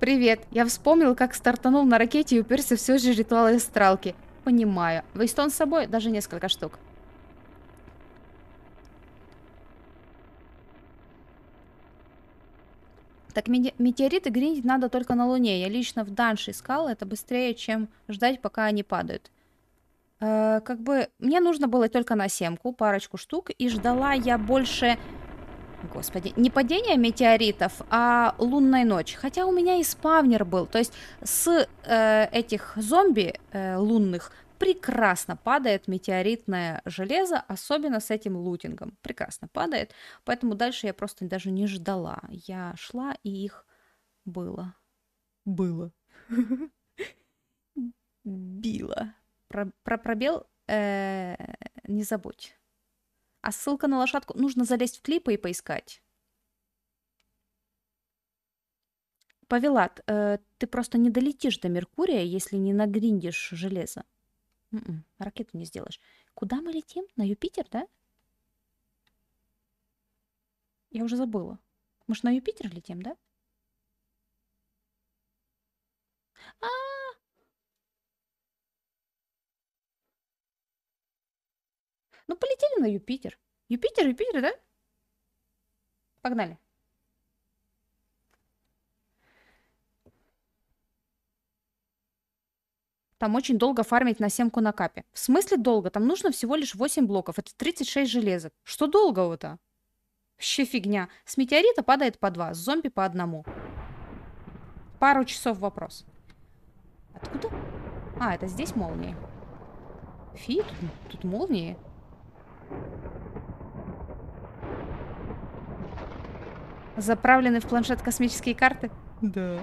Привет. Я вспомнил, как стартанул на ракете и уперся все же ритуалы стрелки. Понимаю. Вейстон с собой даже несколько штук. Так метеориты гринить надо только на Луне. Я лично в Данше искал это быстрее, чем ждать, пока они падают. Э, как бы мне нужно было только на семку, парочку штук, и ждала я больше Господи, не падение метеоритов, а лунной ночи. Хотя у меня и спавнер был. То есть с э, этих зомби э, лунных прекрасно падает метеоритное железо, особенно с этим лутингом. Прекрасно падает. Поэтому дальше я просто даже не ждала. Я шла, и их было. Было. Било. Про, пробел э, не забудь. А ссылка на лошадку нужно залезть в клипы и поискать. Павелат, э, ты просто не долетишь до Меркурия, если не нагриндишь железо. М-м, ракету не сделаешь. Куда мы летим? На Юпитер, да? Я уже забыла. Мы же на Юпитер летим, да? А, -а, -а Ну, полетели на Юпитер. Юпитер, Юпитер, да? Погнали. Там очень долго фармить на семку на капе. В смысле долго? Там нужно всего лишь 8 блоков. Это 36 железок. Что долгого-то? Вообще фигня. С метеорита падает по два, с зомби по одному. Пару часов вопрос. Откуда? А, это здесь молнии. Фи, тут, тут молнии. Заправлены в планшет космические карты? Да.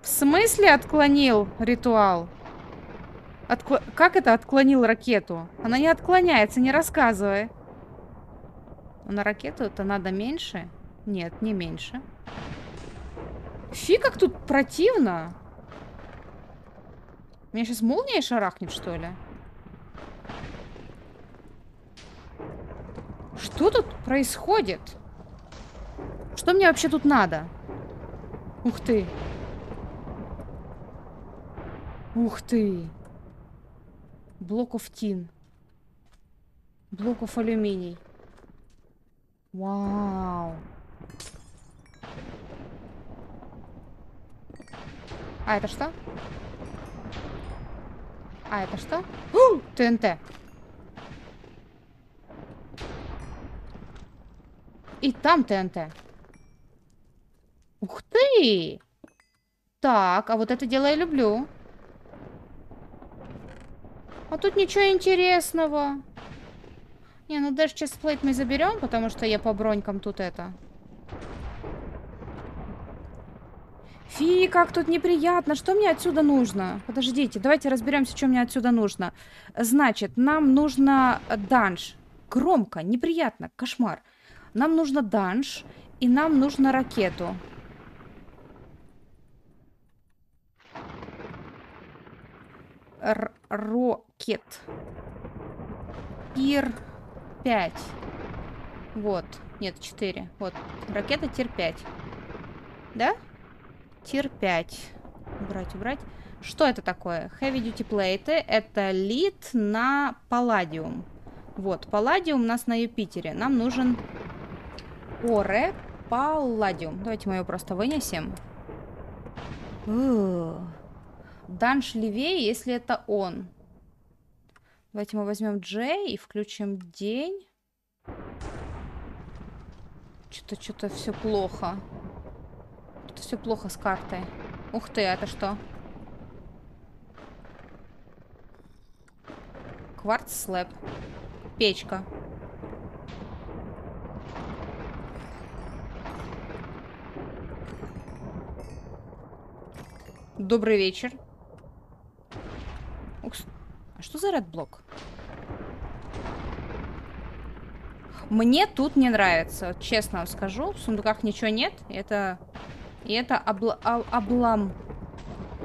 В смысле отклонил ритуал? Откло... Как это отклонил ракету? Она не отклоняется, не рассказывай. На ракету-то надо меньше? Нет, не меньше. Фи, как тут противно. Меня сейчас молния шарахнет, что ли? Что тут происходит? Что мне вообще тут надо? Ух ты. Ух ты. Блоков тин. Блоков алюминий. Вау. А это что? А, это что? О, ТНТ. И там ТНТ. Ух ты! Так, а вот это дело я люблю. А тут ничего интересного. Не, ну даже сейчас плейт мы заберем, потому что я по бронькам тут это... Фи, как тут неприятно. Что мне отсюда нужно? Подождите, давайте разберемся, что мне отсюда нужно. Значит, нам нужно э, данж. Громко, неприятно, кошмар. Нам нужно данж, и нам нужно ракету. Р Рокет. Пир 5. Вот. Нет, 4. Вот. Ракета тир 5. Да? Да. Тир 5. Убрать, убрать. Что это такое? Heavy Duty плейты. Это лид на палладиум. Вот, палладиум у нас на Юпитере. Нам нужен оре палладиум. Давайте мы его просто вынесем. данж левее, если это он. Давайте мы возьмем Джей и включим день. Что-то, что-то все плохо как все плохо с картой. Ух ты, это что? Кварц слэп. Печка. Добрый вечер. Укс. А что за редблок? Мне тут не нравится. Честно вам скажу. В сундуках ничего нет. Это и это обл облам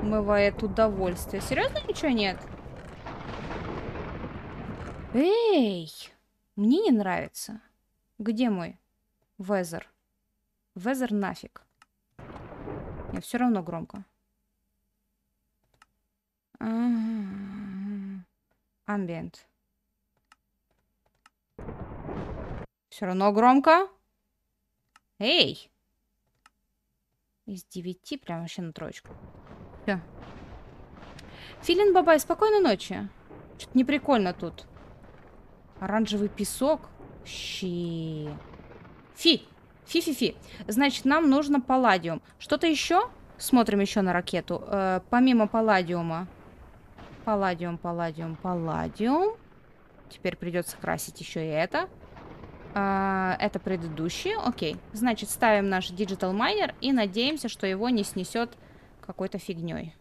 мывает удовольствие. Серьезно ничего нет? Эй! Мне не нравится. Где мой? Везер. Везер нафиг. Я все равно громко. Амбиент. Все равно громко. Эй! Из девяти прям вообще на троечку. Все. Филин Бабай, спокойной ночи. Что-то неприкольно тут. Оранжевый песок. Щи. Фи. Фи-фи-фи. Значит, нам нужно палладиум. Что-то еще? Смотрим еще на ракету. Э, помимо палладиума. Палладиум, палладиум, палладиум. Теперь придется красить еще и это. А, это предыдущие, окей. Значит, ставим наш Digital Miner и надеемся, что его не снесет какой-то фигней.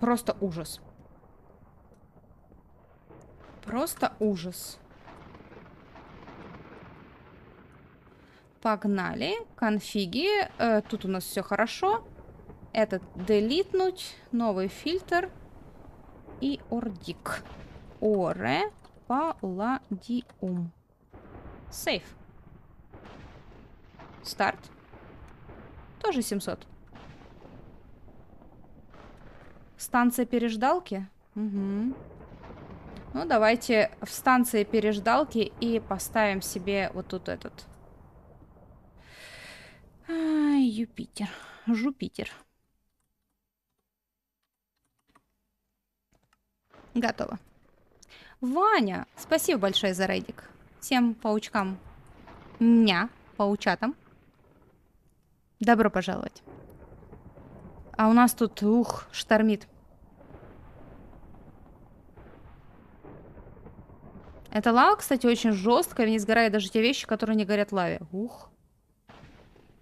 Просто ужас. Просто ужас. Погнали. Конфиги. Uh, тут у нас все хорошо. Этот делитнуть. Новый фильтр. И ордик. Оре. Палладиум. Сейф. Старт. Тоже 700. Станция переждалки? Угу. Ну, давайте в станции переждалки и поставим себе вот тут этот. А, Юпитер. Жупитер. Готово. Ваня, спасибо большое за рейдик. Всем паучкам. Ня, паучатам. Добро пожаловать. А у нас тут, ух, штормит. Эта лава, кстати, очень жесткая. не сгорает даже те вещи, которые не горят лаве. Ух.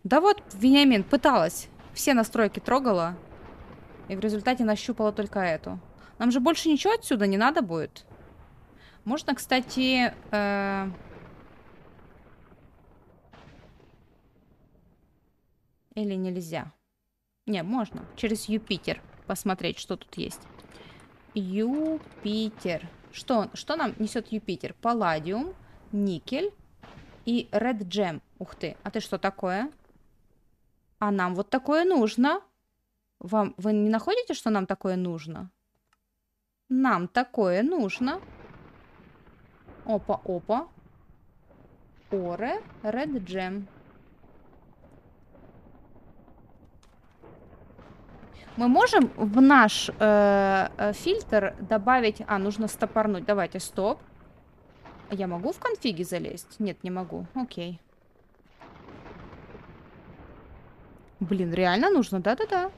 Да вот, Вениамин пыталась. Все настройки трогала. И в результате нащупала только эту. Нам же больше ничего отсюда не надо будет. Можно, кстати... Э... Или нельзя? Не, можно. Через Юпитер посмотреть, что тут есть. Юпитер. Что, что нам несет Юпитер? Палладиум, никель и Red Gem. Ух ты, а ты что такое? А нам вот такое нужно. Вам, вы не находите, что нам такое нужно? Нам такое нужно. Опа-опа. Оре Ред Джем. Мы можем в наш э, э, фильтр добавить... А, нужно стопорнуть. Давайте, стоп. Я могу в конфиге залезть? Нет, не могу. Окей. Блин, реально нужно? Да-да-да.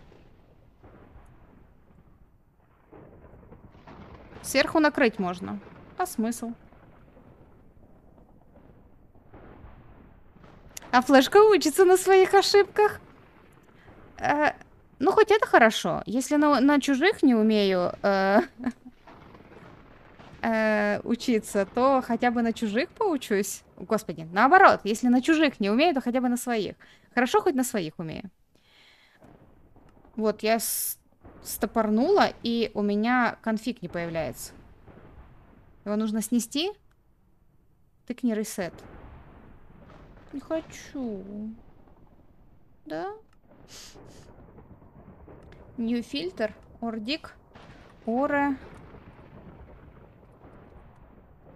Сверху накрыть можно. А смысл? А флешка учится на своих ошибках. Э, ну, хоть это хорошо. Если на, на чужих не умею э, э, учиться, то хотя бы на чужих поучусь. Господи, наоборот. Если на чужих не умею, то хотя бы на своих. Хорошо, хоть на своих умею. Вот, я стопорнула, и у меня конфиг не появляется. Его нужно снести. Тыкни ресет. Ресет. Не хочу. Да? New filter. Ордик. Ора.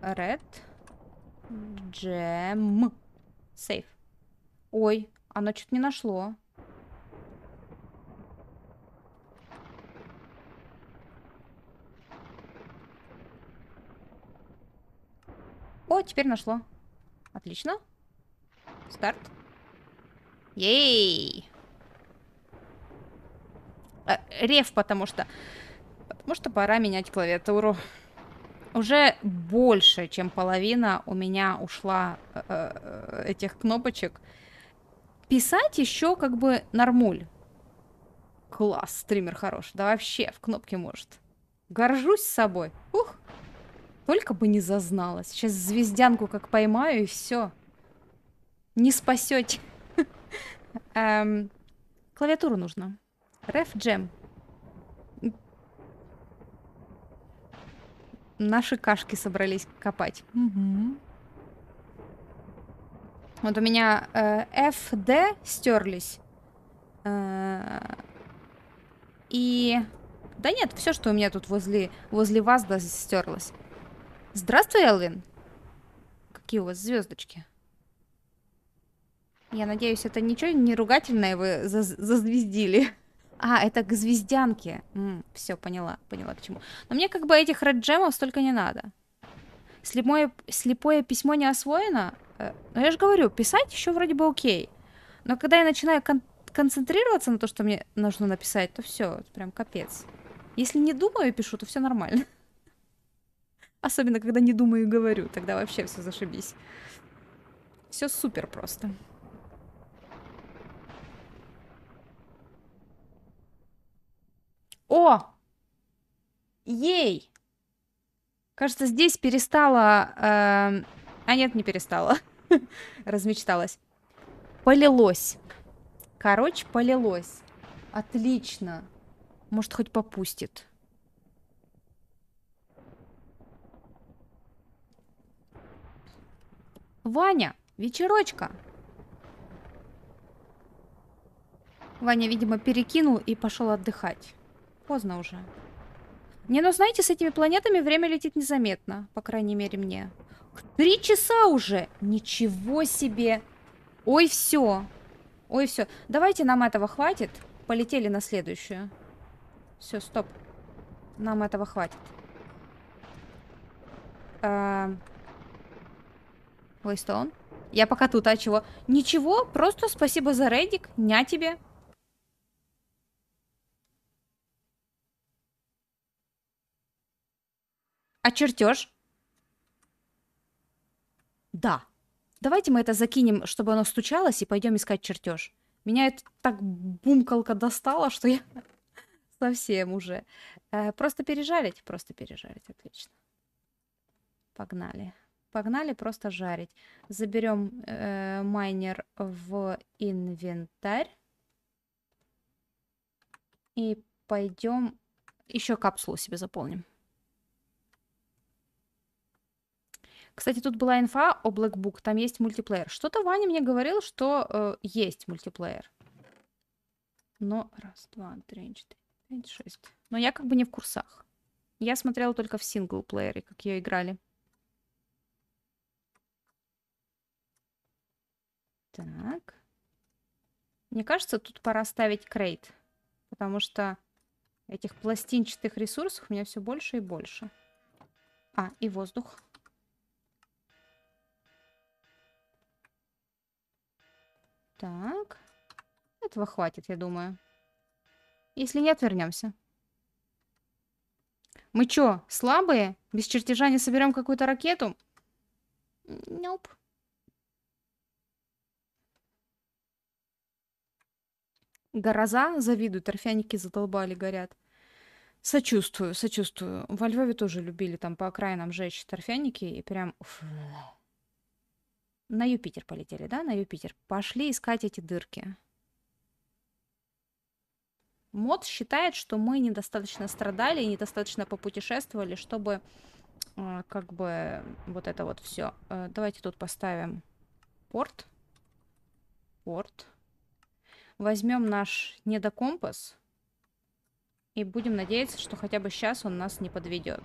Э, red. Джем. Сейф. Ой, оно что-то не нашло. О, теперь нашло. Отлично. Старт. Ей! Э, рев, потому что... Потому что пора менять клавиатуру. Уже больше, чем половина у меня ушла э, э этих кнопочек. Писать еще как бы нормуль. Класс, стример хорош. Да вообще, в кнопке может. Горжусь собой. Ух! Только бы не зазналась. Сейчас звездянку как поймаю и все не спасете. эм, клавиатуру нужно. Ref Джем. Наши кашки собрались копать. Угу. Вот у меня э, D стерлись. Э, и... Да нет, все, что у меня тут возле, возле вас, да, стерлось. Здравствуй, Элвин. Какие у вас звездочки? Я надеюсь, это ничего не ругательное вы зазвездили. А, это к звездянке. Все, поняла, поняла к чему. Но мне как бы этих реджемов столько не надо. Слепое, слепое письмо не освоено. Э, Но ну, я же говорю, писать еще вроде бы окей. Но когда я начинаю кон концентрироваться на то, что мне нужно написать, то все, прям капец. Если не думаю и пишу, то все нормально. Особенно, когда не думаю и говорю, тогда вообще все зашибись. Все супер просто. О! Ей! Кажется, здесь перестала... Э... А нет, не перестала. Размечталась. Полилось. Короче, полилось. Отлично. Может, хоть попустит. Ваня, вечерочка. Ваня, видимо, перекинул и пошел отдыхать поздно уже. Не, ну знаете, с этими планетами время летит незаметно. По крайней мере, мне. Три часа уже! Ничего себе! Ой, все. Ой, все. Давайте нам этого хватит. Полетели на следующую. Все, стоп. Нам этого хватит. Лейстоун. А, Я пока тут, а чего? Ничего, просто спасибо за рейдик. Ня тебе. А чертеж? Да. Давайте мы это закинем, чтобы оно стучалось, и пойдем искать чертеж. Меня это так бумкалка достала, что я совсем уже. Э, просто пережарить, просто пережарить, отлично. Погнали. Погнали просто жарить. Заберем э, майнер в инвентарь. И пойдем еще капсулу себе заполним. Кстати, тут была инфа о Black Book, там есть мультиплеер. Что-то Ваня мне говорил, что э, есть мультиплеер. Но раз, два, три, четыре, пять, шесть. Но я как бы не в курсах. Я смотрела только в синглплеере, как ее играли. Так. Мне кажется, тут пора ставить крейт. Потому что этих пластинчатых ресурсов у меня все больше и больше. А, и воздух. Так. Этого хватит, я думаю. Если нет, вернемся. Мы чё, слабые? Без чертежа не соберем какую-то ракету? Нёп. Nope. Гороза, завидуют, торфяники задолбали, горят. Сочувствую, сочувствую. Во Львове тоже любили там по окраинам жечь торфяники и прям... Уф. На Юпитер полетели, да? На Юпитер. Пошли искать эти дырки. МОД считает, что мы недостаточно страдали и недостаточно попутешествовали, чтобы э, как бы вот это вот все. Э, давайте тут поставим порт. Порт. Возьмем наш недокомпас. И будем надеяться, что хотя бы сейчас он нас не подведет.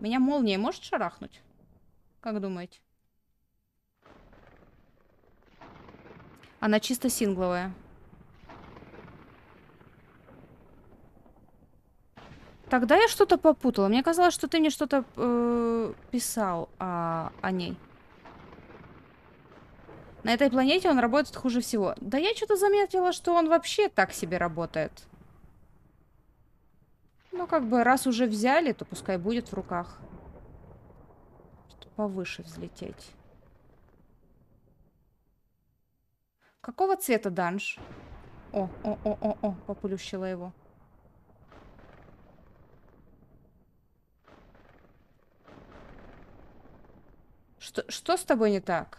Меня молния может шарахнуть? Как думаете? Она чисто сингловая. Тогда я что-то попутала. Мне казалось, что ты мне что-то э, писал а, о ней. На этой планете он работает хуже всего. Да я что-то заметила, что он вообще так себе работает. Ну, как бы, раз уже взяли, то пускай будет в руках повыше взлететь. Какого цвета данж? О, о, о, о, о, поплющила его. Что, что с тобой не так?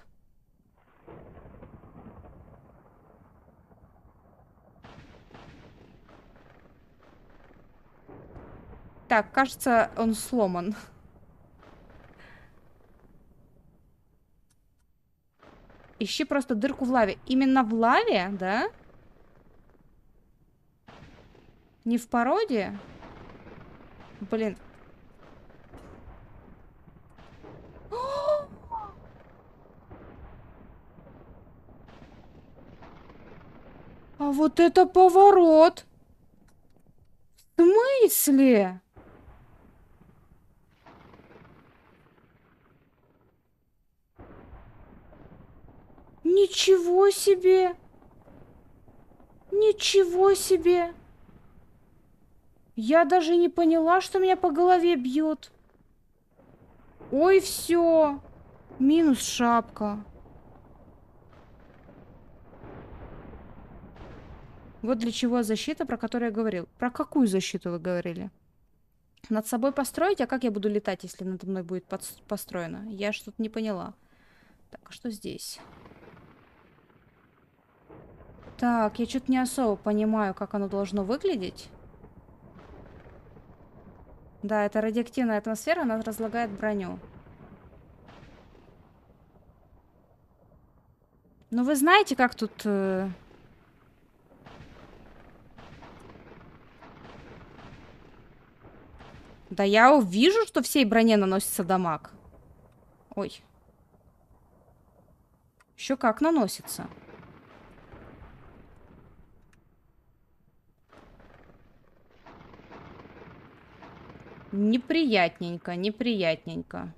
Так, кажется, он сломан. Ищи просто дырку в лаве. Именно в лаве, да? Не в породе? Блин. А вот это поворот! В смысле? Ничего себе! Ничего себе! Я даже не поняла, что меня по голове бьет. Ой, все! Минус шапка. Вот для чего защита, про которую я говорил. Про какую защиту вы говорили? Над собой построить? А как я буду летать, если надо мной будет построено? Я что-то не поняла. Так, а что здесь? Так, я что-то не особо понимаю, как оно должно выглядеть. Да, это радиоактивная атмосфера, она разлагает броню. Ну вы знаете, как тут... Э... Да я увижу, что всей броне наносится дамаг. Ой. Еще как наносится. Неприятненько, неприятненько.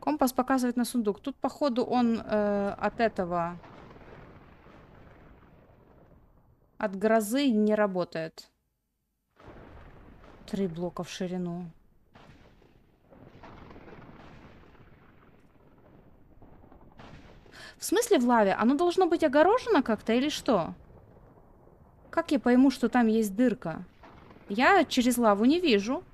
Компас показывает на сундук. Тут, походу, он э, от этого... От грозы не работает. Три блока в ширину. В смысле в лаве? Оно должно быть огорожено как-то или что? Как я пойму, что там есть дырка? Я через лаву не вижу.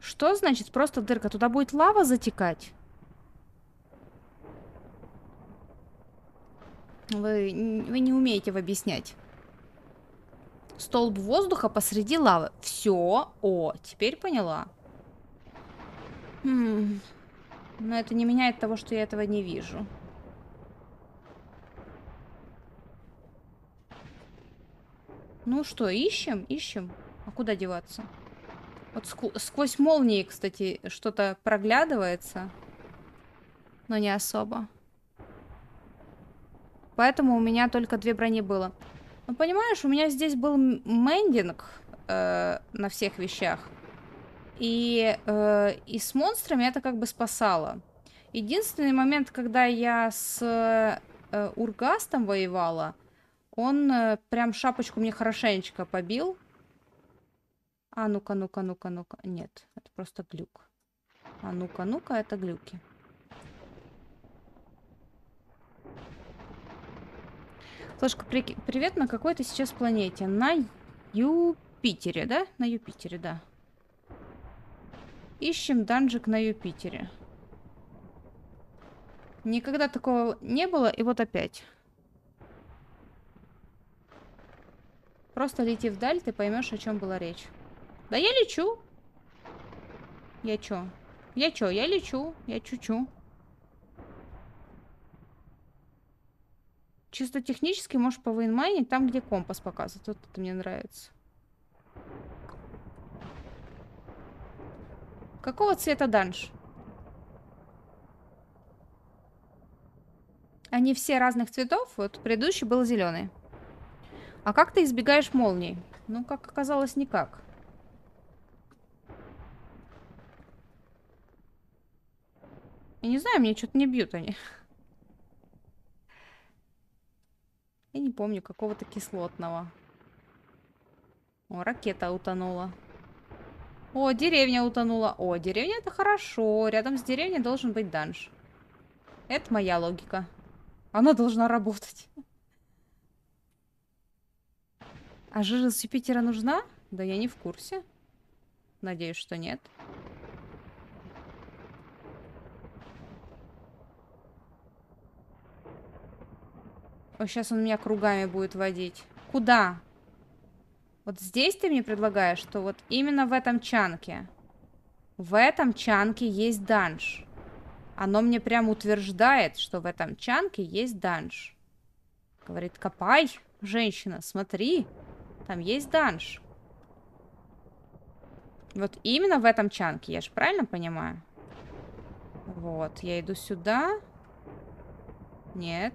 Что значит просто дырка? Туда будет лава затекать? Вы, вы не умеете объяснять. Столб воздуха посреди лавы. Все. О, теперь поняла. Хм. Но это не меняет того, что я этого не вижу. Ну что, ищем? Ищем. А куда деваться? Вот сквозь молнии, кстати, что-то проглядывается. Но не особо. Поэтому у меня только две брони было. Ну, понимаешь, у меня здесь был мендинг э, на всех вещах. И, э, и с монстрами это как бы спасало. Единственный момент, когда я с э, Ургастом воевала, он э, прям шапочку мне хорошенечко побил. А ну-ка, ну-ка, ну-ка, ну-ка. Нет, это просто глюк. А ну-ка, ну-ка, это глюки. Сашка, при... привет, на какой ты сейчас планете? На Юпитере, да? На Юпитере, да. Ищем данжик на Юпитере. Никогда такого не было, и вот опять. Просто лети вдаль, ты поймешь, о чем была речь. Да я лечу. Я чё? Я чё? Я лечу. Я чучу. -чу. Чисто технически можешь по там, где компас показывает. Вот это мне нравится. Какого цвета данж? Они все разных цветов. Вот предыдущий был зеленый. А как ты избегаешь молний? Ну, как оказалось, никак. Я не знаю, мне что-то не бьют они. Я не помню, какого-то кислотного. О, ракета утонула. О, деревня утонула. О, деревня это хорошо. Рядом с деревней должен быть данж. Это моя логика. Она должна работать. А жижа с Юпитера нужна? Да я не в курсе. Надеюсь, что нет. Нет. О, сейчас он меня кругами будет водить. Куда? Вот здесь ты мне предлагаешь, что вот именно в этом чанке. В этом чанке есть данж. Оно мне прям утверждает, что в этом чанке есть данж. Говорит, копай, женщина, смотри. Там есть данж. Вот именно в этом чанке, я же правильно понимаю? Вот, я иду сюда. Нет. Нет.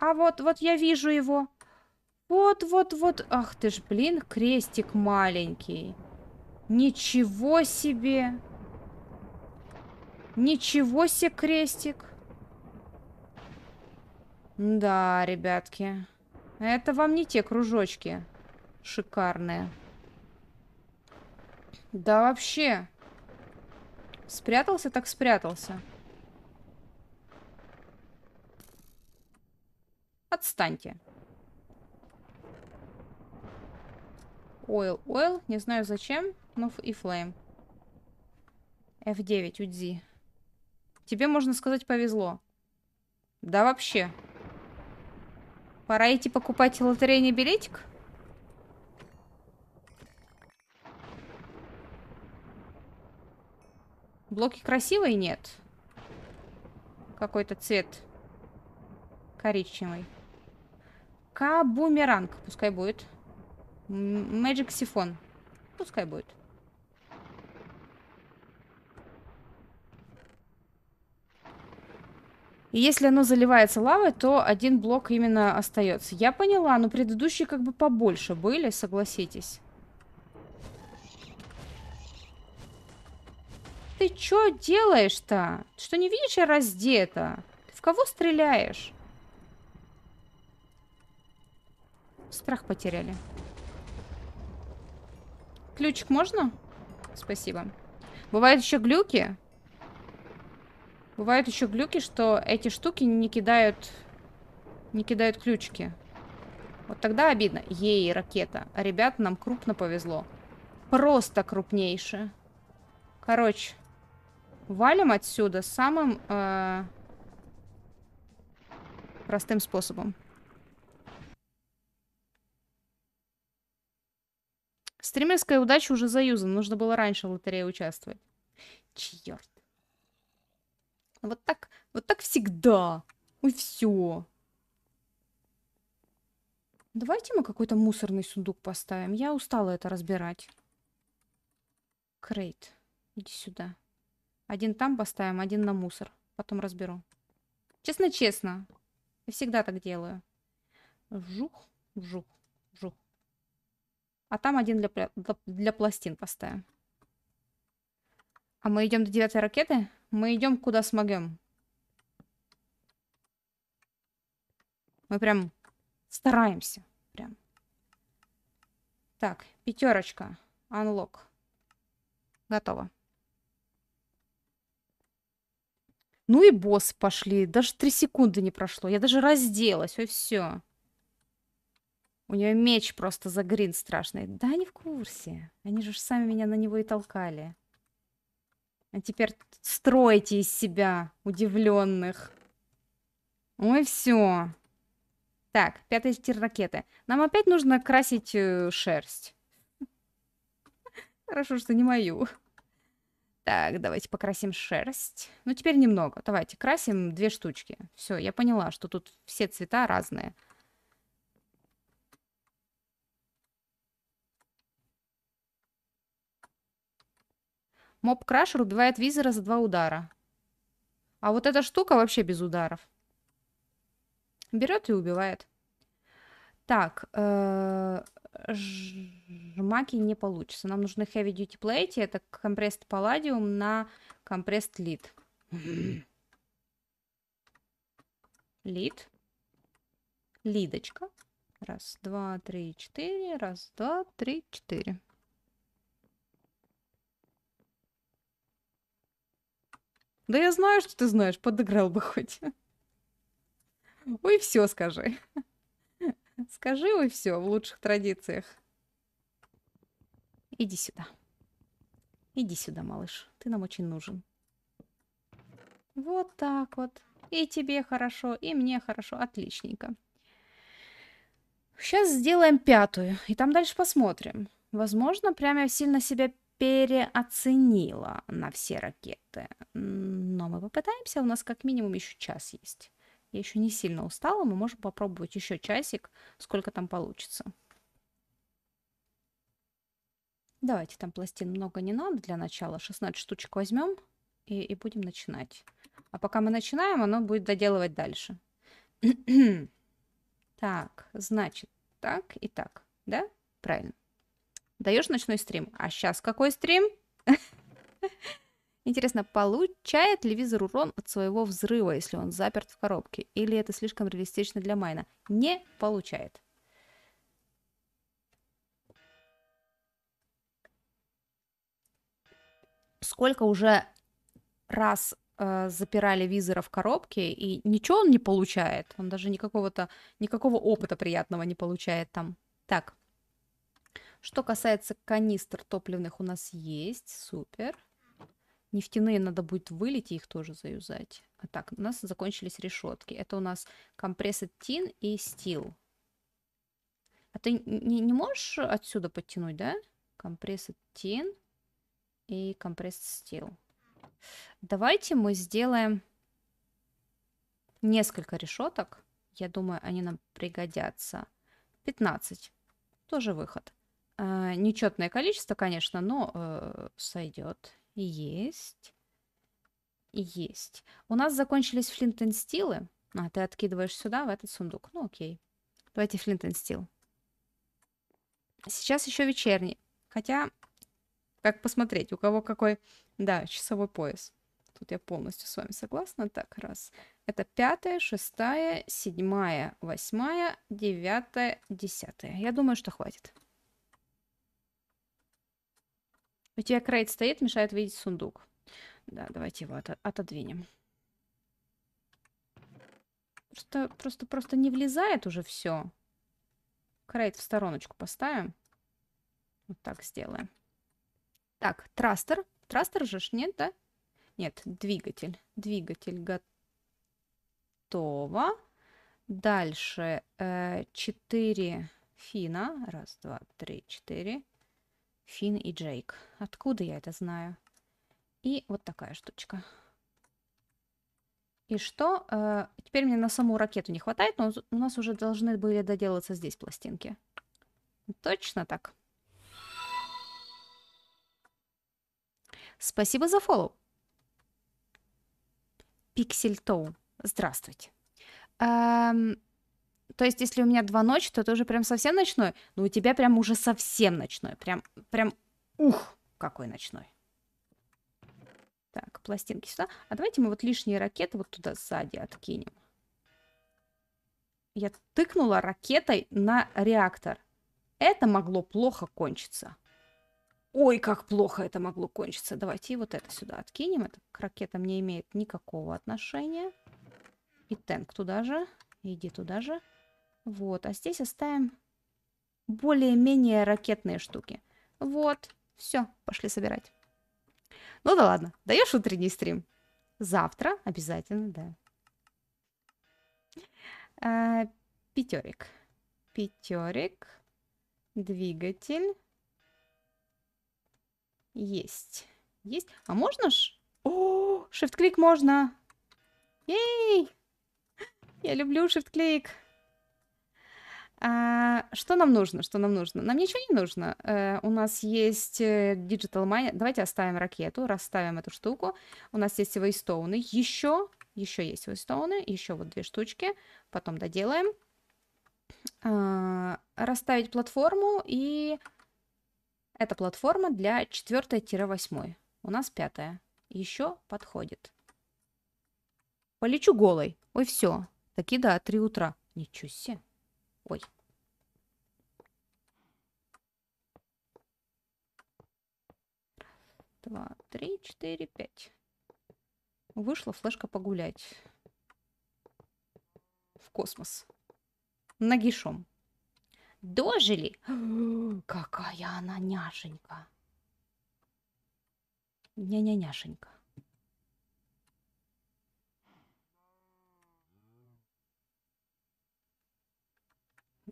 А вот, вот я вижу его. Вот, вот, вот. Ах ты ж, блин, крестик маленький. Ничего себе. Ничего себе крестик. Да, ребятки. Это вам не те кружочки шикарные. Да вообще. Спрятался так спрятался. Отстаньте. Oil, oil, не знаю зачем, но и флейм. F9, УДЗИ. Тебе, можно сказать, повезло. Да вообще. Пора идти покупать лотерейный билетик? Блоки красивые? Нет. Какой-то цвет коричневый. Пока бумеранг, пускай будет. Мэджик сифон. Пускай будет. И если оно заливается лавой, то один блок именно остается. Я поняла, но предыдущие как бы побольше были, согласитесь. Ты что делаешь-то? Что не видишь, я раздета? Ты в кого стреляешь? Страх потеряли. Ключик можно? Спасибо. Бывают еще глюки. Бывают еще глюки, что эти штуки не кидают... Не кидают ключики. Вот тогда обидно. Ей, ракета. А ребят, нам крупно повезло. Просто крупнейшее. Короче. Валим отсюда самым... Э простым способом. Стримерская удача уже заюзана. Нужно было раньше в лотерее участвовать. Черт. Вот так, вот так всегда. Ой, все. Давайте мы какой-то мусорный сундук поставим. Я устала это разбирать. Крейт, иди сюда. Один там поставим, один на мусор. Потом разберу. Честно-честно. Я всегда так делаю. Вжух, вжух. А там один для, для, для пластин поставим. А мы идем до девятой ракеты? Мы идем куда смогем. Мы прям стараемся. Прям. Так, пятерочка. Unlock. Готово. Ну и босс пошли. Даже три секунды не прошло. Я даже разделась. Ой, все. У нее меч просто за Грин страшный. Да они в курсе. Они же сами меня на него и толкали. А теперь стройте из себя удивленных. Ой, все. Так, пятый тир ракеты. Нам опять нужно красить э, шерсть. Хорошо, что не мою. Так, давайте покрасим шерсть. Ну, теперь немного. Давайте красим две штучки. Все, я поняла, что тут все цвета разные. Моб-крашер убивает визера за два удара. А вот эта штука вообще без ударов. Берет и убивает. Так, э, жмаки не получится. Нам нужны Heavy Duty Plate, это Компресс Palladium на Компресс Lead. Лид. Лидочка. Раз, два, три, четыре. Раз, два, три, четыре. Да я знаю, что ты знаешь, подыграл бы хоть. Ой, все скажи. Скажи, ой, все в лучших традициях. Иди сюда. Иди сюда, малыш. Ты нам очень нужен. Вот так вот. И тебе хорошо, и мне хорошо. Отличненько. Сейчас сделаем пятую, и там дальше посмотрим. Возможно, прямо сильно себя переоценила на все ракеты. Но мы попытаемся, у нас как минимум еще час есть. Я еще не сильно устала, мы можем попробовать еще часик, сколько там получится. Давайте, там пластин много не надо для начала. 16 штучек возьмем и, и будем начинать. А пока мы начинаем, оно будет доделывать дальше. так, значит, так и так, да? Правильно. Даешь ночной стрим. А сейчас какой стрим? Интересно, получает ли визор урон от своего взрыва, если он заперт в коробке? Или это слишком реалистично для майна? Не получает. Сколько уже раз э, запирали визора в коробке, и ничего он не получает. Он даже никакого-то, никакого опыта приятного не получает там. Так, что касается канистр топливных, у нас есть. Супер. Нефтяные надо будет вылить и их тоже заюзать. А так, у нас закончились решетки. Это у нас компрессор тин и стил. А ты не, не можешь отсюда подтянуть, да? Компрессор тин и компрессор стил. Давайте мы сделаем несколько решеток. Я думаю, они нам пригодятся. 15. Тоже выход. Э, нечетное количество, конечно, но э, сойдет. Есть. Есть. У нас закончились флинт стилы. А, ты откидываешь сюда, в этот сундук. Ну, окей. Давайте флинт стил. Сейчас еще вечерний. Хотя, как посмотреть, у кого какой... Да, часовой пояс. Тут я полностью с вами согласна. Так, раз. Это пятая, шестая, седьмая, восьмая, девятая, десятая. Я думаю, что хватит. У тебя крейт стоит, мешает видеть сундук. Да, давайте его от отодвинем. Просто, просто, просто не влезает уже все. Крейт в стороночку поставим. Вот так сделаем. Так, трастер. Трастер же нет, да? Нет, двигатель. Двигатель готово. Дальше э, фина. Раз, два, три, четыре. Финн и Джейк. Откуда я это знаю? И вот такая штучка. И что? Э, теперь мне на саму ракету не хватает, но у нас уже должны были доделаться здесь пластинки. Точно так. Спасибо за фоллоу. Пиксель Тоу. Здравствуйте. Эм, то есть, если у меня два ночи, то ты уже прям совсем ночной, но ну, у тебя прям уже совсем ночной. Прям, прям, ух, какой ночной. Так, пластинки сюда. А давайте мы вот лишние ракеты вот туда сзади откинем. Я тыкнула ракетой на реактор. Это могло плохо кончиться. Ой, как плохо это могло кончиться. Давайте и вот это сюда откинем. Это к ракетам не имеет никакого отношения. И танк туда же. Иди туда же. Вот, а здесь оставим более-менее ракетные штуки. Вот, все, пошли собирать. Ну да ладно, даешь утренний стрим? Завтра обязательно, да. А, пятерик. Пятерик. Двигатель. Есть. Есть. А можно ж? О, shift-клик можно. Ей! Я люблю шифт клик а, что нам нужно? Что нам нужно? Нам ничего не нужно. Э, у нас есть э, Digital Mine. Давайте оставим ракету, расставим эту штуку. У нас есть вейстоуны. Еще, еще есть вейстоуны. Еще вот две штучки. Потом доделаем. Э, расставить платформу. И эта платформа для 4-8. У нас пятая. Еще подходит. Полечу голой. Ой, все. Таки да, три утра. Ничего себе рукой. Два, три, четыре, пять. Вышла флешка погулять. В космос. Нагишом. Дожили? Какая она няшенька. няня ня няшенька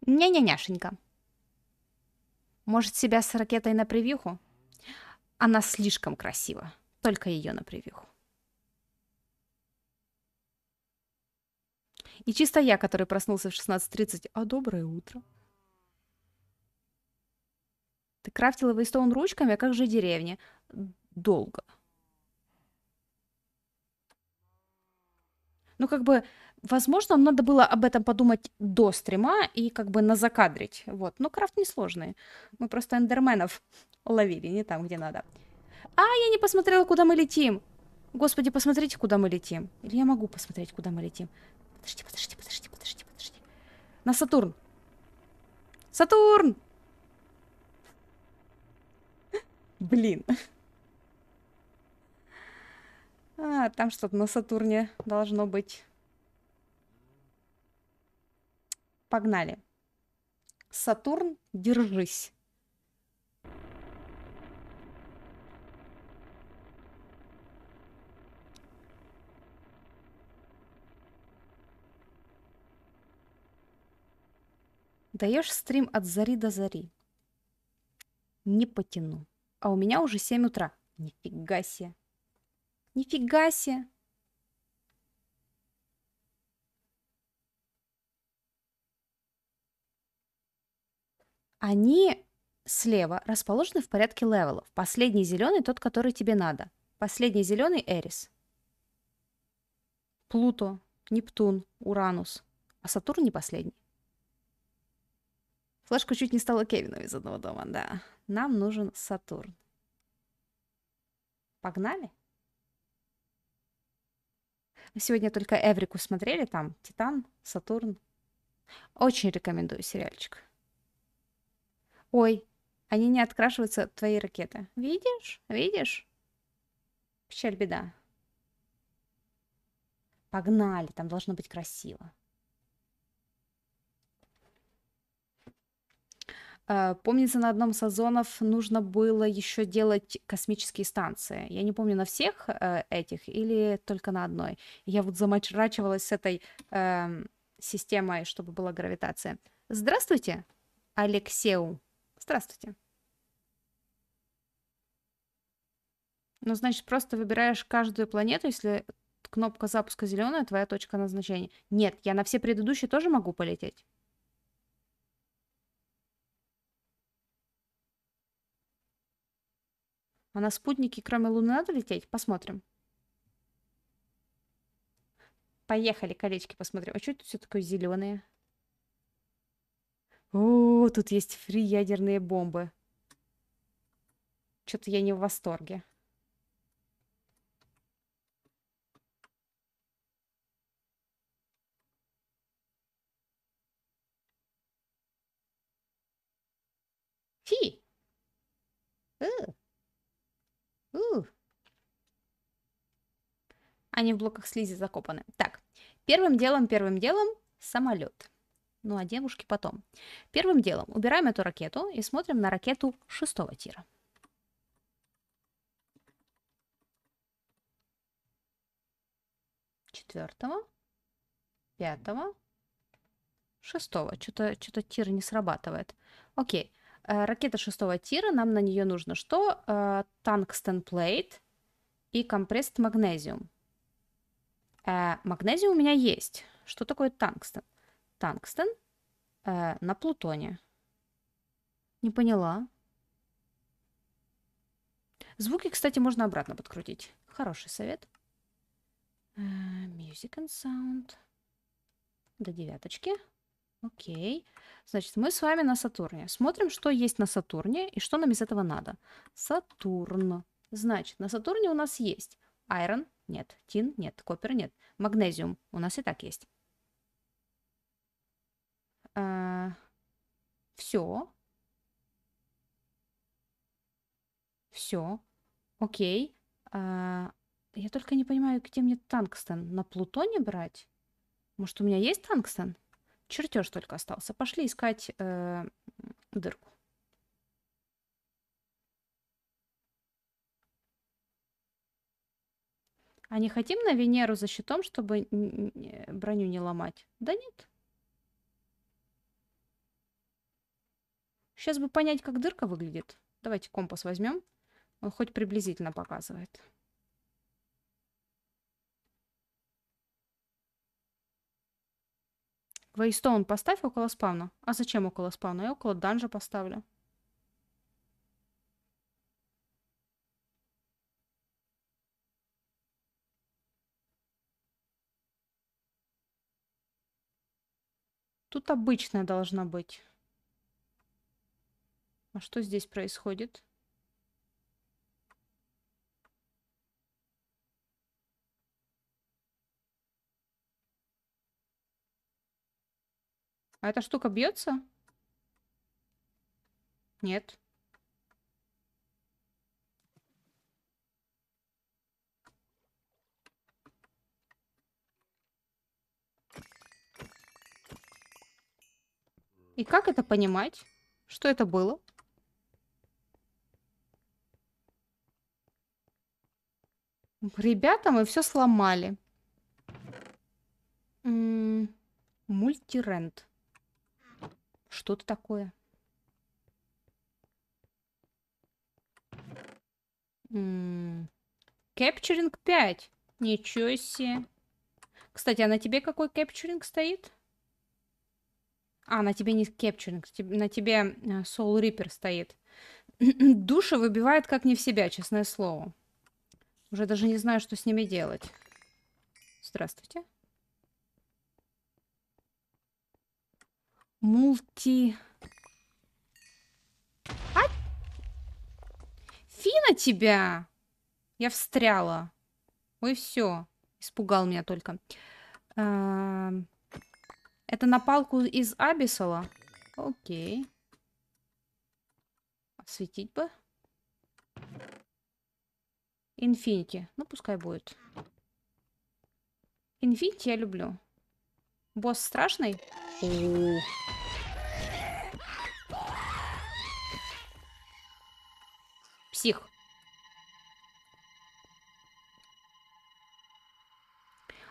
Ня-ня-няшенька. Может, себя с ракетой на превьюху? Она слишком красива. Только ее на превьюху. И чисто я, который проснулся в 16.30. А доброе утро. Ты крафтила Вейстоун ручками, а как же деревня? Долго. Ну, как бы Возможно, надо было об этом подумать до стрима и как бы на закадрить. Вот. Но крафт несложный. Мы просто эндерменов ловили, не там, где надо. А, я не посмотрела, куда мы летим. Господи, посмотрите, куда мы летим. Или я могу посмотреть, куда мы летим. Подожди, подожди, подожди, подожди, подожди. На Сатурн. Сатурн! Блин. А, там что-то на Сатурне должно быть. Погнали. Сатурн, держись. Даешь стрим от зари до зари. Не потяну. А у меня уже 7 утра. Нифига себе. Нифига себе. Они слева расположены в порядке левелов. Последний зеленый тот, который тебе надо. Последний зеленый Эрис. Плуто, Нептун, Уранус. А Сатурн не последний. Флешку чуть не стало Кевином из одного дома, да. Нам нужен Сатурн. Погнали? Мы сегодня только Эврику смотрели, там Титан, Сатурн. Очень рекомендую сериальчик. Ой, они не открашиваются твои ракеты. Видишь? Видишь? Печаль беда. Погнали, там должно быть красиво. А, помнится, на одном из сезонов нужно было еще делать космические станции. Я не помню, на всех э, этих или только на одной. Я вот замачрачивалась с этой э, системой, чтобы была гравитация. Здравствуйте, Алексеу. Здравствуйте. Ну, значит, просто выбираешь каждую планету, если кнопка запуска зеленая, твоя точка назначения. Нет, я на все предыдущие тоже могу полететь. А на спутники, кроме Луны, надо лететь? Посмотрим. Поехали, колечки посмотрим. А что это все такое зеленое? О, тут есть фри ядерные бомбы. Что-то я не в восторге. Фи. У. У. Они в блоках слизи закопаны. Так, первым делом, первым делом самолет ну а девушки потом. Первым делом убираем эту ракету и смотрим на ракету шестого тира. Четвертого, пятого, шестого. Что-то что тир не срабатывает. Окей. Э, ракета шестого тира, нам на нее нужно что? Э, танкстен плейт и компресс магнезиум. Э, магнезиум у меня есть. Что такое танкстен? Тангстен э, на плутоне. Не поняла. Звуки, кстати, можно обратно подкрутить. Хороший совет. Э, music and sound. До девяточки. Окей. Значит, мы с вами на Сатурне. Смотрим, что есть на Сатурне и что нам из этого надо. Сатурн. Значит, на Сатурне у нас есть Айрон, нет. Тин, нет. Копер, нет. Магнезиум у нас и так есть э, а, все. Все. Окей. Э, я только не понимаю, где мне тангстен? На Плутоне брать? Может, у меня есть тангстен? Чертеж только остался. Пошли искать э, дырку. А не хотим на Венеру за щитом, чтобы броню не ломать? Да нет. Сейчас бы понять, как дырка выглядит. Давайте компас возьмем. Он хоть приблизительно показывает. Вейстоун поставь около спавна. А зачем около спавна? Я около данжа поставлю. Тут обычная должна быть. А что здесь происходит? А эта штука бьется? Нет. И как это понимать? Что это было? Ребята, мы все сломали. М мультирент. Что это такое? Кэпчеринг 5. Ничего себе. Кстати, а на тебе какой кэпчеринг стоит? А, на тебе не кэпчеринг, на тебе э, Soul Reaper стоит. Душа выбивает как не в себя, честное слово. Уже даже не знаю, что с ними делать. Здравствуйте. Мульти. А? Фина тебя! Я встряла. Ой, все. Испугал меня только. А Это на палку из Абисала? Окей. Осветить бы. Инфинити. Ну, пускай будет. Инфинити я люблю. Босс страшный? Ух. Псих.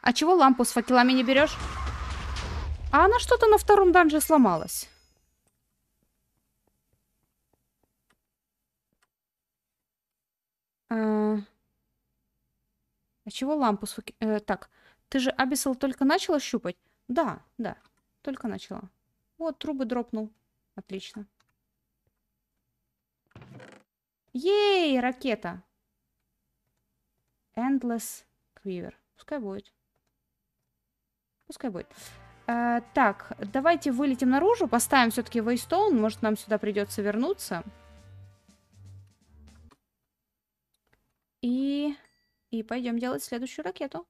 А чего лампу с факелами не берешь? А она что-то на втором данже сломалась. А... А чего лампу с Э, так, ты же Абисал только начала щупать? Да, да, только начала. Вот, трубы дропнул. Отлично. Ей, ракета! Endless Quiver. Пускай будет. Пускай будет. Э, так, давайте вылетим наружу, поставим все-таки Вейстоун. Может, нам сюда придется вернуться. И и пойдем делать следующую ракету.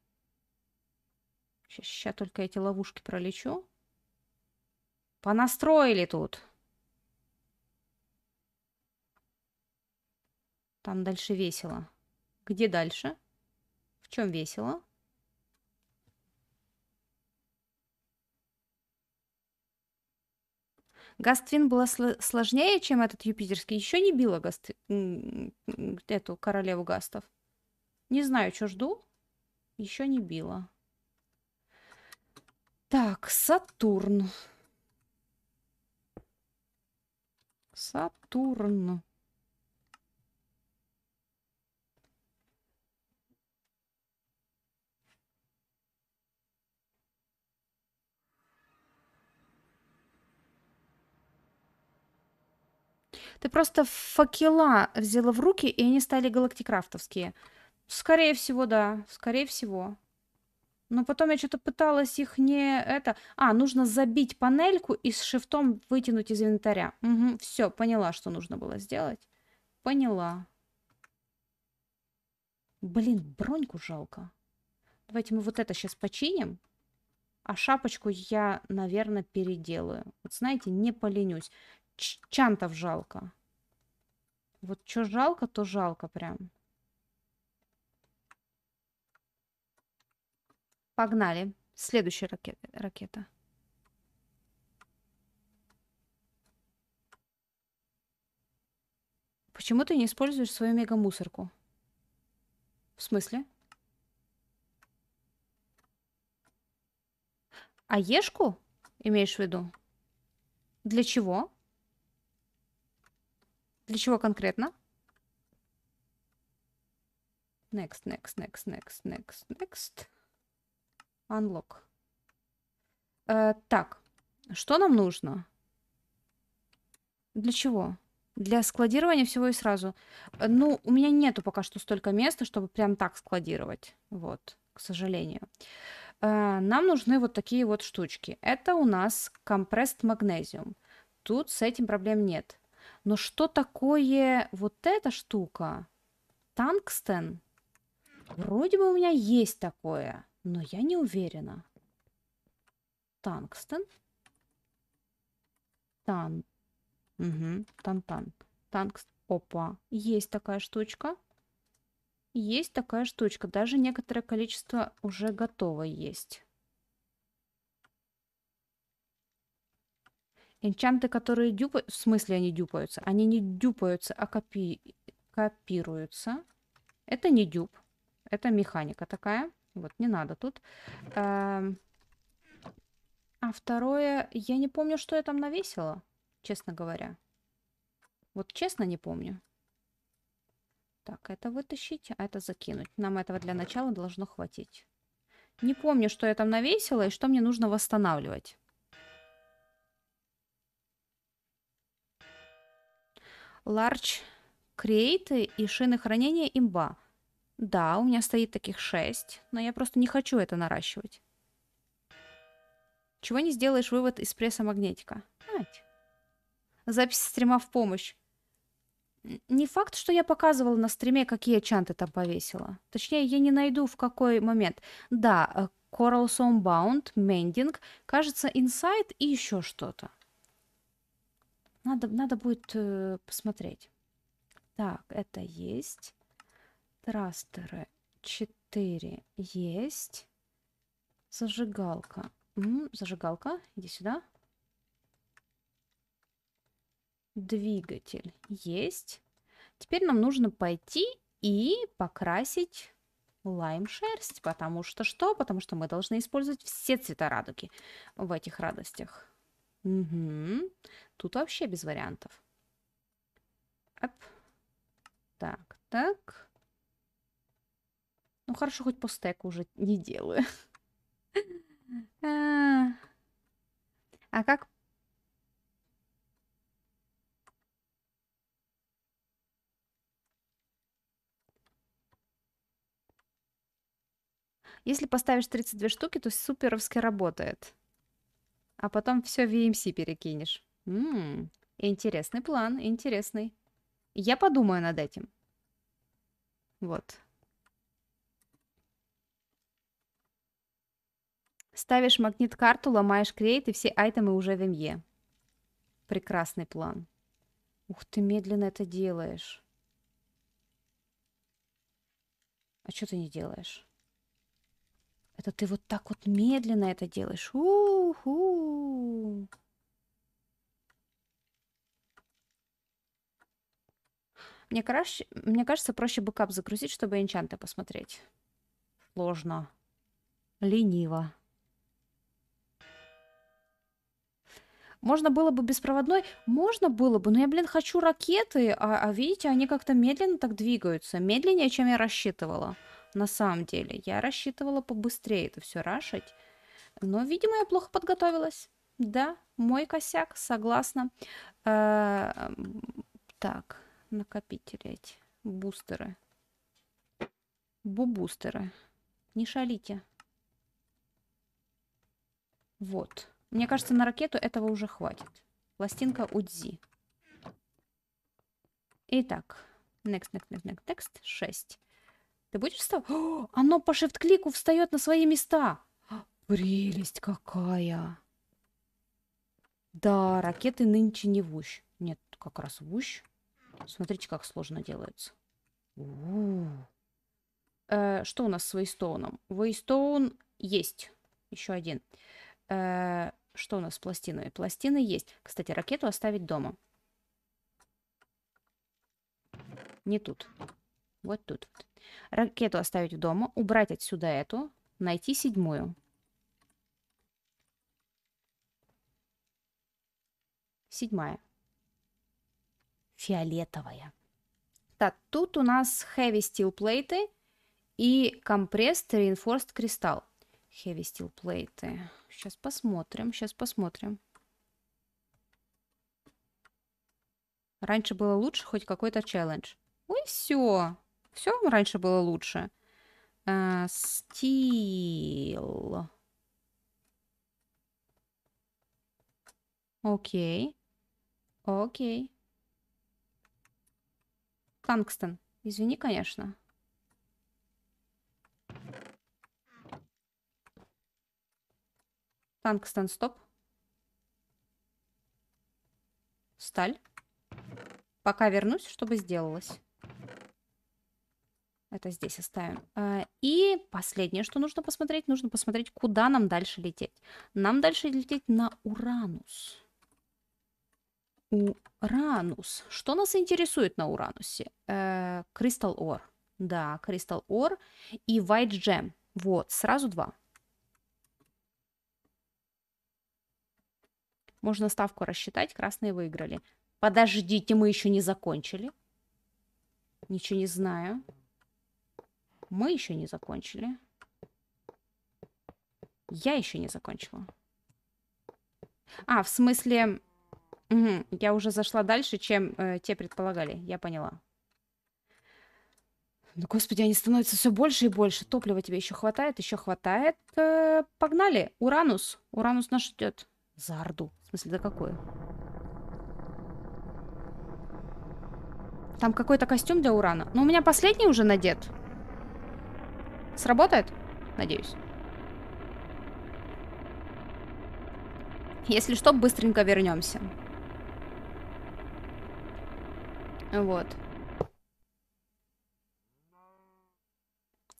Сейчас, только эти ловушки пролечу. Понастроили тут. Там дальше весело. Где дальше? В чем весело? Гаствин была сл сложнее, чем этот юпитерский. Еще не била Гаст... эту королеву Гастов. Не знаю, что жду. Еще не била. Так, Сатурн. Сатурн. Ты просто факела взяла в руки, и они стали галактикрафтовские. Скорее всего, да. Скорее всего. Но потом я что-то пыталась их не это... А, нужно забить панельку и с шифтом вытянуть из инвентаря. Угу, все, поняла, что нужно было сделать. Поняла. Блин, броньку жалко. Давайте мы вот это сейчас починим. А шапочку я, наверное, переделаю. Вот знаете, не поленюсь. Ч Чантов жалко. Вот что жалко, то жалко прям. Погнали. Следующая ракета. Почему ты не используешь свою мега-мусорку? В смысле? А ешку имеешь в виду? Для чего? Для чего конкретно? Next, next, next, next, next, next. Unlock. Э, так, что нам нужно? Для чего? Для складирования всего и сразу. Э, ну, у меня нету пока что столько места, чтобы прям так складировать. Вот, к сожалению. Э, нам нужны вот такие вот штучки. Это у нас compressed магнезиум. Тут с этим проблем нет. Но что такое вот эта штука? Танкстен? Вроде бы у меня есть такое но я не уверена. Танкстен, Тан. Угу. тан Тангст. Опа. Есть такая штучка. Есть такая штучка. Даже некоторое количество уже готово есть. Энчанты, которые дюпают... В смысле они дюпаются? Они не дюпаются, а копи... копируются. Это не дюп. Это механика такая. Вот, не надо тут. Эм, а второе, я не помню, что я там навесила, честно говоря. Вот честно не помню. Так, это вытащить, а это закинуть. Нам этого для начала должно хватить. Не помню, что я там навесила и что мне нужно восстанавливать. Large Create и шины хранения имба. Да, у меня стоит таких шесть, но я просто не хочу это наращивать. Чего не сделаешь вывод из пресса-магнетика? Ать. Запись стрима в помощь. Не факт, что я показывала на стриме, какие чанты там повесила. Точнее, я не найду в какой момент. Да, э, Coral Song Bound, Mending, кажется, Inside и еще что-то. Надо, надо будет э, посмотреть. Так, это есть. Трастеры 4 есть. Зажигалка. М -м, зажигалка, иди сюда. Двигатель есть. Теперь нам нужно пойти и покрасить лайм шерсть, потому что что? Потому что мы должны использовать все цвета радуги в этих радостях. Угу. Тут вообще без вариантов. Оп. Так, так. Ну, хорошо, хоть по стеку уже не делаю. А как... Если поставишь 32 штуки, то суперовски работает. А потом все в VMC эм перекинешь. М -м, интересный план, интересный. Я подумаю над этим. Вот. Ставишь магнит-карту, ломаешь крейт, и все айтемы уже в МЕ. Прекрасный план. Ух ты, медленно это делаешь. А что ты не делаешь? Это ты вот так вот медленно это делаешь. У-ху. Мне, краш... Мне кажется, проще бэкап загрузить, чтобы энчанты посмотреть. Сложно. Лениво. Можно было бы беспроводной? Можно было бы, но я, блин, хочу ракеты, а, а видите, они как-то медленно так двигаются. Медленнее, чем я рассчитывала. На самом деле, я рассчитывала побыстрее это все рашить. Но, видимо, я плохо подготовилась. Да, мой косяк, согласна. Э -э так, накопители эти, бустеры. Бубустеры. Не шалите. Вот. Мне кажется, на ракету этого уже хватит. Пластинка Удзи. Итак, next, next, next, next, next, 6. Ты будешь вставать? О, оно по шифт-клику встает на свои места. Прелесть какая. Да, ракеты нынче не в ущ. Нет, как раз в ущ. Смотрите, как сложно делается. У -у -у. Э, что у нас с Вейстоуном? Вейстоун есть. Еще один. Э, что у нас с пластиной? Пластины есть. Кстати, ракету оставить дома. Не тут. Вот тут. Ракету оставить дома, убрать отсюда эту, найти седьмую. Седьмая. Фиолетовая. Так, тут у нас heavy steel плейты и compressed reinforced кристалл. Heavy Steel Plate. Сейчас посмотрим, сейчас посмотрим. Раньше было лучше хоть какой-то челлендж. Ой, все. Все раньше было лучше. Uh, э, steel. Окей. Окей. Тангстон. Извини, конечно. Тангстен, стоп. Сталь. Пока вернусь, чтобы сделалось. Это здесь оставим. А, и последнее, что нужно посмотреть, нужно посмотреть, куда нам дальше лететь. Нам дальше лететь на Уранус. Уранус. Что нас интересует на Уранусе? Кристалл э, Ор. Да, Кристалл Ор и White Gem. Вот, сразу два. Можно ставку рассчитать, красные выиграли. Подождите, мы еще не закончили. Ничего не знаю. Мы еще не закончили. Я еще не закончила. А, в смысле, угу, я уже зашла дальше, чем э, те предполагали. Я поняла. Ну, господи, они становятся все больше и больше. Топлива тебе еще хватает, еще хватает. Э, погнали. Уранус. Уранус нас ждет. За Орду. В смысле, за какое? Там какой-то костюм для Урана. Но у меня последний уже надет. Сработает? Надеюсь. Если что, быстренько вернемся. Вот.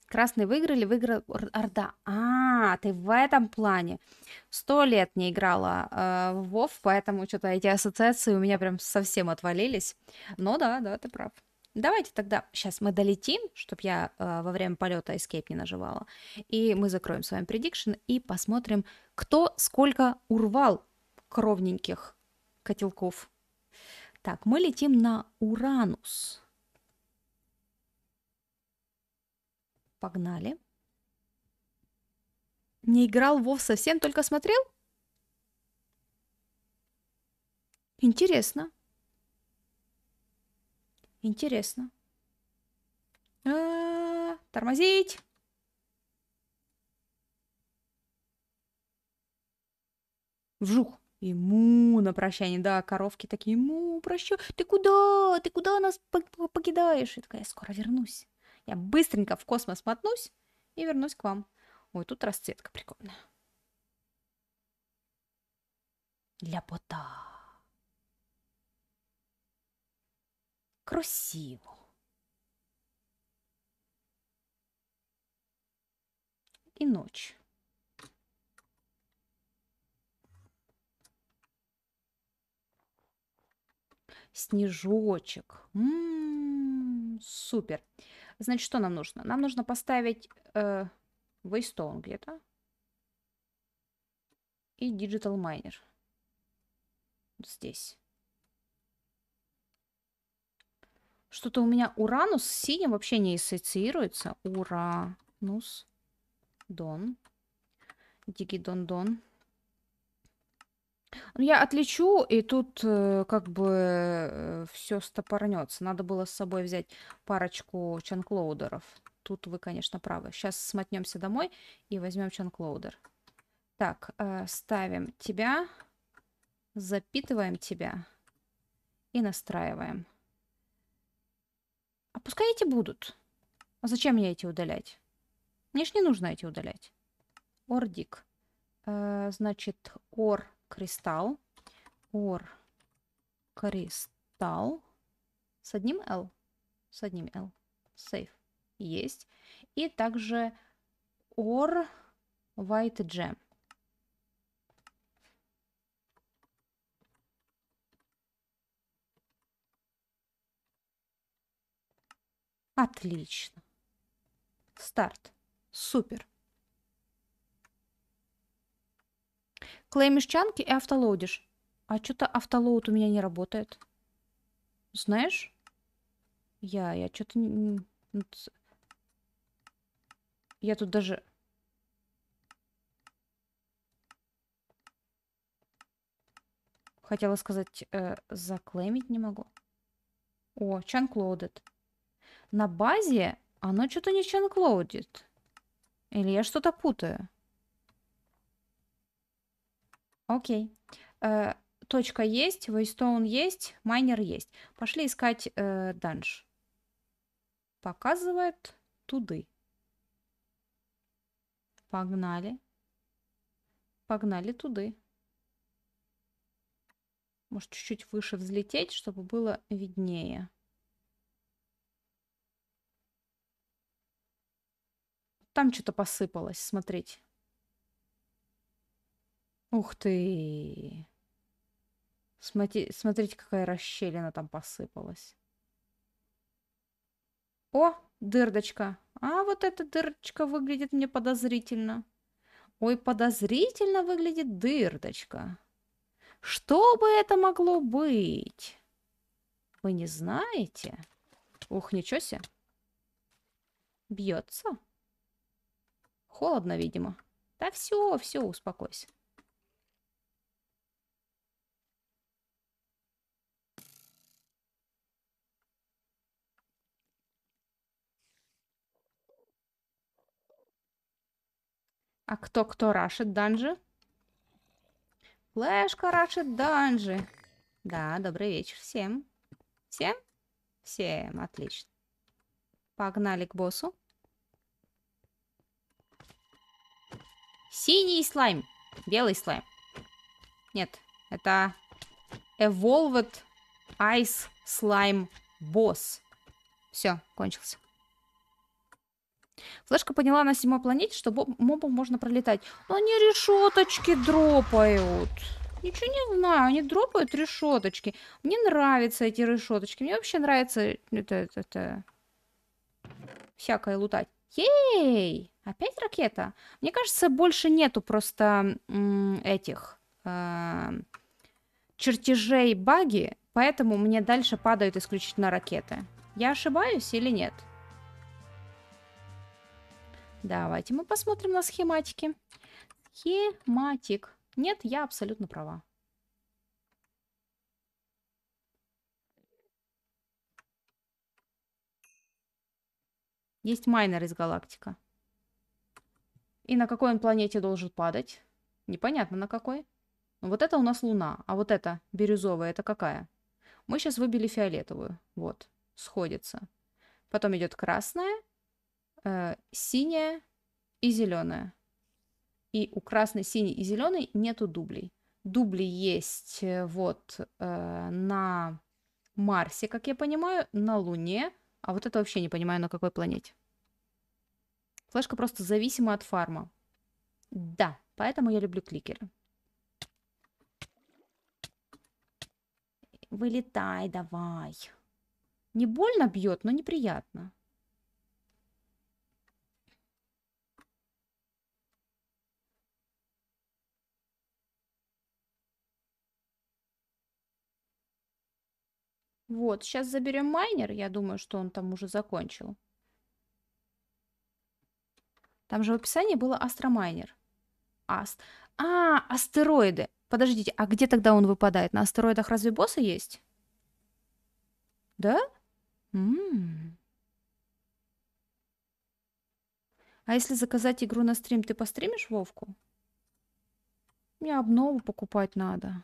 Красные выиграли, выиграл Орда. А, ты в этом плане. Сто лет не играла э, в Вов, поэтому что-то эти ассоциации у меня прям совсем отвалились. Но да, да, ты прав. Давайте тогда сейчас мы долетим, чтобы я э, во время полета Escape не наживала. И мы закроем с вами предикшн и посмотрим, кто сколько урвал кровненьких котелков. Так, мы летим на Уранус. Погнали. Не играл Вов совсем, только смотрел? Интересно. Интересно. А -а -а, тормозить. Вжух. Ему на прощание, да, коровки такие, ему прощу, ты куда, ты куда нас покидаешь? И такая, я скоро вернусь. Я быстренько в космос мотнусь и вернусь к вам. Ой, тут расцветка прикольная. Для бота. Красиво. И ночь. Снежочек. М -м -м, супер. Значит, что нам нужно? Нам нужно поставить э, Waystone где-то. И Digital Miner. Здесь. Что-то у меня Уранус с синим вообще не ассоциируется. Уранус. Дон. Дигидон-дон. Ну, я отлечу, и тут э, как бы э, все стопорнется. Надо было с собой взять парочку чанклоудеров. Тут вы, конечно, правы. Сейчас смотнемся домой и возьмем чанклоудер. Так, э, ставим тебя, запитываем тебя и настраиваем. А пускай эти будут. А зачем мне эти удалять? Мне ж не нужно эти удалять. Ордик. значит, ор кристалл. Or кристалл с одним L. С одним L. Save. Есть. И также or white gem. Отлично. Старт. Супер. Клеймишь чанки и автолоудишь. А что-то автолоуд у меня не работает. Знаешь? Я, я что-то... Ну, я тут даже... Хотела сказать, э, заклеймить не могу. О, чанклоудит. На базе оно что-то не чанклоудит. Или я что-то путаю. Окей. Э, точка есть, Вейстоун есть, майнер есть. Пошли искать э, данж. Показывает туды. Погнали. Погнали туды. Может, чуть-чуть выше взлететь, чтобы было виднее. Там что-то посыпалось, смотрите. Ух ты! Смотри, смотрите, какая расщелина там посыпалась. О, дырдочка. А вот эта дырочка выглядит мне подозрительно. Ой, подозрительно выглядит дырдочка. Что бы это могло быть? Вы не знаете? Ух, ничего себе. Бьется. Холодно, видимо. Да все, все, успокойся. А кто-кто рашит данжи? Флешка рашит данжи. Да, добрый вечер всем. Всем? Всем, отлично. Погнали к боссу. Синий слайм. Белый слайм. Нет, это Evolved Ice Slime Boss. Все, кончился. Флешка поняла на седьмой планете, что мобов можно пролетать. Но они решеточки дропают. Ничего не знаю, они дропают решеточки. Мне нравятся эти решеточки. Мне вообще нравится это, это, это... всякое лутать. Ей! Опять ракета? Мне кажется, больше нету просто этих э чертежей баги, поэтому мне дальше падают исключительно ракеты. Я ошибаюсь или нет? Давайте мы посмотрим на схематики. Схематик. Нет, я абсолютно права. Есть майнер из галактика. И на какой он планете должен падать? Непонятно на какой. Но ну, вот это у нас Луна, а вот это бирюзовая, это какая? Мы сейчас выбили фиолетовую. Вот, сходится. Потом идет красная, э, синяя и зеленая. И у красной, синей и зеленой нету дублей. Дубли есть э, вот э, на Марсе, как я понимаю, на Луне, а вот это вообще не понимаю, на какой планете. Флешка просто зависима от фарма. Да, поэтому я люблю кликеры. Вылетай давай. Не больно бьет, но неприятно. Вот, сейчас заберем майнер. Я думаю, что он там уже закончил. Там же в описании было астромайнер. Аст. А, астероиды. Подождите, а где тогда он выпадает? На астероидах разве боссы есть? Да? М -м -м. А если заказать игру на стрим, ты постримишь Вовку? Мне обнову покупать надо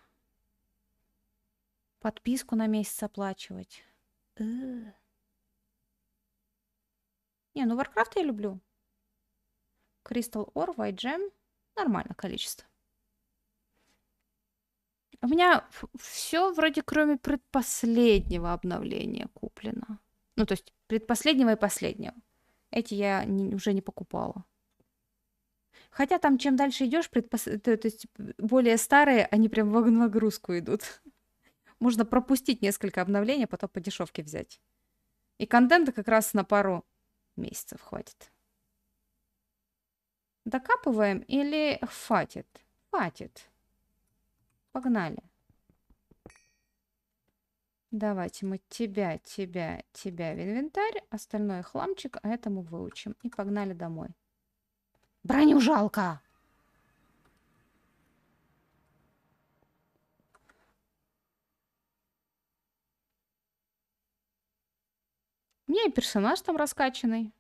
подписку на месяц оплачивать. Не, ну Warcraft я люблю. Crystal Ore, White Gem. Нормально количество. У меня все вроде кроме предпоследнего обновления куплено. Ну, то есть предпоследнего и последнего. Эти я не, уже не покупала. Хотя там чем дальше идешь, предпос... то, то есть более старые, они прям в нагрузку идут. Можно пропустить несколько обновлений, а потом по дешевке взять. И контента как раз на пару месяцев хватит. Докапываем или хватит? Хватит. Погнали. Давайте мы тебя, тебя, тебя в инвентарь, остальное хламчик, а этому выучим. И погнали домой. Броню жалко! меня персонаж там раскачанный.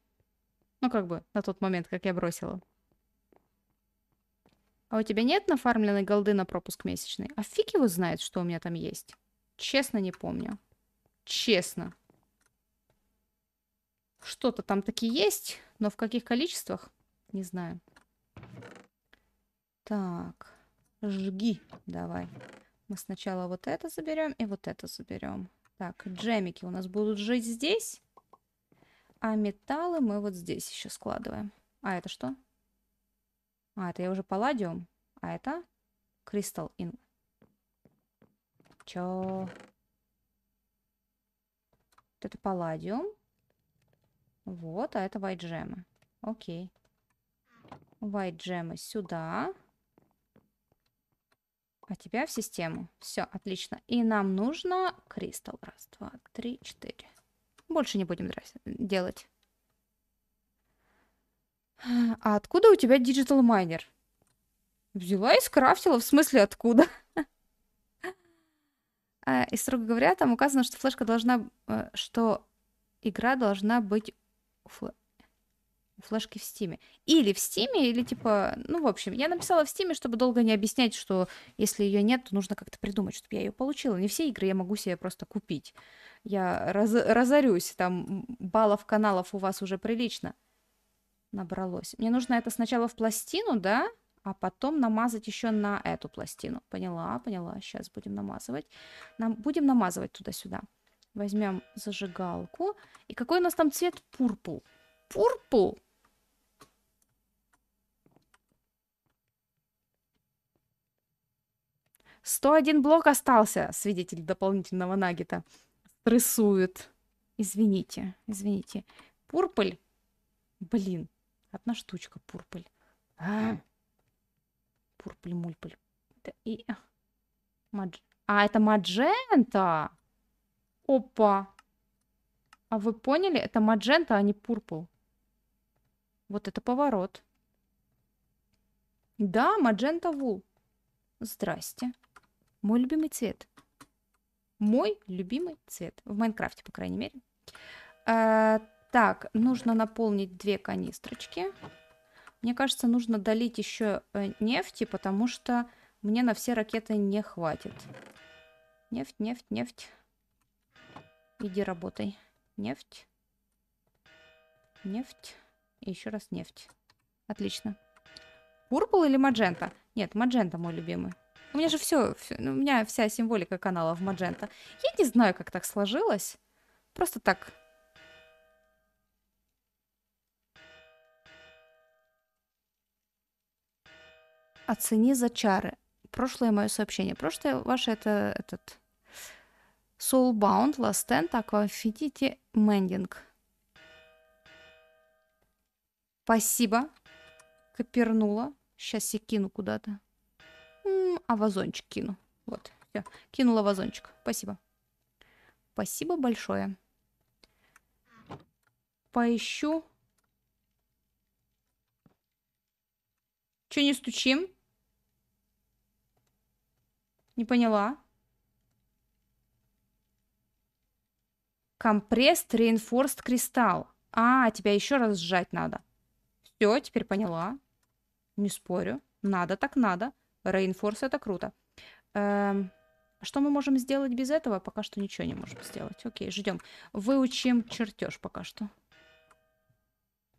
Ну, как бы, на тот момент, как я бросила. А у тебя нет нафармленной голды на пропуск месячный? А фиг его знает, что у меня там есть. Честно не помню. Честно. Что-то там таки есть, но в каких количествах? Не знаю. Так. Жги давай. Мы сначала вот это заберем и вот это заберем. Так, джемики у нас будут жить здесь. А металлы мы вот здесь еще складываем. А это что? А, это я уже палладиум. А это кристалл ин. Чё? Вот это палладиум. Вот, а это white джемы. Окей. White джемы сюда. А тебя в систему. Все, отлично. И нам нужно кристалл. Раз, два, три, четыре. Больше не будем делать. А откуда у тебя Digital Miner? Взяла и скрафтила. В смысле, откуда? А, и, строго говоря, там указано, что флешка должна... Э, что игра должна быть у флешки в стиме. Или в стиме, или типа, ну, в общем, я написала в стиме, чтобы долго не объяснять, что если ее нет, то нужно как-то придумать, чтобы я ее получила. Не все игры я могу себе просто купить. Я раз, разорюсь, там баллов каналов у вас уже прилично набралось. Мне нужно это сначала в пластину, да? А потом намазать еще на эту пластину. Поняла, поняла. Сейчас будем намазывать. Нам будем намазывать туда-сюда. Возьмем зажигалку. И какой у нас там цвет? Пурпул. Пурпул. Сто один блок остался, свидетель дополнительного нагита прессует. Извините, извините. Пурпель? Блин, одна штучка пурпель. А? Пурпель-мульпель. и... Мадж... А, это маджента! Опа! А вы поняли? Это маджента, а не пурпл. Вот это поворот. Да, маджента вул. Здрасте. Мой любимый цвет мой любимый цвет. В Майнкрафте, по крайней мере. А, так, нужно наполнить две канистрочки. Мне кажется, нужно долить еще э, нефти, потому что мне на все ракеты не хватит. Нефть, нефть, нефть. Иди работай. Нефть. Нефть. И еще раз нефть. Отлично. Пурпл или маджента? Нет, маджента мой любимый. У меня же все, ну, у меня вся символика канала в Маджента. Я не знаю, как так сложилось. Просто так. Оцени за чары. Прошлое мое сообщение. Прошлое ваше это этот... Soulbound, Last Stand, Aquafidity, Mending. Спасибо. Копернула. Сейчас я кину куда-то а вазончик кину. Вот, все, кинула вазончик. Спасибо. Спасибо большое. Поищу. Че не стучим? Не поняла. Компресс, Reinforced кристалл. А, тебя еще раз сжать надо. Все, теперь поняла. Не спорю. Надо так надо. Рейнфорс это круто. Эм, что мы можем сделать без этого? Пока что ничего не можем сделать. Окей, ждем. Выучим чертеж пока что.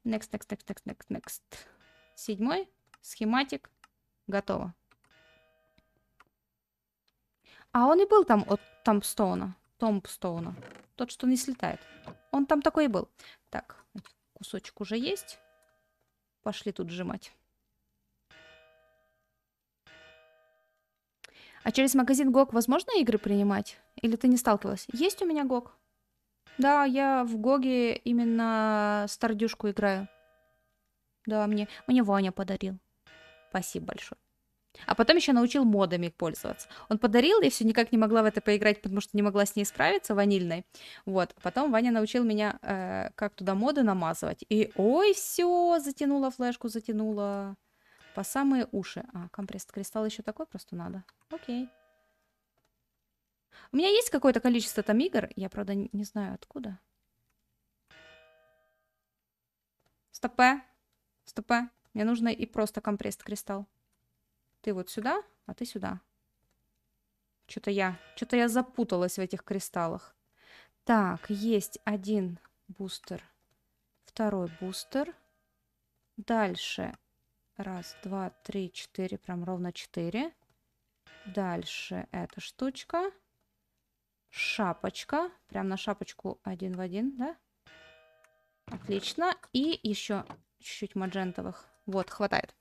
Next, next, next, next, next, next. Седьмой. Схематик. Готово. А он и был там от Тампстоуна. Томпстоуна. Тот, что не слетает. Он там такой и был. Так, кусочек уже есть. Пошли тут сжимать. А через магазин ГОК возможно игры принимать? Или ты не сталкивалась? Есть у меня ГОК. Да, я в ГОГе именно стардюшку играю. Да, мне, мне Ваня подарил. Спасибо большое. А потом еще научил модами пользоваться. Он подарил, я все никак не могла в это поиграть, потому что не могла с ней справиться, ванильной. Вот. А потом Ваня научил меня, э, как туда моды намазывать. И ой, все, затянула флешку, затянула. По самые уши. А, компресс кристалл еще такой просто надо. Окей. У меня есть какое-то количество там игр. Я, правда, не знаю откуда. Стопе. Э, Стопе. Э. Мне нужно и просто компресс кристалл. Ты вот сюда, а ты сюда. Что-то я, что-то я запуталась в этих кристаллах. Так, есть один бустер, второй бустер. Дальше Раз, два, три, четыре, прям ровно четыре. Дальше эта штучка. Шапочка. Прям на шапочку один в один, да? Отлично. И еще чуть-чуть маджентовых. Вот, хватает.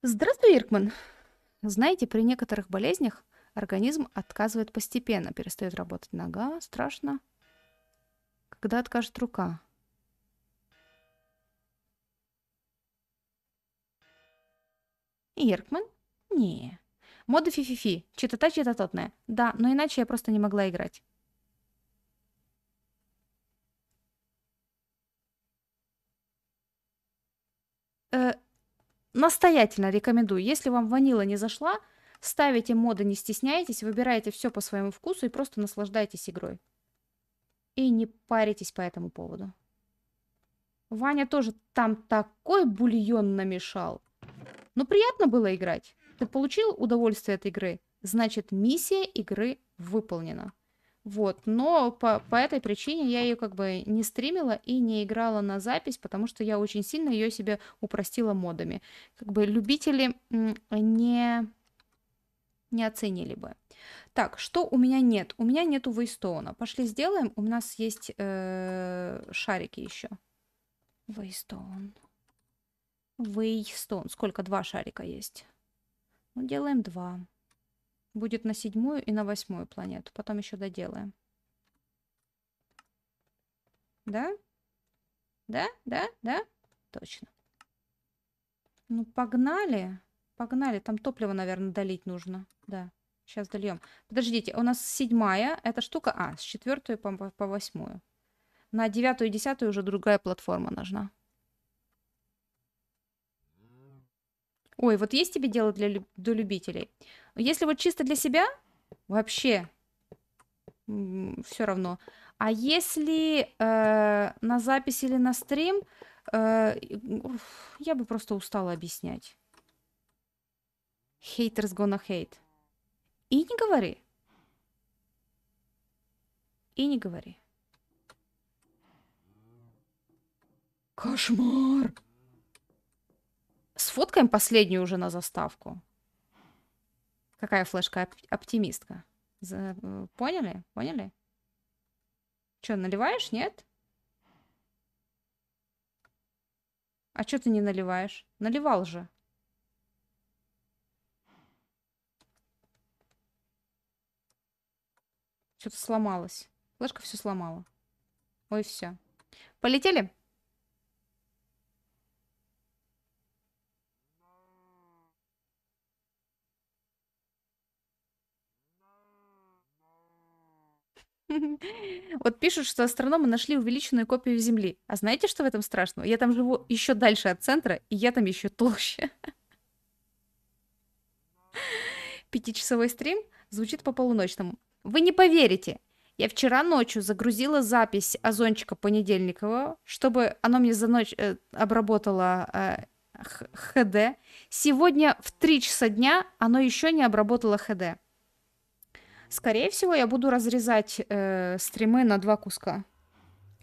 Здравствуй, Иркман. Знаете, при некоторых болезнях организм отказывает постепенно. Перестает работать нога, страшно. Когда откажет рука? Иркман? Не. Мода фи-фи-фи. Читата читатотная. Да, но иначе я просто не могла играть. Э, настоятельно рекомендую. Если вам ванила не зашла, ставите моды, не стесняйтесь, выбирайте все по своему вкусу и просто наслаждайтесь игрой. И не паритесь по этому поводу. Ваня тоже там такой бульон намешал. Но приятно было играть. Ты получил удовольствие от игры, значит миссия игры выполнена. Вот, но по, по этой причине я ее как бы не стримила и не играла на запись, потому что я очень сильно ее себе упростила модами. Как бы любители не, не оценили бы. Так, что у меня нет? У меня нету Вейстоуна. Пошли сделаем, у нас есть э, шарики еще. Вейстоун. Вейстон. Сколько? Два шарика есть. Ну, делаем два. Будет на седьмую и на восьмую планету. Потом еще доделаем. Да? Да? Да? Да? Точно. Ну, погнали. Погнали. Там топливо, наверное, долить нужно. Да. Сейчас дольем. Подождите, у нас седьмая. Эта штука... А, с четвертую по, по восьмую. На девятую и десятую уже другая платформа нужна. Ой, вот есть тебе дело для, для любителей. Если вот чисто для себя, вообще все равно. А если э, на запись или на стрим, э, я бы просто устала объяснять. Haters gonna hate. И не говори. И не говори. Кошмар! сфоткаем последнюю уже на заставку. Какая флешка оптимистка? За... Э, поняли? Поняли? Что, наливаешь, нет? А что ты не наливаешь? Наливал же. Что-то сломалось. Флешка все сломала. Ой, все. Полетели? Вот пишут, что астрономы нашли увеличенную копию Земли. А знаете, что в этом страшного? Я там живу еще дальше от центра, и я там еще толще. Пятичасовой стрим звучит по полуночному. Вы не поверите, я вчера ночью загрузила запись озончика понедельникового, чтобы оно мне за ночь э, обработало э, х- ХД. Сегодня в 3 часа дня оно еще не обработало ХД. Скорее всего, я буду разрезать э, стримы на два куска.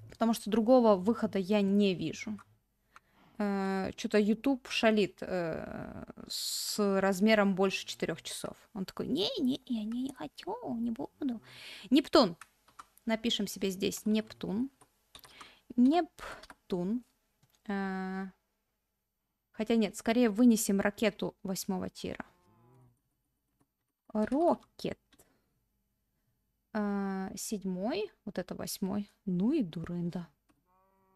Потому что другого выхода я не вижу. Э, Что-то YouTube шалит э, с размером больше четырех часов. Он такой, не-не, я не хочу, не буду. Нептун. Напишем себе здесь Нептун. Нептун. Э, хотя нет, скорее вынесем ракету восьмого тира. Рокет. А, седьмой, вот это восьмой. Ну и дурында.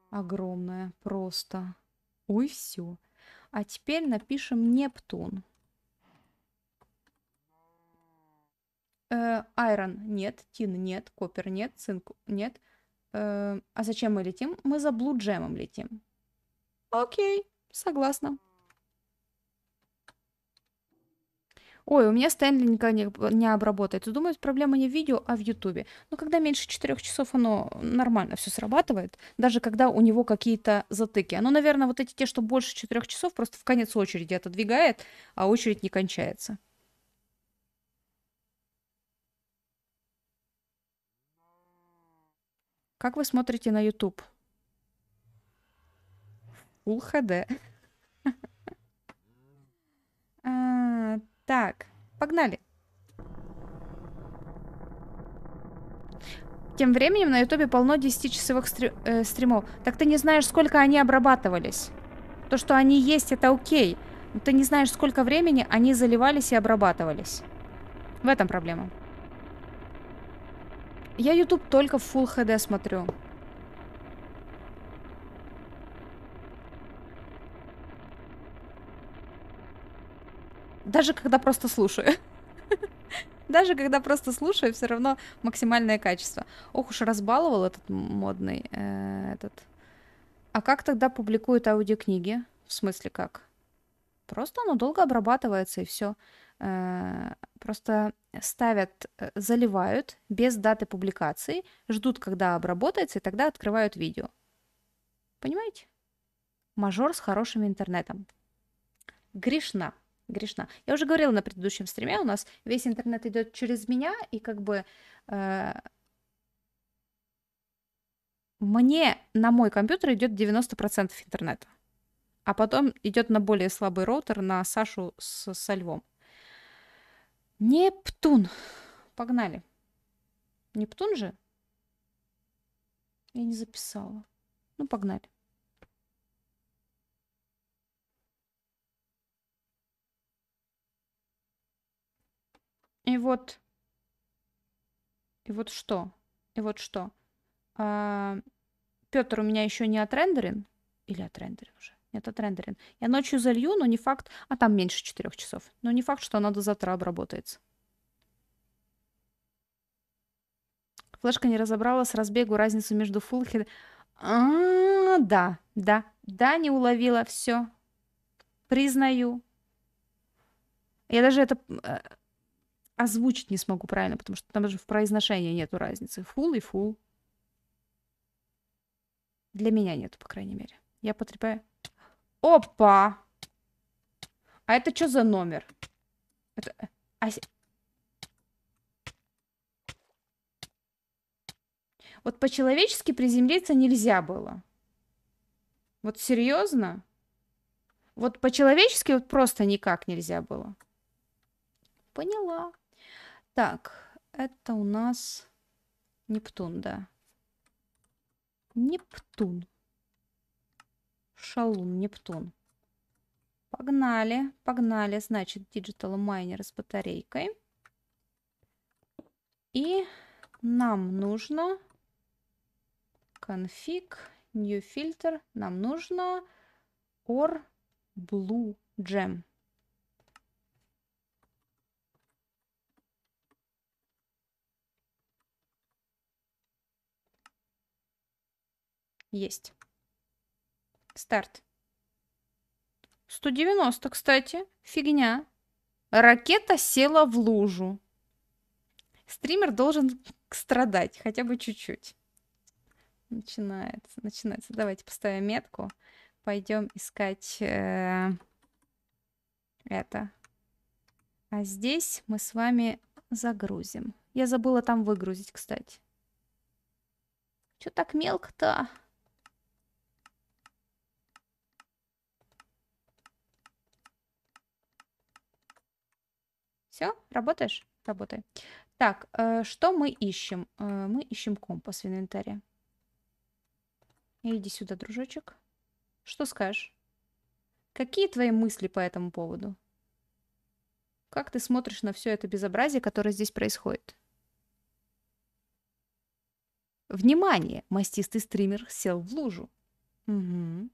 Огромная просто. Ой, все. А теперь напишем Нептун. Э, Айрон нет, тин нет, копер нет, цинк нет. Э, а зачем мы летим? Мы за блуджемом летим. Окей, согласна. Ой, у меня Стэнли никогда не, не обработается. Думают, проблема не в видео, а в Ютубе. Но когда меньше 4 часов, оно нормально все срабатывает, даже когда у него какие-то затыки. Оно, наверное, вот эти те, что больше 4 часов, просто в конец очереди отодвигает, а очередь не кончается. Как вы смотрите на YouTube? Full HD. Так, погнали. Тем временем на ютубе полно 10-часовых стри э, стримов. Так ты не знаешь, сколько они обрабатывались. То, что они есть, это окей. Но ты не знаешь, сколько времени они заливались и обрабатывались. В этом проблема. Я YouTube только в Full HD смотрю. даже когда просто слушаю. Даже когда просто слушаю, все равно максимальное качество. Ох уж разбаловал этот модный э, этот. А как тогда публикуют аудиокниги? В смысле как? Просто оно долго обрабатывается и все. Э, просто ставят, э, заливают без даты публикации, ждут, когда обработается, и тогда открывают видео. Понимаете? Мажор с хорошим интернетом. Гришна грешна. Я уже говорила на предыдущем стриме, у нас весь интернет идет через меня, и как бы э, мне на мой компьютер идет 90% интернета, а потом идет на более слабый роутер, на Сашу с, со львом. Нептун. Погнали. Нептун же? Я не записала. Ну, погнали. И вот... И вот что? И вот что? А, Петр у меня еще не отрендерен. Или отрендерен уже? Нет, отрендерен. Я ночью залью, но не факт... А там меньше 4 часов. Но не факт, что она до завтра обработается. Флешка не разобрала с разбегу разницу между фулхи... А, да, да, да, не уловила, все. Признаю. Я даже это... Э, озвучить не смогу правильно, потому что там даже в произношении нету разницы. Фул и фул. Для меня нету, по крайней мере. Я потрепаю. Опа! А это что за номер? Это... А... Вот по-человечески приземлиться нельзя было. Вот серьезно? Вот по-человечески вот просто никак нельзя было. Поняла. Так, это у нас Нептун, да. Нептун. Шалун, Нептун. Погнали, погнали. Значит, Digital Miner с батарейкой. И нам нужно конфиг new filter. Нам нужно or blue gem. Есть. Старт. 190, кстати. Фигня. Ракета села в лужу. Стример должен страдать хотя бы чуть-чуть. Начинается, начинается. Давайте поставим метку. Пойдем искать э, это. А здесь мы с вами загрузим. Я забыла там выгрузить, кстати. Чё так мелко-то? Все, работаешь? Работай. Так, э, что мы ищем? Э, мы ищем компас в инвентаре. Иди сюда, дружочек. Что скажешь? Какие твои мысли по этому поводу? Как ты смотришь на все это безобразие, которое здесь происходит? Внимание! Мастистый стример сел в лужу. Угу.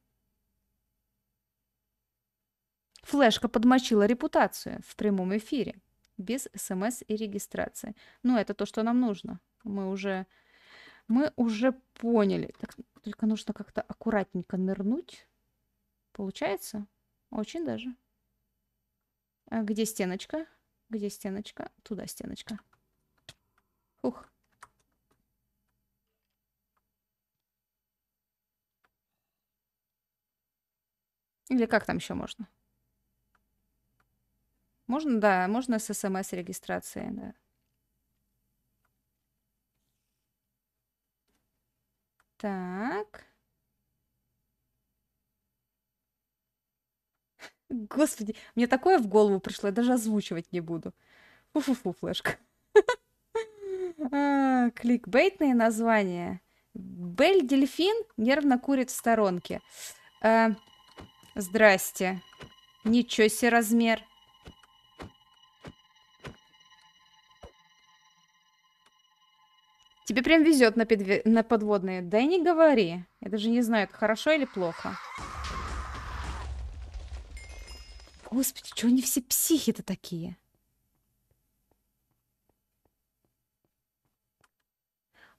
Флешка подмочила репутацию в прямом эфире без смс и регистрации. Ну, это то, что нам нужно. Мы уже, мы уже поняли. Так, только нужно как-то аккуратненько нырнуть. Получается? Очень даже. А где стеночка? Где стеночка? Туда стеночка. Ух. Или как там еще можно? Можно, да, можно с смс-регистрацией, да. Так. Господи, мне такое в голову пришло, я даже озвучивать не буду. Фу-фу-фу, флешка. А, кликбейтные названия. Бель-дельфин нервно курит в сторонке. Э, здрасте. Ничего себе размер. Тебе прям везет на, педве... на подводные. Да и не говори. Я даже не знаю, это хорошо или плохо. Господи, что они все психи-то такие?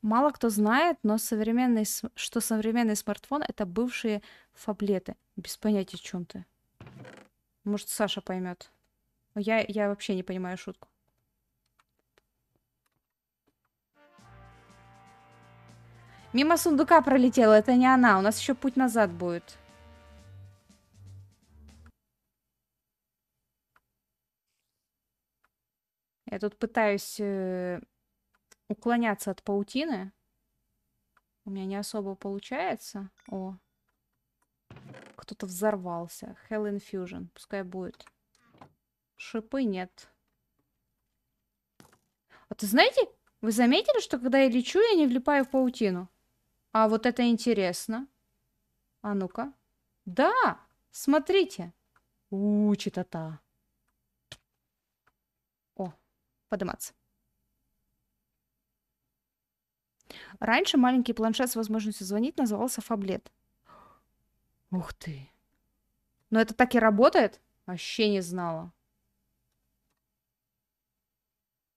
Мало кто знает, но современный, что современный смартфон это бывшие фаблеты. Без понятия, чем ты. Может, Саша поймет. Я, я вообще не понимаю шутку. Мимо сундука пролетела, это не она. У нас еще путь назад будет. Я тут пытаюсь э, уклоняться от паутины. У меня не особо получается. О. Кто-то взорвался. Hell Infusion. Пускай будет. Шипы нет. А ты знаете, вы заметили, что когда я лечу, я не влипаю в паутину? А вот это интересно. А ну-ка. Да, смотрите. У, читата. О, подниматься. Раньше маленький планшет с возможностью звонить назывался фаблет. Ух ты. Но это так и работает? Вообще не знала.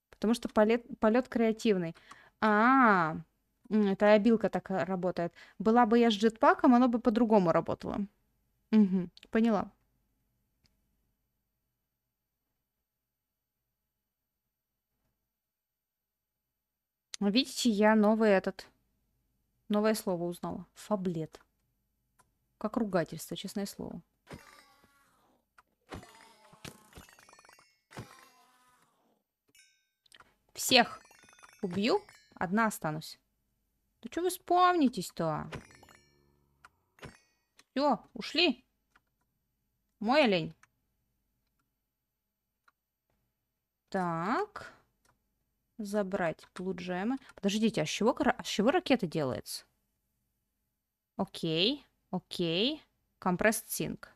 Потому что полет, полет креативный. А, -а, -а. Это обилка так э, работает. Была бы я с джетпаком, оно бы по-другому работало. Угу, поняла. Видите, я новый этот, новое слово узнала. Фаблет. Как ругательство, честное слово. Всех убью, одна останусь. Да что вы спавнитесь-то? Все, ушли. Мой олень. Так. Забрать блуджемы. Подождите, а с чего, а с чего ракета делается? Окей, окей. Компресс цинк.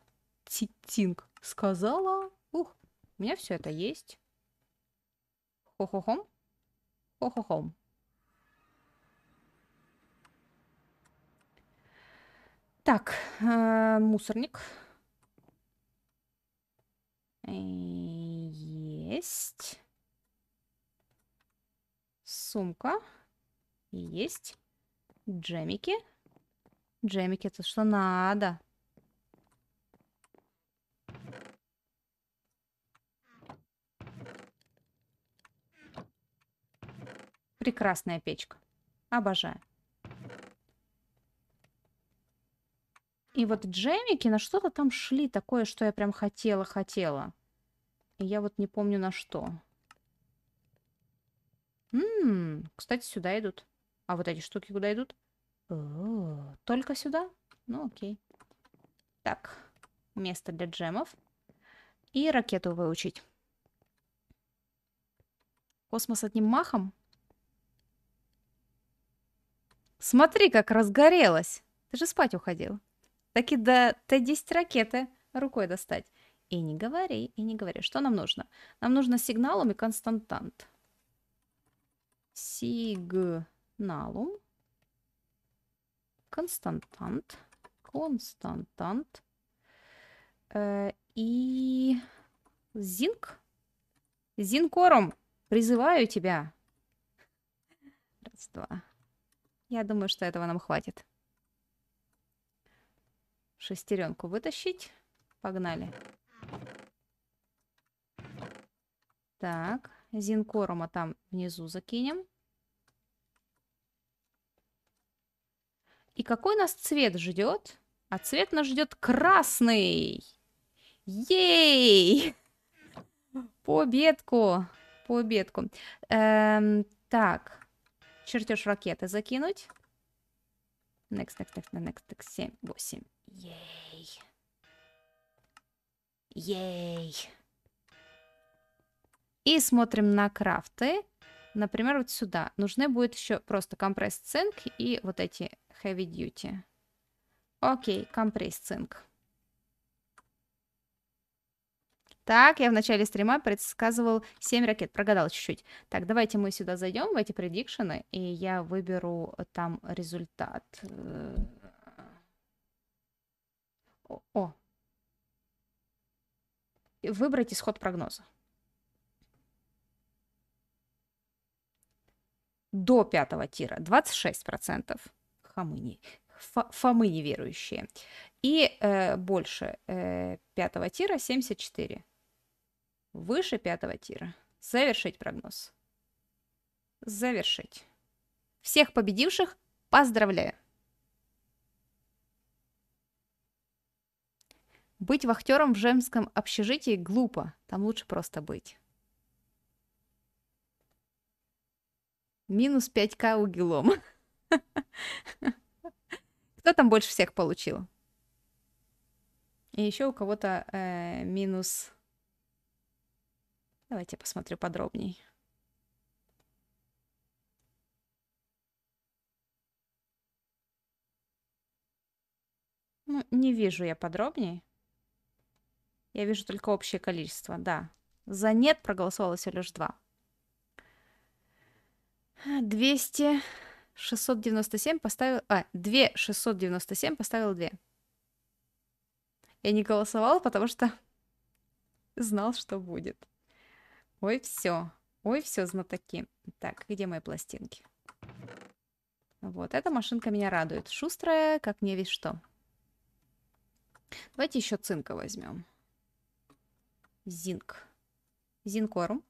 Тинг сказала. Ух, у меня все это есть. Хо-хо-хом. Хо-хо-хом. Так, э, мусорник. Э, есть. Сумка. Есть. Джемики. Джемики, это что надо? Прекрасная печка. Обожаю. И вот джемики на что-то там шли такое, что я прям хотела-хотела. И я вот не помню на что. Ммм, кстати, сюда идут. А вот эти штуки куда идут? О, -о, О, только сюда? Ну, окей. Так, место для джемов. И ракету выучить. Космос одним махом? Смотри, как разгорелось. Ты же спать уходил так и до Т-10 ракеты рукой достать. И не говори, и не говори. Что нам нужно? Нам нужно сигналом и константант. Сигналум. Константант. Константант. Э, и зинк. Зинкорум, призываю тебя. Раз, два. Я думаю, что этого нам хватит шестеренку вытащить. Погнали. Так, зинкорума там внизу закинем. И какой нас цвет ждет? А цвет нас ждет красный. Ей! Победку! Победку! Эм, так. Чертеж ракеты закинуть. Next, next, next, next, next. 7, 8. Ей. Ей. И смотрим на крафты. Например, вот сюда. Нужны будет еще просто компресс цинк и вот эти heavy duty. Окей, компресс цинк. Так, я в начале стрима предсказывал 7 ракет, прогадал чуть-чуть. Так, давайте мы сюда зайдем, в эти предикшены, и я выберу там результат. Э, о. Выбрать исход прогноза. До пятого тира 26%. Хамыни. Фомы неверующие. И э, больше э, пятого тира 74. Выше пятого тира. Завершить прогноз. Завершить. Всех победивших поздравляю! Быть вахтером в женском общежитии глупо, там лучше просто быть. Минус 5к у угилом. Кто там больше всех получил? И еще у кого-то э, минус... Давайте я посмотрю подробней. Ну, не вижу я подробней. Я вижу только общее количество, да. За нет проголосовало всего лишь 2. 200... 697 поставил... А, 2 697 поставил 2. Я не голосовал, потому что знал, что будет. Ой, все. Ой, все, знатоки. Так, где мои пластинки? Вот, эта машинка меня радует. Шустрая, как не весь что. Давайте еще цинка возьмем. Зинк. Зинкорум.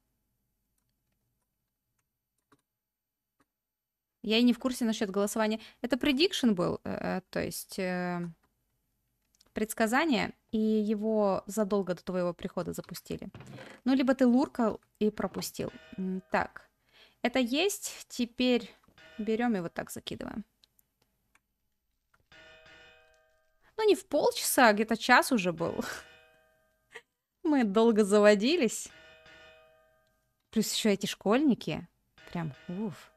Я и не в курсе насчет голосования. Это предикшн был, э, э, то есть э, предсказание, и его задолго до твоего прихода запустили. Ну, либо ты луркал и пропустил. Так, это есть. Теперь берем и вот так закидываем. Ну, не в полчаса, а где-то час уже был. Мы долго заводились. Плюс еще эти школьники. Прям уф.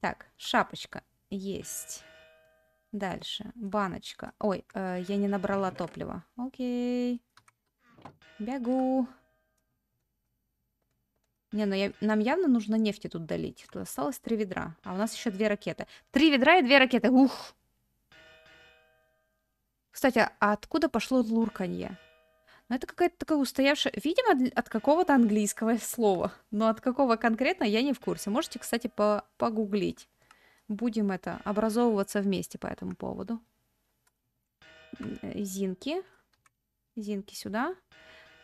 Так, шапочка. Есть. Дальше. Баночка. Ой, э, я не набрала топлива. Окей. Бегу. Не, ну я, нам явно нужно нефти тут долить. Тут осталось три ведра. А у нас еще две ракеты. Три ведра и две ракеты. Ух! Кстати, а откуда пошло лурканье? Но ну, это какая-то такая устоявшая, видимо, от какого-то английского слова, но от какого конкретно я не в курсе. Можете, кстати, по погуглить. Будем это образовываться вместе по этому поводу. Зинки. Зинки сюда.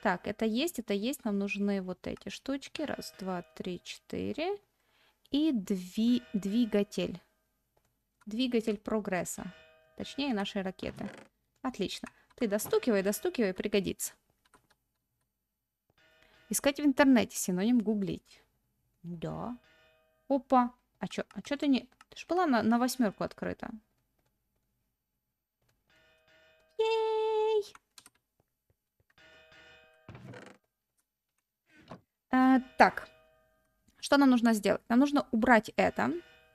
Так, это есть, это есть. Нам нужны вот эти штучки. Раз, два, три, четыре. И дви двигатель. Двигатель прогресса. Точнее, нашей ракеты. Отлично. Ты достукивай, достукивай, пригодится. Искать в интернете, синоним гуглить. Да. Опа. А чё, а чё ты не... Ты ж была на, на восьмерку открыта. Ей! А, так. Что нам нужно сделать? Нам нужно убрать это.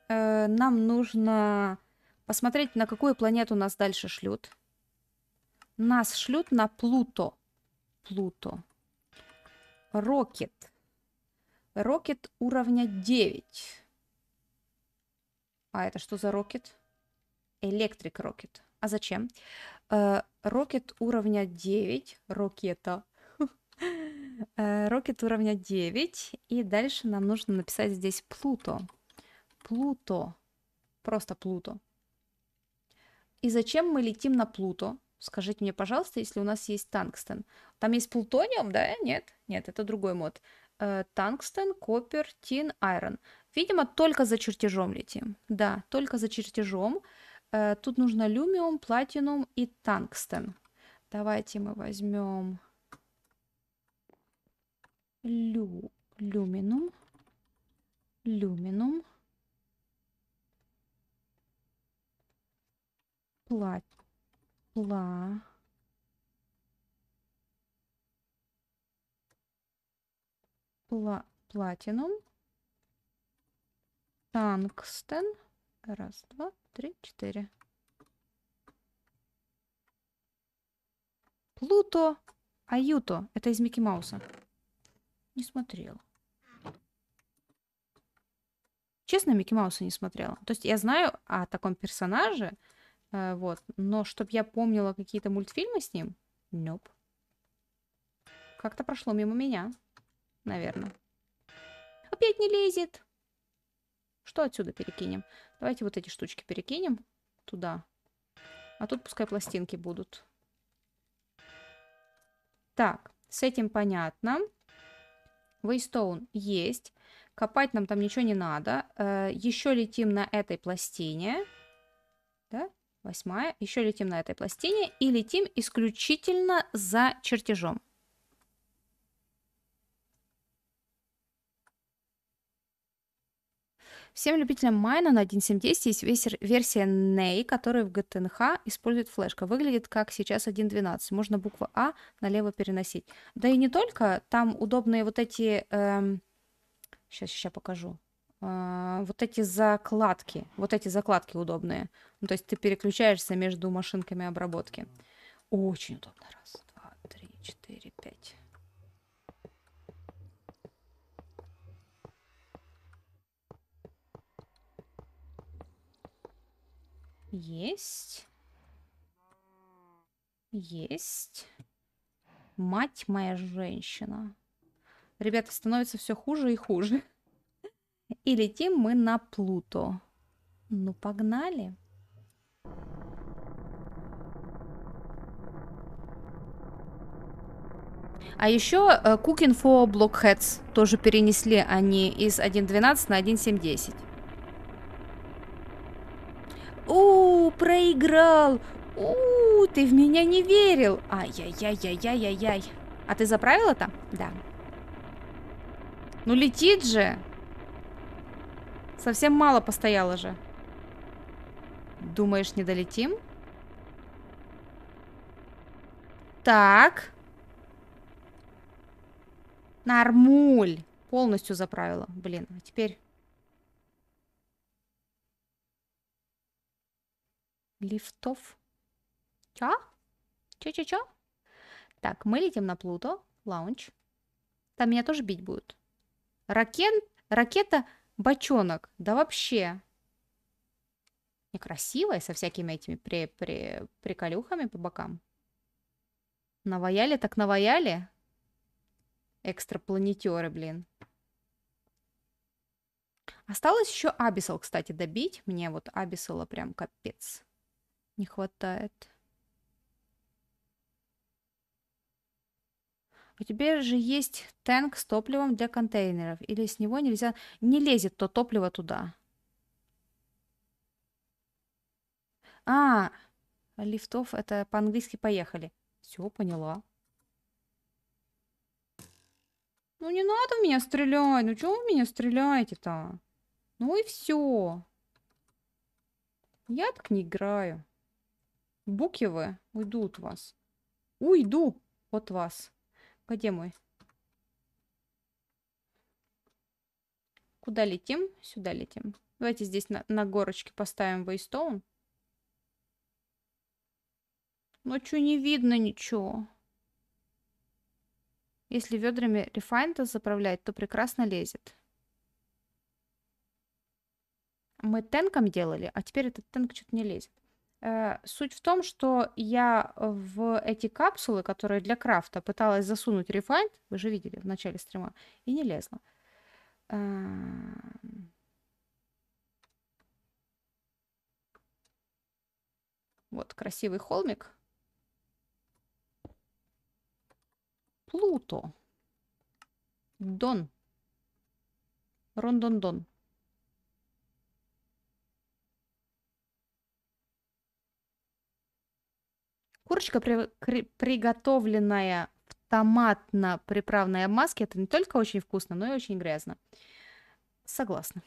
Э, нам нужно посмотреть, на какую планету нас дальше шлют. Нас шлют на Плуто. Плуто. Рокет. Рокет уровня 9. А это что за рокет? Электрик рокет. А зачем? Э, рокет уровня 9. Рокета. Э, рокет уровня 9. И дальше нам нужно написать здесь Плуто. Плуто. Просто Плуто. И зачем мы летим на Плуто? Скажите мне, пожалуйста, если у нас есть тангстен. Там есть плутониум, да? Нет? Нет, это другой мод. Э, тангстен, копер, тин, айрон. Видимо, только за чертежом летим. Да, только за чертежом. Э, тут нужно люмиум, платинум и тангстен. Давайте мы возьмем лю, люминум, люминум, платинум Пла, пла, платинум, танкстен, Раз, два, три, четыре. Плуто Аюто. Это из Микки Мауса. Не смотрел. Честно, Микки Мауса не смотрела. То есть я знаю о таком персонаже, Э, вот. Но чтобы я помнила какие-то мультфильмы с ним? Нёп. Как-то прошло мимо меня. Наверное. Опять не лезет. Что отсюда перекинем? Давайте вот эти штучки перекинем туда. А тут пускай пластинки будут. Так, с этим понятно. Вейстоун есть. Копать нам там ничего не надо. Э, Еще летим на этой пластине восьмая. Еще летим на этой пластине и летим исключительно за чертежом. Всем любителям майна на 1.7.10 есть версия NEI, которая в GTNH использует флешка. Выглядит как сейчас 1.12. Можно букву А налево переносить. Да и не только. Там удобные вот эти... Эм... Сейчас, сейчас покажу. А, вот эти закладки, вот эти закладки удобные. Ну, то есть ты переключаешься между машинками обработки. Очень удобно. Раз, два, три, четыре, пять. Есть. Есть. Мать моя женщина. Ребята, становится все хуже и хуже. И летим мы на Плуто. Ну, погнали. А еще Cooking for Blockheads тоже перенесли они из 1.12 на 1.7.10. У, проиграл! У, ты в меня не верил! Ай-яй-яй-яй-яй-яй-яй. А ты заправила там? Да. Ну летит же! Совсем мало постояло же. Думаешь, не долетим? Так. Нормуль. Полностью заправила. Блин, а теперь... Лифтов. Чё? Чё-чё-чё? Так, мы летим на Плуто. Лаунч. Там меня тоже бить будут. Ракен... Ракета бочонок, да вообще. Некрасивая, со всякими этими при, при, приколюхами по бокам. Наваяли так наваяли. Экстрапланетеры, блин. Осталось еще Абисел, кстати, добить. Мне вот Абисела прям капец не хватает. У тебя же есть танк с топливом для контейнеров, или с него нельзя... Не лезет то топливо туда. А, лифтов это по-английски поехали. Все, поняла. Ну не надо в меня стрелять, ну чего вы меня стреляете-то? Ну и все. Я так не играю. Буки уйдут от вас. Уйду от вас. Где мой? Куда летим? Сюда летим. Давайте здесь на, на горочке поставим вейстоун. Ну, что не видно ничего. Если ведрами рефайнта заправлять, то прекрасно лезет. Мы тенком делали, а теперь этот тенк что-то не лезет. Э, суть в том, что я в эти капсулы, которые для крафта, пыталась засунуть рефайнд, вы же видели в начале стрима, и не лезла. Эм. Вот красивый холмик. Плуто. Дон. Рондондон. Курочка, при... приготовленная в томатно-приправной маске это не только очень вкусно, но и очень грязно. Согласна.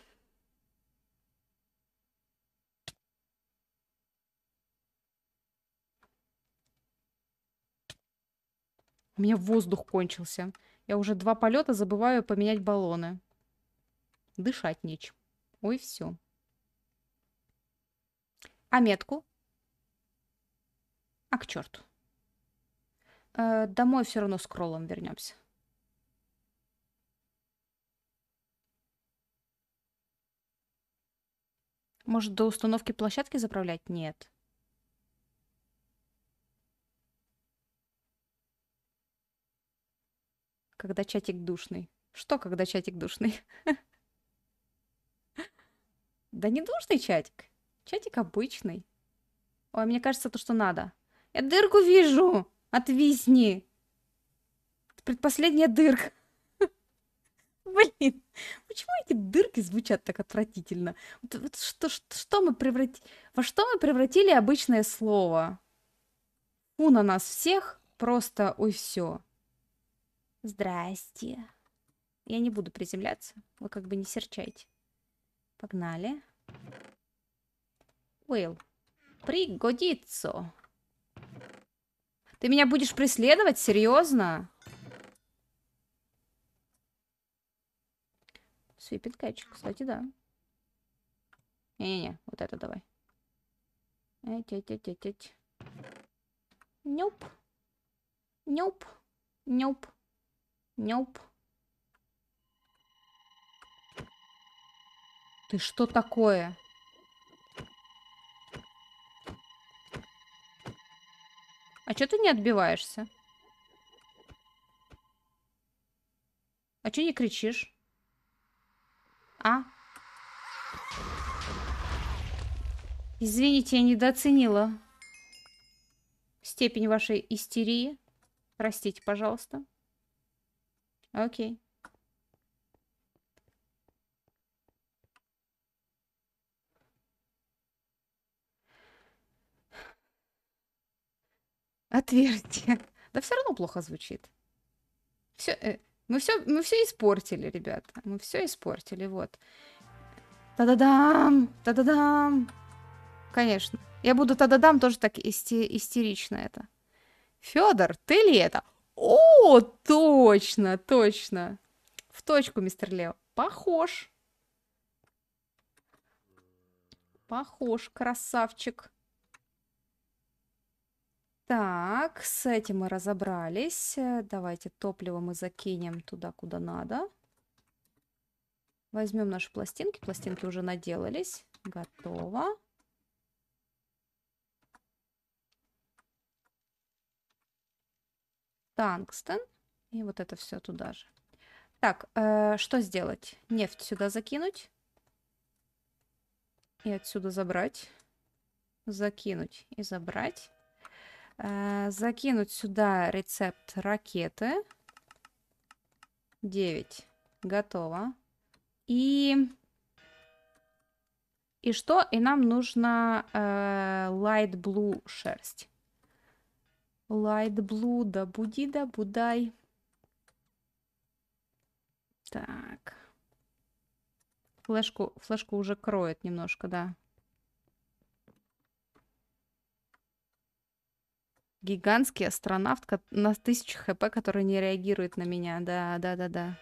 У меня воздух кончился. Я уже два полета забываю поменять баллоны. Дышать нечем. Ой, все. А метку? А к черту. Э, домой все равно с кроллом вернемся. Может, до установки площадки заправлять? Нет. Когда чатик душный. Что, когда чатик душный? Да не душный чатик. Чатик обычный. Ой, мне кажется, то, что надо. Я дырку вижу! Отвисни! предпоследняя дырка. Блин, почему эти дырки звучат так отвратительно? Вот, вот что, что, что мы преврати... Во что мы превратили обычное слово? У на нас всех, просто ой все. Здрасте. Я не буду приземляться, вы как бы не серчайте. Погнали. Уилл, пригодится. Ты меня будешь преследовать? Серьезно? Свипит кэч, кстати, да. Не-не-не, вот это давай. Эть-эть-эть-эть. Нюп. Нюп. Нюп. Нюп. Ты что такое? А что ты не отбиваешься? А что не кричишь? А? Извините, я недооценила степень вашей истерии. Простите, пожалуйста. Окей. Отверьте. Да все равно плохо звучит. Все, э, мы все, мы все испортили, ребята. Мы все испортили, вот. Та-да-дам! Та-да-дам! Конечно. Я буду та-да-дам тоже так исти- истерично это. Федор, ты ли это? О, точно, точно. В точку, мистер Лео. Похож. Похож, красавчик. Так, с этим мы разобрались. Э, давайте топливо мы закинем туда, куда надо. Возьмем наши пластинки. Пластинки уже наделались. Готово. Тангстен. И вот это все туда же. Так, э, что сделать? Нефть сюда закинуть. И отсюда забрать. Закинуть и забрать. Э, закинуть сюда рецепт ракеты. 9. Готово. И... И что? И нам нужно э, light blue шерсть. Light blue, да буди, да будай. Так. Флешку, флешку уже кроет немножко, да. Гигантский астронавт на тысячу хп, который не реагирует на меня. Да, да, да, да.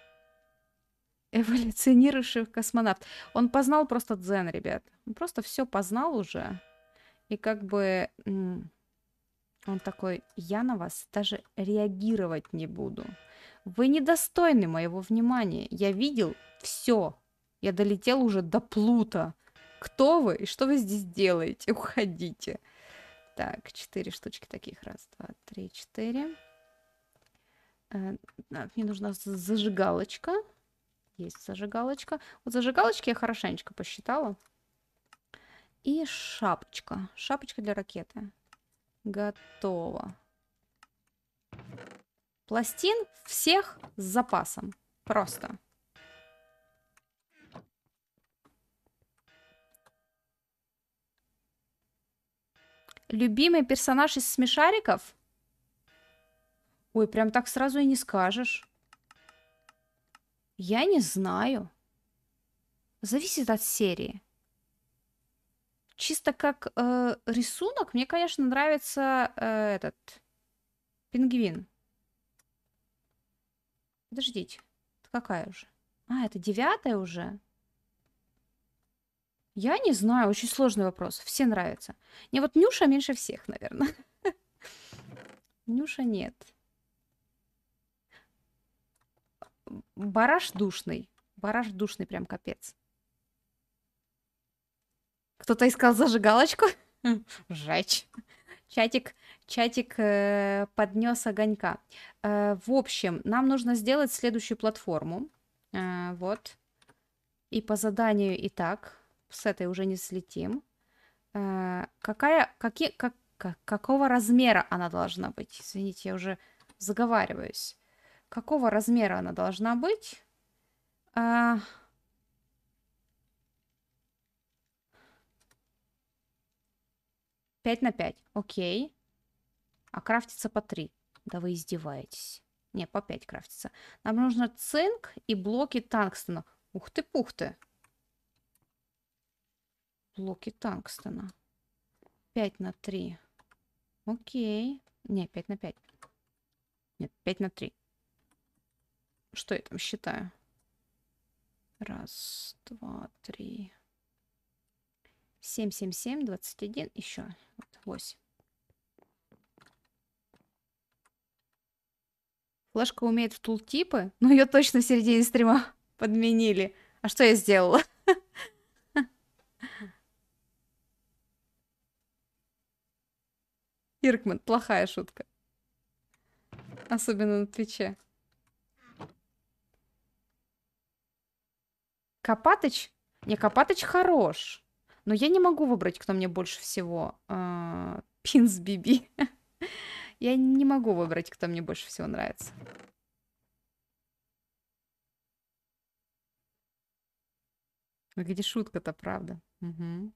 Эволюционировавший космонавт. Он познал просто дзен, ребят. Он просто все познал уже. И как бы он такой, я на вас даже реагировать не буду. Вы недостойны моего внимания. Я видел все. Я долетел уже до Плута. Кто вы и что вы здесь делаете? Уходите. Так, четыре штучки таких. Раз, два, три, четыре. Э, мне нужна зажигалочка. Есть зажигалочка. Вот зажигалочки я хорошенечко посчитала. И шапочка. Шапочка для ракеты. Готово. Пластин всех с запасом. Просто. Любимый персонаж из смешариков? Ой, прям так сразу и не скажешь. Я не знаю. Зависит от серии. Чисто как э, рисунок, мне, конечно, нравится э, этот пингвин. Подождите, какая уже? А, это девятая уже? Я не знаю, очень сложный вопрос. Все нравятся. Не, вот Нюша меньше всех, наверное. Нюша нет. Бараш душный. Бараш душный, прям капец. Кто-то искал зажигалочку. Жечь. Чатик, чатик э, поднес огонька. Э, в общем, нам нужно сделать следующую платформу. Э, вот. И по заданию и так с этой уже не слетим. Э, какая, какие, как, какого размера она должна быть? Извините, я уже заговариваюсь. Какого размера она должна быть? Э, пять на пять, окей. А крафтится по три. Да вы издеваетесь. Не, по пять крафтится. Нам нужно цинк и блоки тангстена. Ух ты, пух ты блоки тангстена. 5 на 3. Окей. Не, 5 на 5. Нет, 5 на 3. Что я там считаю? Раз, два, три. 7, 7, 7, 21. Еще. Вот, 8. Флешка умеет в тултипы, но ее точно в середине стрима подменили. А что я сделала? Иркман, плохая шутка. Особенно на Твиче. Копатыч? Не, Копатыч хорош. Но я не могу выбрать, кто мне больше всего. А, пинс Биби. Я не могу выбрать, кто мне больше всего нравится. Где шутка-то, правда? Угу.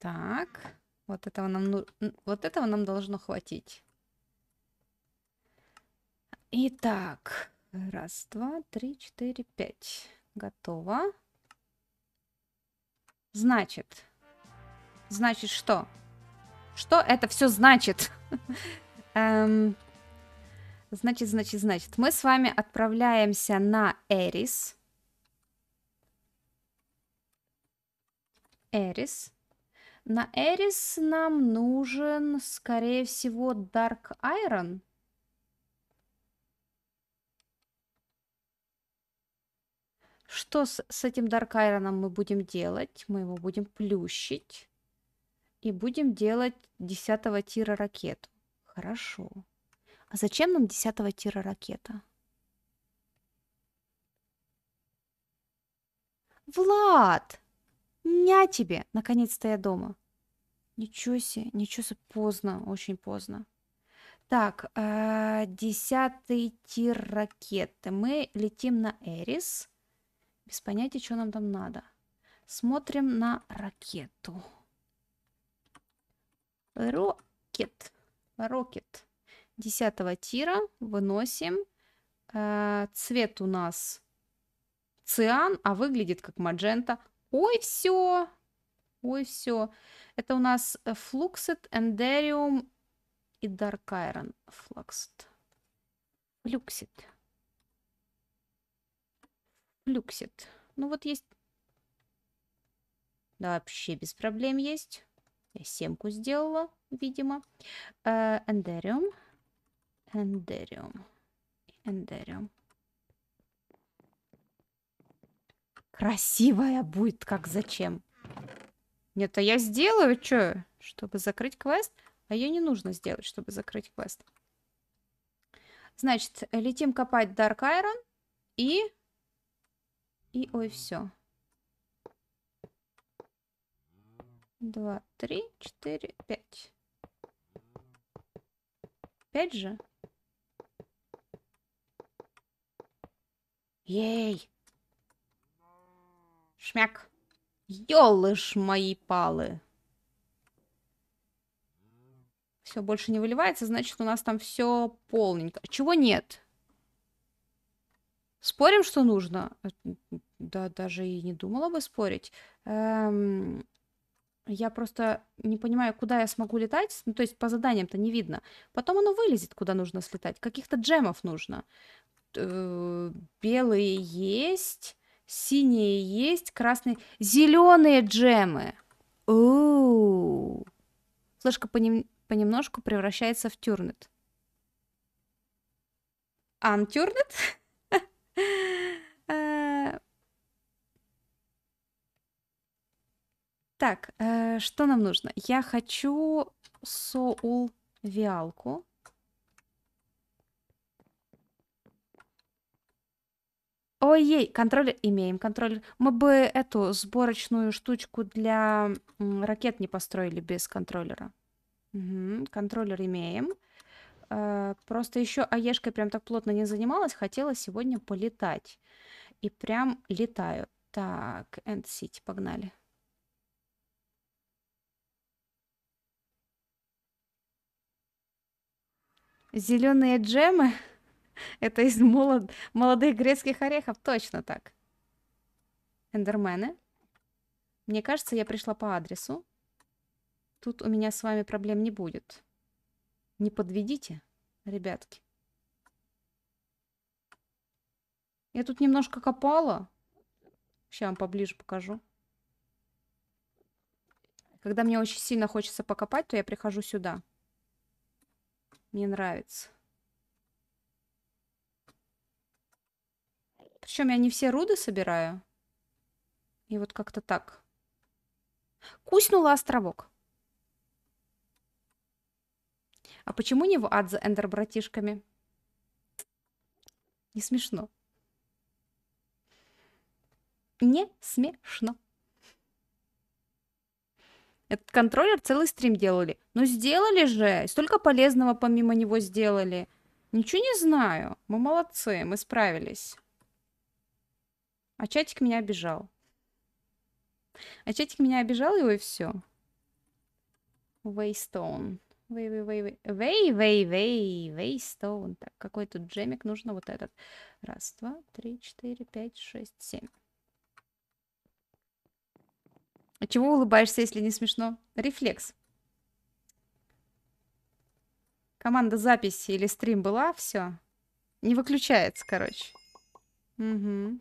Так, вот этого нам, ну, вот этого нам должно хватить. Итак, раз, два, три, четыре, пять. Готово. Значит, значит что? Что это все значит? Эм, значит, значит, значит, мы с вами отправляемся на Эрис. Эрис. На Эрис нам нужен, скорее всего, Dark Iron. Что с, с этим Dark Iron мы будем делать? Мы его будем плющить. И будем делать 10 тира ракету. Хорошо. А зачем нам 10 тира ракета? Влад! Ня тебе! Наконец-то я дома. Ничего себе, ничего себе, поздно, очень поздно. Так, э, десятый тир ракеты. Мы летим на Эрис. Без понятия, что нам там надо. Смотрим на ракету. Рокет. Рокет. Десятого тира выносим. Э, цвет у нас циан, а выглядит как маджента. Ой, все. Ой, все. Это у нас э, Fluxed, Enderium и Dark Iron Fluxed. Fluxed. Fluxed. Ну вот есть... Да, вообще без проблем есть. Я семку сделала, видимо. Эндериум. Эндериум. Эндериум. Красивая будет, как зачем. Нет, а я сделаю что? Чтобы закрыть квест? А ее не нужно сделать, чтобы закрыть квест. Значит, летим копать Dark Iron и... И ой, все. Два, три, четыре, пять. Пять же? Ей! Шмяк! Ёлыш мои палы. Все, больше не выливается, значит, у нас там все полненько. Чего нет? Спорим, что нужно? Да, даже и не думала бы спорить. Эм, я просто не понимаю, куда я смогу летать. Ну, то есть по заданиям-то не видно. Потом оно вылезет, куда нужно слетать. Каких-то джемов нужно. Э, белые есть. Синие есть, красные. Зеленые джемы. Оу. Флешка понем... понемножку превращается в тюрнет. Антюрнет? Так, э, что нам нужно? Я хочу соул виалку. Ой-ей, контроллер имеем, контроллер. Мы бы эту сборочную штучку для ракет не построили без контроллера. Мгм, Контроллер имеем. Э, Просто еще аешкой прям так плотно не занималась, хотела сегодня полетать. И прям летаю. Так, End City, погнали. Зеленые джемы? Это из молод... молодых грецких орехов, точно так. Эндермены. Мне кажется, я пришла по адресу. Тут у меня с вами проблем не будет. Не подведите, ребятки. Я тут немножко копала. Сейчас вам поближе покажу. Когда мне очень сильно хочется покопать, то я прихожу сюда. Мне нравится. Причем я не все руды собираю. И вот как-то так. Куснула островок. А почему не в ад за эндер братишками? Не смешно. Не смешно. Этот контроллер целый стрим делали. Ну сделали же! Столько полезного помимо него сделали. Ничего не знаю. Мы молодцы, мы справились. А чатик меня обижал. А чатик меня обижал его и все. Вейстоун. Вей, вей, вей, вей, вей, вей, вей, Так, какой тут джемик нужно? Вот этот. Раз, два, три, четыре, пять, шесть, семь. А чего улыбаешься, если не смешно? Рефлекс. Команда записи или стрим была, все. Не выключается, короче. Угу.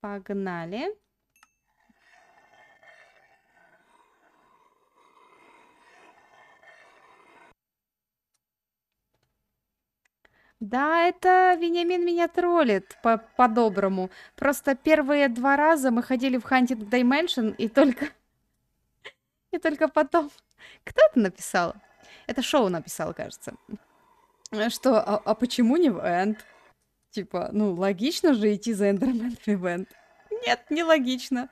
Погнали. Да, это Вениамин меня троллит по-доброму. -по Просто первые два раза мы ходили в Hunting Dimension и только... И только потом... Кто это написал? Это шоу написал, кажется. Что, а, а почему не в Энд? Типа, ну, логично же идти за Эндермен в ивент. Нет, нелогично.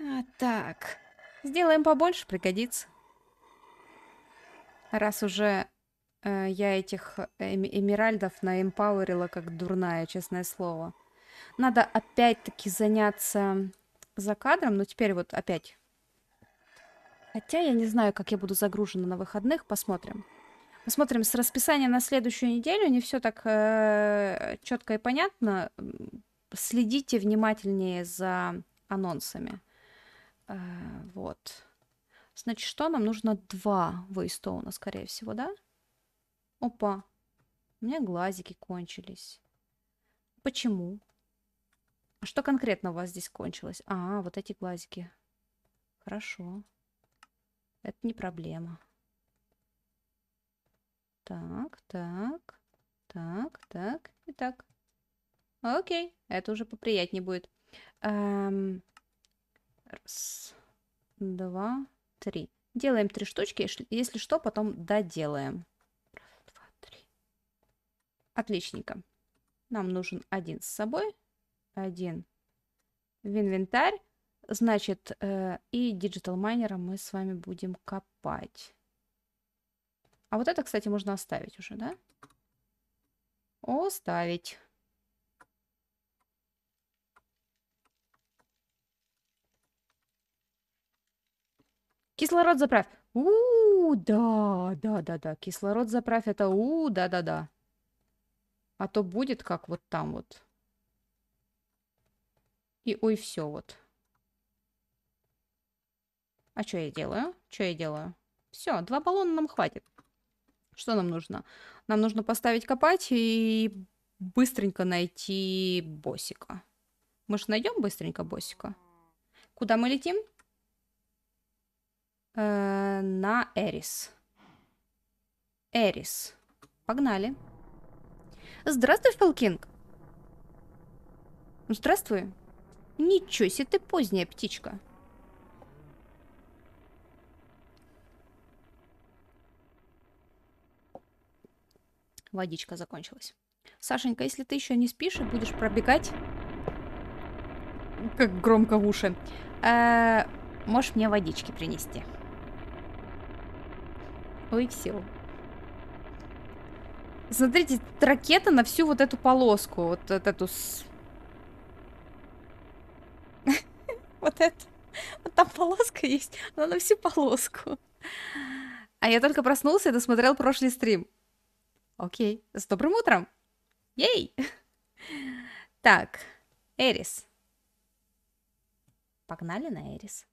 А, так, сделаем побольше, пригодится. Раз уже э, я этих эми эмиральдов наэмпауэрила, как дурная, честное слово. Надо опять-таки заняться за кадром, но теперь вот опять Хотя я не знаю, как я буду загружена на выходных, посмотрим. Посмотрим, с расписания на следующую неделю не все так э, четко и понятно. Следите внимательнее за анонсами. Э, вот. Значит, что нам нужно? Два вейстоуна, скорее всего, да? Опа. У меня глазики кончились. Почему? А что конкретно у вас здесь кончилось? А, вот эти глазики. Хорошо. Это не проблема. Так, так, так, так и так. Окей, это уже поприятнее будет. Эм, раз, два, три. Делаем три штучки, если что, потом доделаем. Раз, два, три. Отличненько. Нам нужен один с собой, один в инвентарь. Значит, э, и диджитал майнером мы с вами будем копать. А вот это, кстати, можно оставить уже, да? Оставить. Кислород заправь. У, да, да, да, да. Кислород заправь, это у, да, да, да. А то будет как вот там вот. И ой, все вот. А что я делаю? Что я делаю? Все, два баллона нам хватит. Что нам нужно? Нам нужно поставить копать и быстренько найти босика. Мы же найдем быстренько босика. Куда мы летим? Э -э на Эрис. Эрис. Погнали. Здравствуй, Фелкинг. Здравствуй. Ничего себе ты поздняя птичка. водичка закончилась. Сашенька, если ты еще не спишь и будешь пробегать, как громко в уши, э, можешь мне водички принести. Ой, все. Смотрите, ракета на всю вот эту полоску, вот, вот эту... С... Вот эту. Вот там полоска есть, но на всю полоску. А я только проснулся и досмотрел прошлый стрим. Окей. С добрым утром! Ей! Так, Эрис. Погнали на Эрис.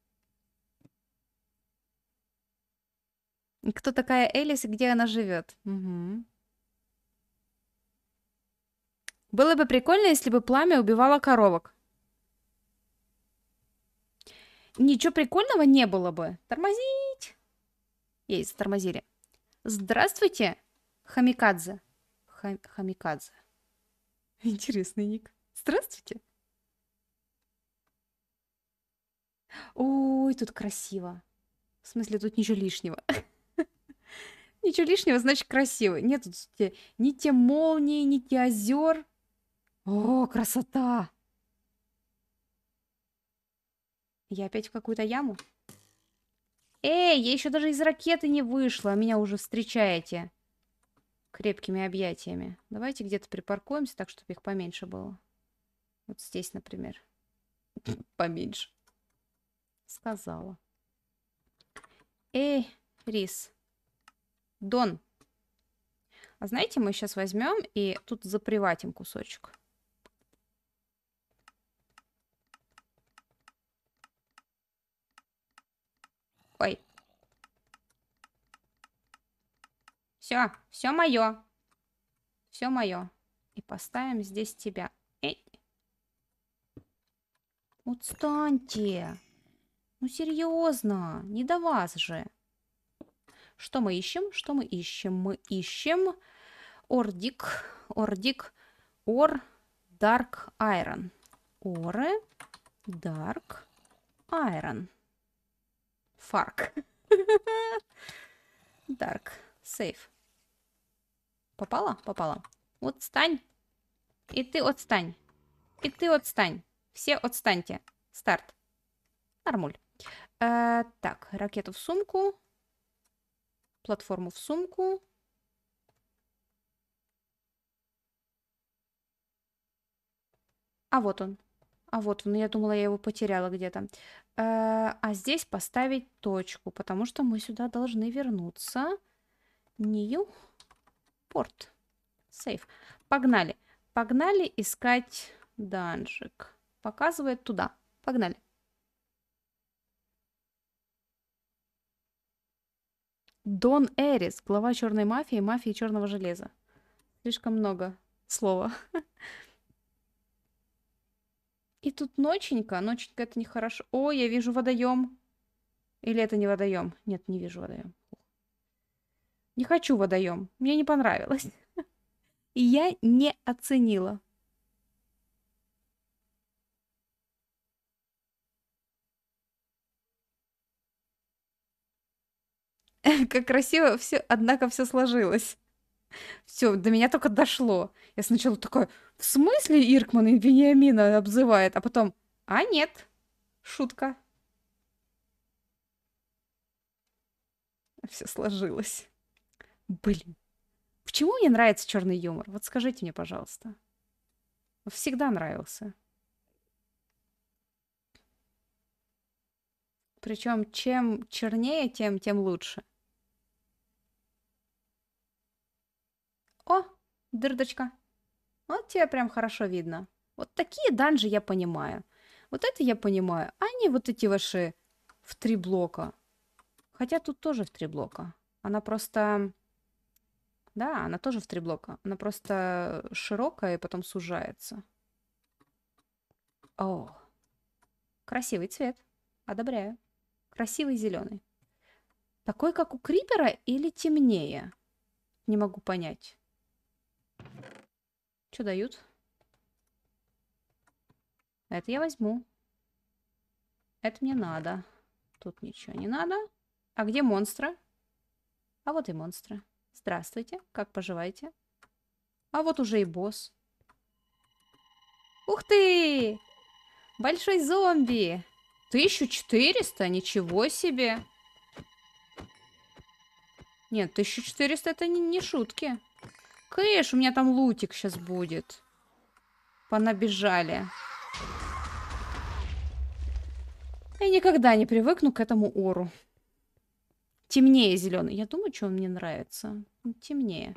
Кто такая Элис и где она живет? Угу. Было бы прикольно, если бы пламя убивало коровок. Ничего прикольного не было бы. Тормозить! Ей, затормозили. Здравствуйте! Хамикадзе. Хам... Хамикадзе. Интересный ник. Здравствуйте. Ой, тут красиво. В смысле, тут ничего лишнего. Ничего лишнего, значит, красиво. Нет тут ни те молнии, ни те озер. О, красота! Я опять в какую-то яму? Эй, я еще даже из ракеты не вышла, меня уже встречаете крепкими объятиями. Давайте где-то припаркуемся так, чтобы их поменьше было. Вот здесь, например. Поменьше. Сказала. Эй, Рис. Дон. А знаете, мы сейчас возьмем и тут заприватим кусочек. Все, все мое. Все мое. И поставим здесь тебя. Эй. Отстаньте. Ну серьезно, не до вас же. Что мы ищем? Что мы ищем? Мы ищем ордик, ордик, ор, Дарк iron. Оры, Дарк iron. Фарк. Дарк Safe. Попала? Попала. Отстань. И ты отстань. И ты отстань. Все отстаньте. Старт. Нормуль. Э, так, ракету в сумку. Платформу в сумку. А вот он. А вот он. Я думала, я его потеряла где-то. Э, а здесь поставить точку, потому что мы сюда должны вернуться. Нью порт. Сейф. Погнали. Погнали искать данжик. Показывает туда. Погнали. Дон Эрис, глава черной мафии, мафии черного железа. Слишком много слова. И тут ноченька. Ноченька это нехорошо. О, я вижу водоем. Или это не водоем? Нет, не вижу водоем. Не хочу водоем. Мне не понравилось. И я не оценила. Как красиво все, однако все сложилось. Все, до меня только дошло. Я сначала такой: в смысле Иркман и Вениамина обзывает? А потом, а нет, шутка. Все сложилось. Блин. Почему мне нравится черный юмор? Вот скажите мне, пожалуйста. Всегда нравился. Причем чем чернее, тем, тем лучше. О, дырдочка. Вот тебя прям хорошо видно. Вот такие данжи я понимаю. Вот это я понимаю. А не вот эти ваши в три блока. Хотя тут тоже в три блока. Она просто да, она тоже в три блока. Она просто широкая и потом сужается. О, красивый цвет. Одобряю. Красивый зеленый. Такой, как у крипера или темнее? Не могу понять. Что дают? Это я возьму. Это мне надо. Тут ничего не надо. А где монстры? А вот и монстры. Здравствуйте, как поживаете? А вот уже и босс. Ух ты! Большой зомби! 1400? Ничего себе! Нет, 1400 это не, не шутки. Кэш, у меня там лутик сейчас будет. Понабежали. Я никогда не привыкну к этому ору. Темнее зеленый. Я думаю, что он мне нравится. Темнее.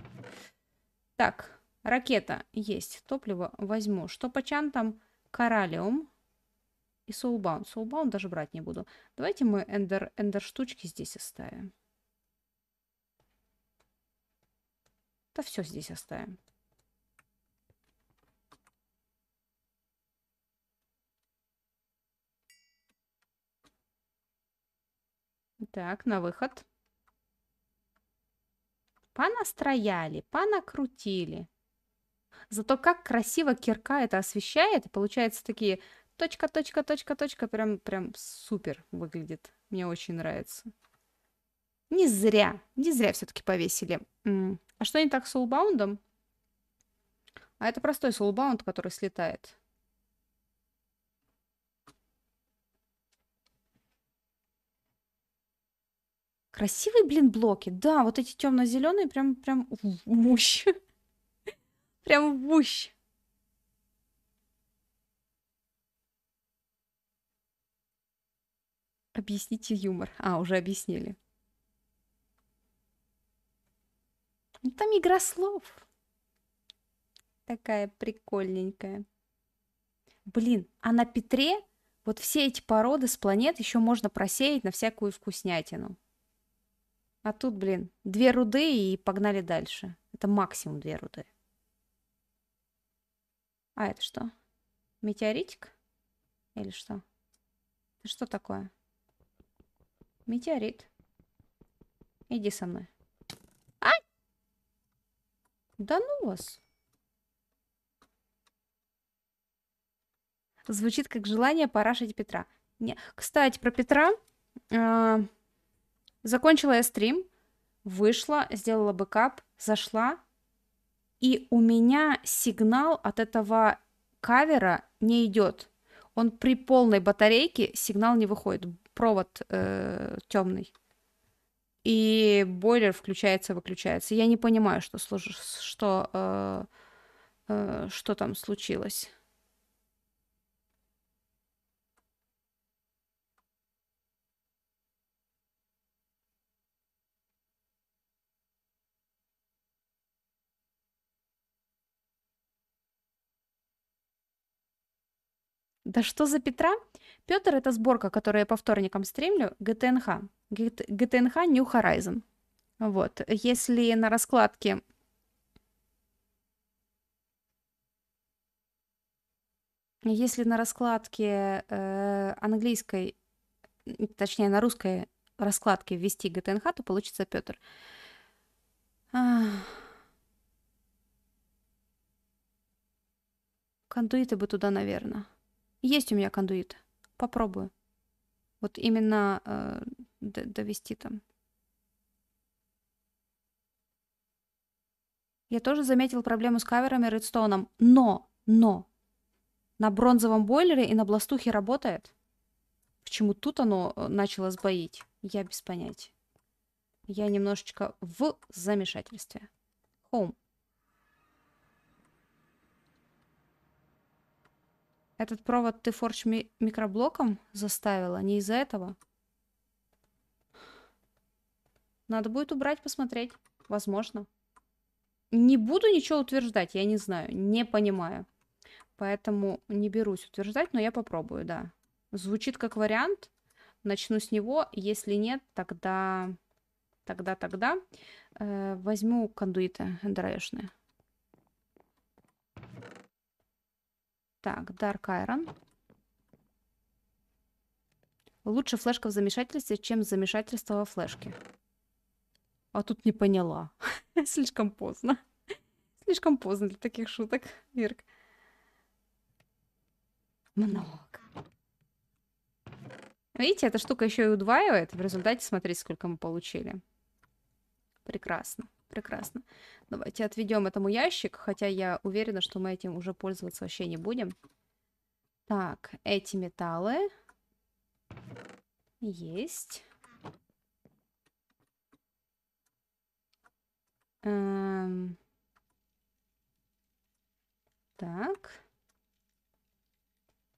Так, ракета есть. Топливо возьму. Что по чантам? Коралиум и Soulbound. Soulbound даже брать не буду. Давайте мы эндер, эндер штучки здесь оставим. Да все здесь оставим. Так, на выход. Понастрояли, понакрутили. Зато как красиво кирка это освещает. Получается такие точка, точка, точка, точка. Прям, прям супер выглядит. Мне очень нравится. Не зря, не зря все-таки повесили. А что не так с улбаундом? А это простой соулбаунд, который слетает. Красивые, блин, блоки. Да, вот эти темно-зеленые прям, прям мущ. Прям мущ. Объясните юмор. А, уже объяснили. Ну, там игра слов. Такая прикольненькая. Блин, а на Петре вот все эти породы с планет еще можно просеять на всякую вкуснятину. А тут, блин, две руды и погнали дальше. Это максимум две руды. А это что? Метеоритик? Или что? Это что такое? Метеорит. Иди со мной. А! Да ну вас! Звучит как желание порашить Петра. Не... Кстати, про Петра. Э Закончила я стрим, вышла, сделала бэкап, зашла, и у меня сигнал от этого кавера не идет. Он при полной батарейке сигнал не выходит, провод э, темный. И бойлер включается, выключается. Я не понимаю, что, что, э, э, что там случилось. Да что за Петра? Петр — это сборка, которую я по вторникам стримлю, ГТНХ. ГТНХ New Horizon. Вот. Если на раскладке Если на раскладке э, английской, точнее на русской раскладке ввести ГТНХ, то получится Петр. Ах. Кондуиты бы туда, наверное. Есть у меня кондуит. Попробую. Вот именно э, довести там. Я тоже заметил проблему с каверами редстоуном. Но, но, на бронзовом бойлере и на бластухе работает. Почему тут оно э, начало сбоить? Я без понятия. Я немножечко в замешательстве. Home. Этот провод ты форч ми микроблоком заставила? Не из-за этого? Надо будет убрать, посмотреть. Возможно. Не буду ничего утверждать, я не знаю, не понимаю. Поэтому не берусь утверждать, но я попробую, да. Звучит как вариант. Начну с него. Если нет, тогда... Тогда-тогда э, возьму кондуиты драешные. Так, Dark Iron. Лучше флешка в замешательстве, чем замешательство во флешке. А тут не поняла. Слишком поздно. Слишком поздно для таких шуток, Вирк. Много. Видите, эта штука еще и удваивает. В результате смотрите, сколько мы получили. Прекрасно прекрасно. Давайте отведем этому ящик, хотя я уверена, что мы этим уже пользоваться вообще не будем. Так, эти металлы. Есть. Эм... Так.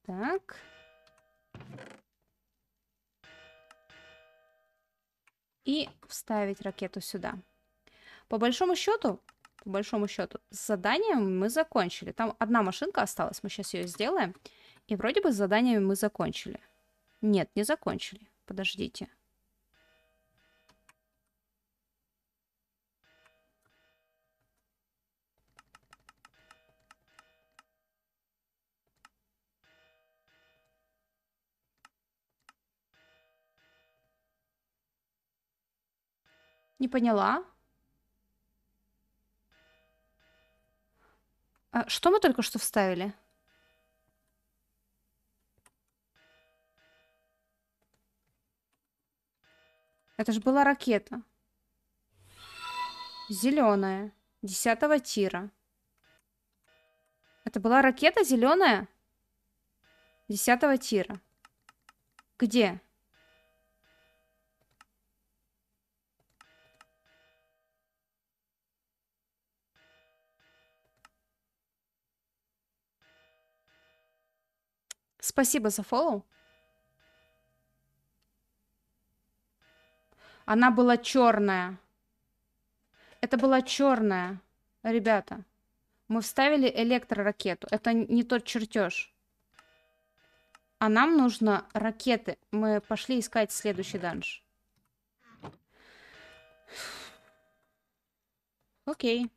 Так. И вставить ракету сюда. По большому счету, по большому счету, с заданием мы закончили. Там одна машинка осталась, мы сейчас ее сделаем. И вроде бы с заданиями мы закончили. Нет, не закончили. Подождите. Не поняла. А, что мы только что вставили? Это же была ракета. Зеленая. Десятого тира. Это была ракета зеленая? Десятого тира. Где? Спасибо за фоллоу. Она была черная. Это была черная. Ребята, мы вставили электроракету. Это не тот чертеж. А нам нужно ракеты. Мы пошли искать следующий данж. Окей.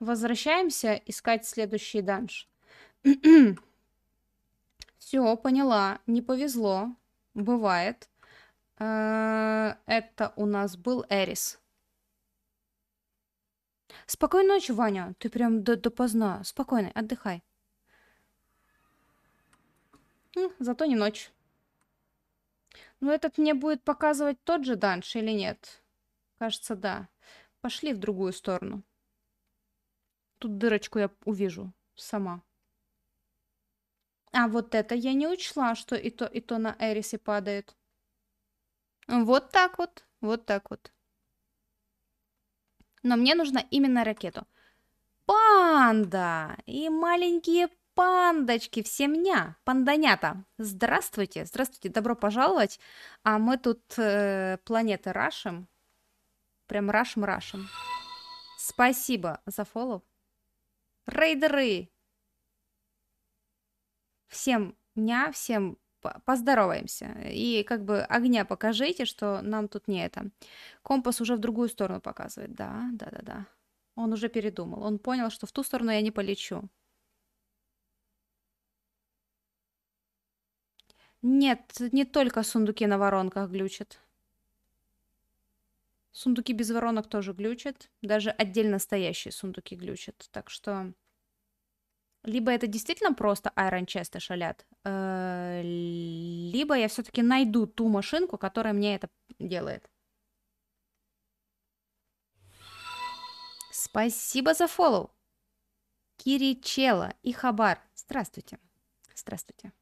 Возвращаемся искать следующий данж. Все, поняла, не повезло, бывает. Э, это у нас был Эрис. Спокойной ночи, Ваня. Ты прям до допоздна. Спокойной, отдыхай. Зато не ночь. Ну, этот мне будет показывать тот же данж или нет? Кажется, да. Пошли в другую сторону. Тут дырочку я увижу сама. А вот это я не учла, что и то, и то на Эрисе падает. Вот так вот, вот так вот. Но мне нужна именно ракету. Панда! И маленькие пандочки, все меня, Пандонята, Здравствуйте, здравствуйте, добро пожаловать. А мы тут э, планеты рашим. Прям рашим-рашим. Спасибо за фоллоу. Рейдеры! всем дня, всем поздороваемся. И как бы огня покажите, что нам тут не это. Компас уже в другую сторону показывает. Да, да, да, да. Он уже передумал. Он понял, что в ту сторону я не полечу. Нет, не только сундуки на воронках глючат. Сундуки без воронок тоже глючат. Даже отдельно стоящие сундуки глючат. Так что либо это действительно просто Iron Chest и шалят, э, либо я все-таки найду ту машинку, которая мне это делает. Спасибо за фоллоу. Киричела и Хабар. Здравствуйте. Здравствуйте.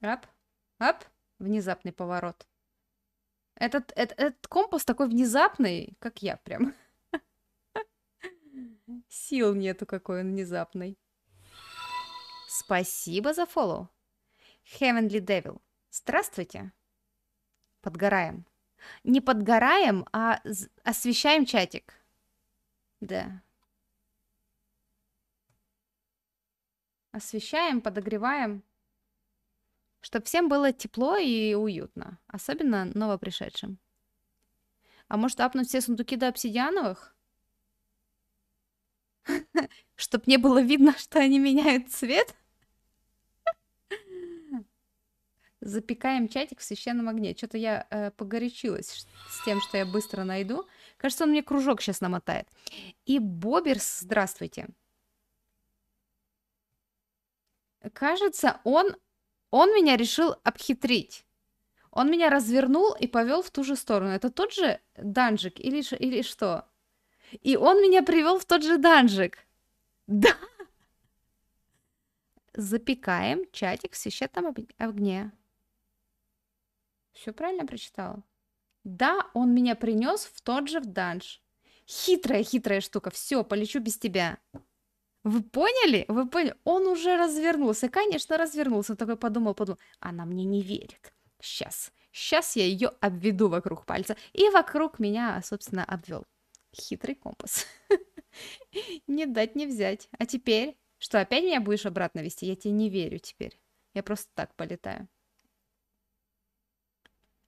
Ап, ап, внезапный поворот. Этот, этот, этот компас такой внезапный, как я прям. Сил нету какой он внезапный. Спасибо за фоллоу. Heavenly Devil. Здравствуйте. Подгораем. Не подгораем, а освещаем чатик. Да. Освещаем, подогреваем, чтобы всем было тепло и уютно, особенно новопришедшим. А может, апнуть все сундуки до обсидиановых? чтобы не было видно, что они меняют цвет. Запекаем чатик в священном огне. Что-то я э, погорячилась с тем, что я быстро найду. Кажется, он мне кружок сейчас намотает. И Боберс, здравствуйте. Кажется, он, он меня решил обхитрить. Он меня развернул и повел в ту же сторону. Это тот же данжик или, или что? И он меня привел в тот же данжик. Да. Запекаем чатик в священном огне. Все правильно прочитала? Да, он меня принес в тот же в данж. Хитрая-хитрая штука. Все, полечу без тебя. Вы поняли? Вы поняли? Он уже развернулся. Конечно, развернулся. Он такой подумал, подумал. Она мне не верит. Сейчас. Сейчас я ее обведу вокруг пальца. И вокруг меня, собственно, обвел. Хитрый компас. Не дать, не взять. А теперь? Что, опять меня будешь обратно вести? Я тебе не верю теперь. Я просто так полетаю.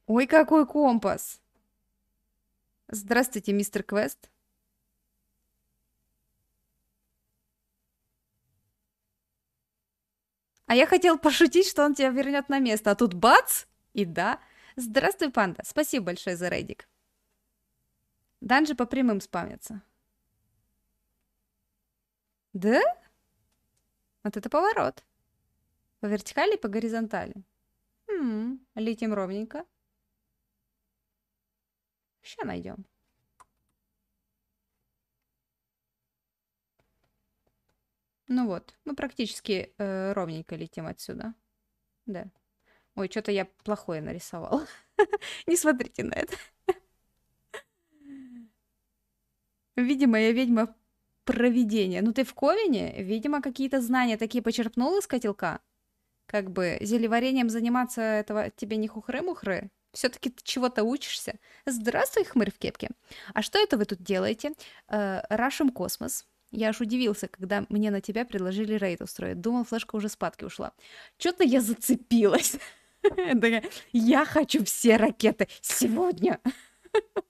Ой, какой компас! Здравствуйте, мистер Квест. А я хотел пошутить, что он тебя вернет на место, а тут бац! И да. Здравствуй, панда. Спасибо большое за рейдик. Данжи по прямым спамятся. Да? Вот это поворот. По вертикали и по горизонтали. Хм, летим ровненько. Сейчас найдем. Ну вот, мы практически э, ровненько летим отсюда. Да. Ой, что-то я плохое нарисовал. Не смотрите на это. Видимо, я ведьма проведения. Ну ты в Ковине, видимо, какие-то знания такие почерпнул из котелка. Как бы зелеварением заниматься этого тебе не хухры-мухры. Все-таки ты чего-то учишься. Здравствуй, хмырь в кепке. А что это вы тут делаете? Э, Рашим космос. Я аж удивился, когда мне на тебя предложили рейд устроить. Думал, флешка уже с падки ушла. Что-то я зацепилась. Я хочу все ракеты сегодня.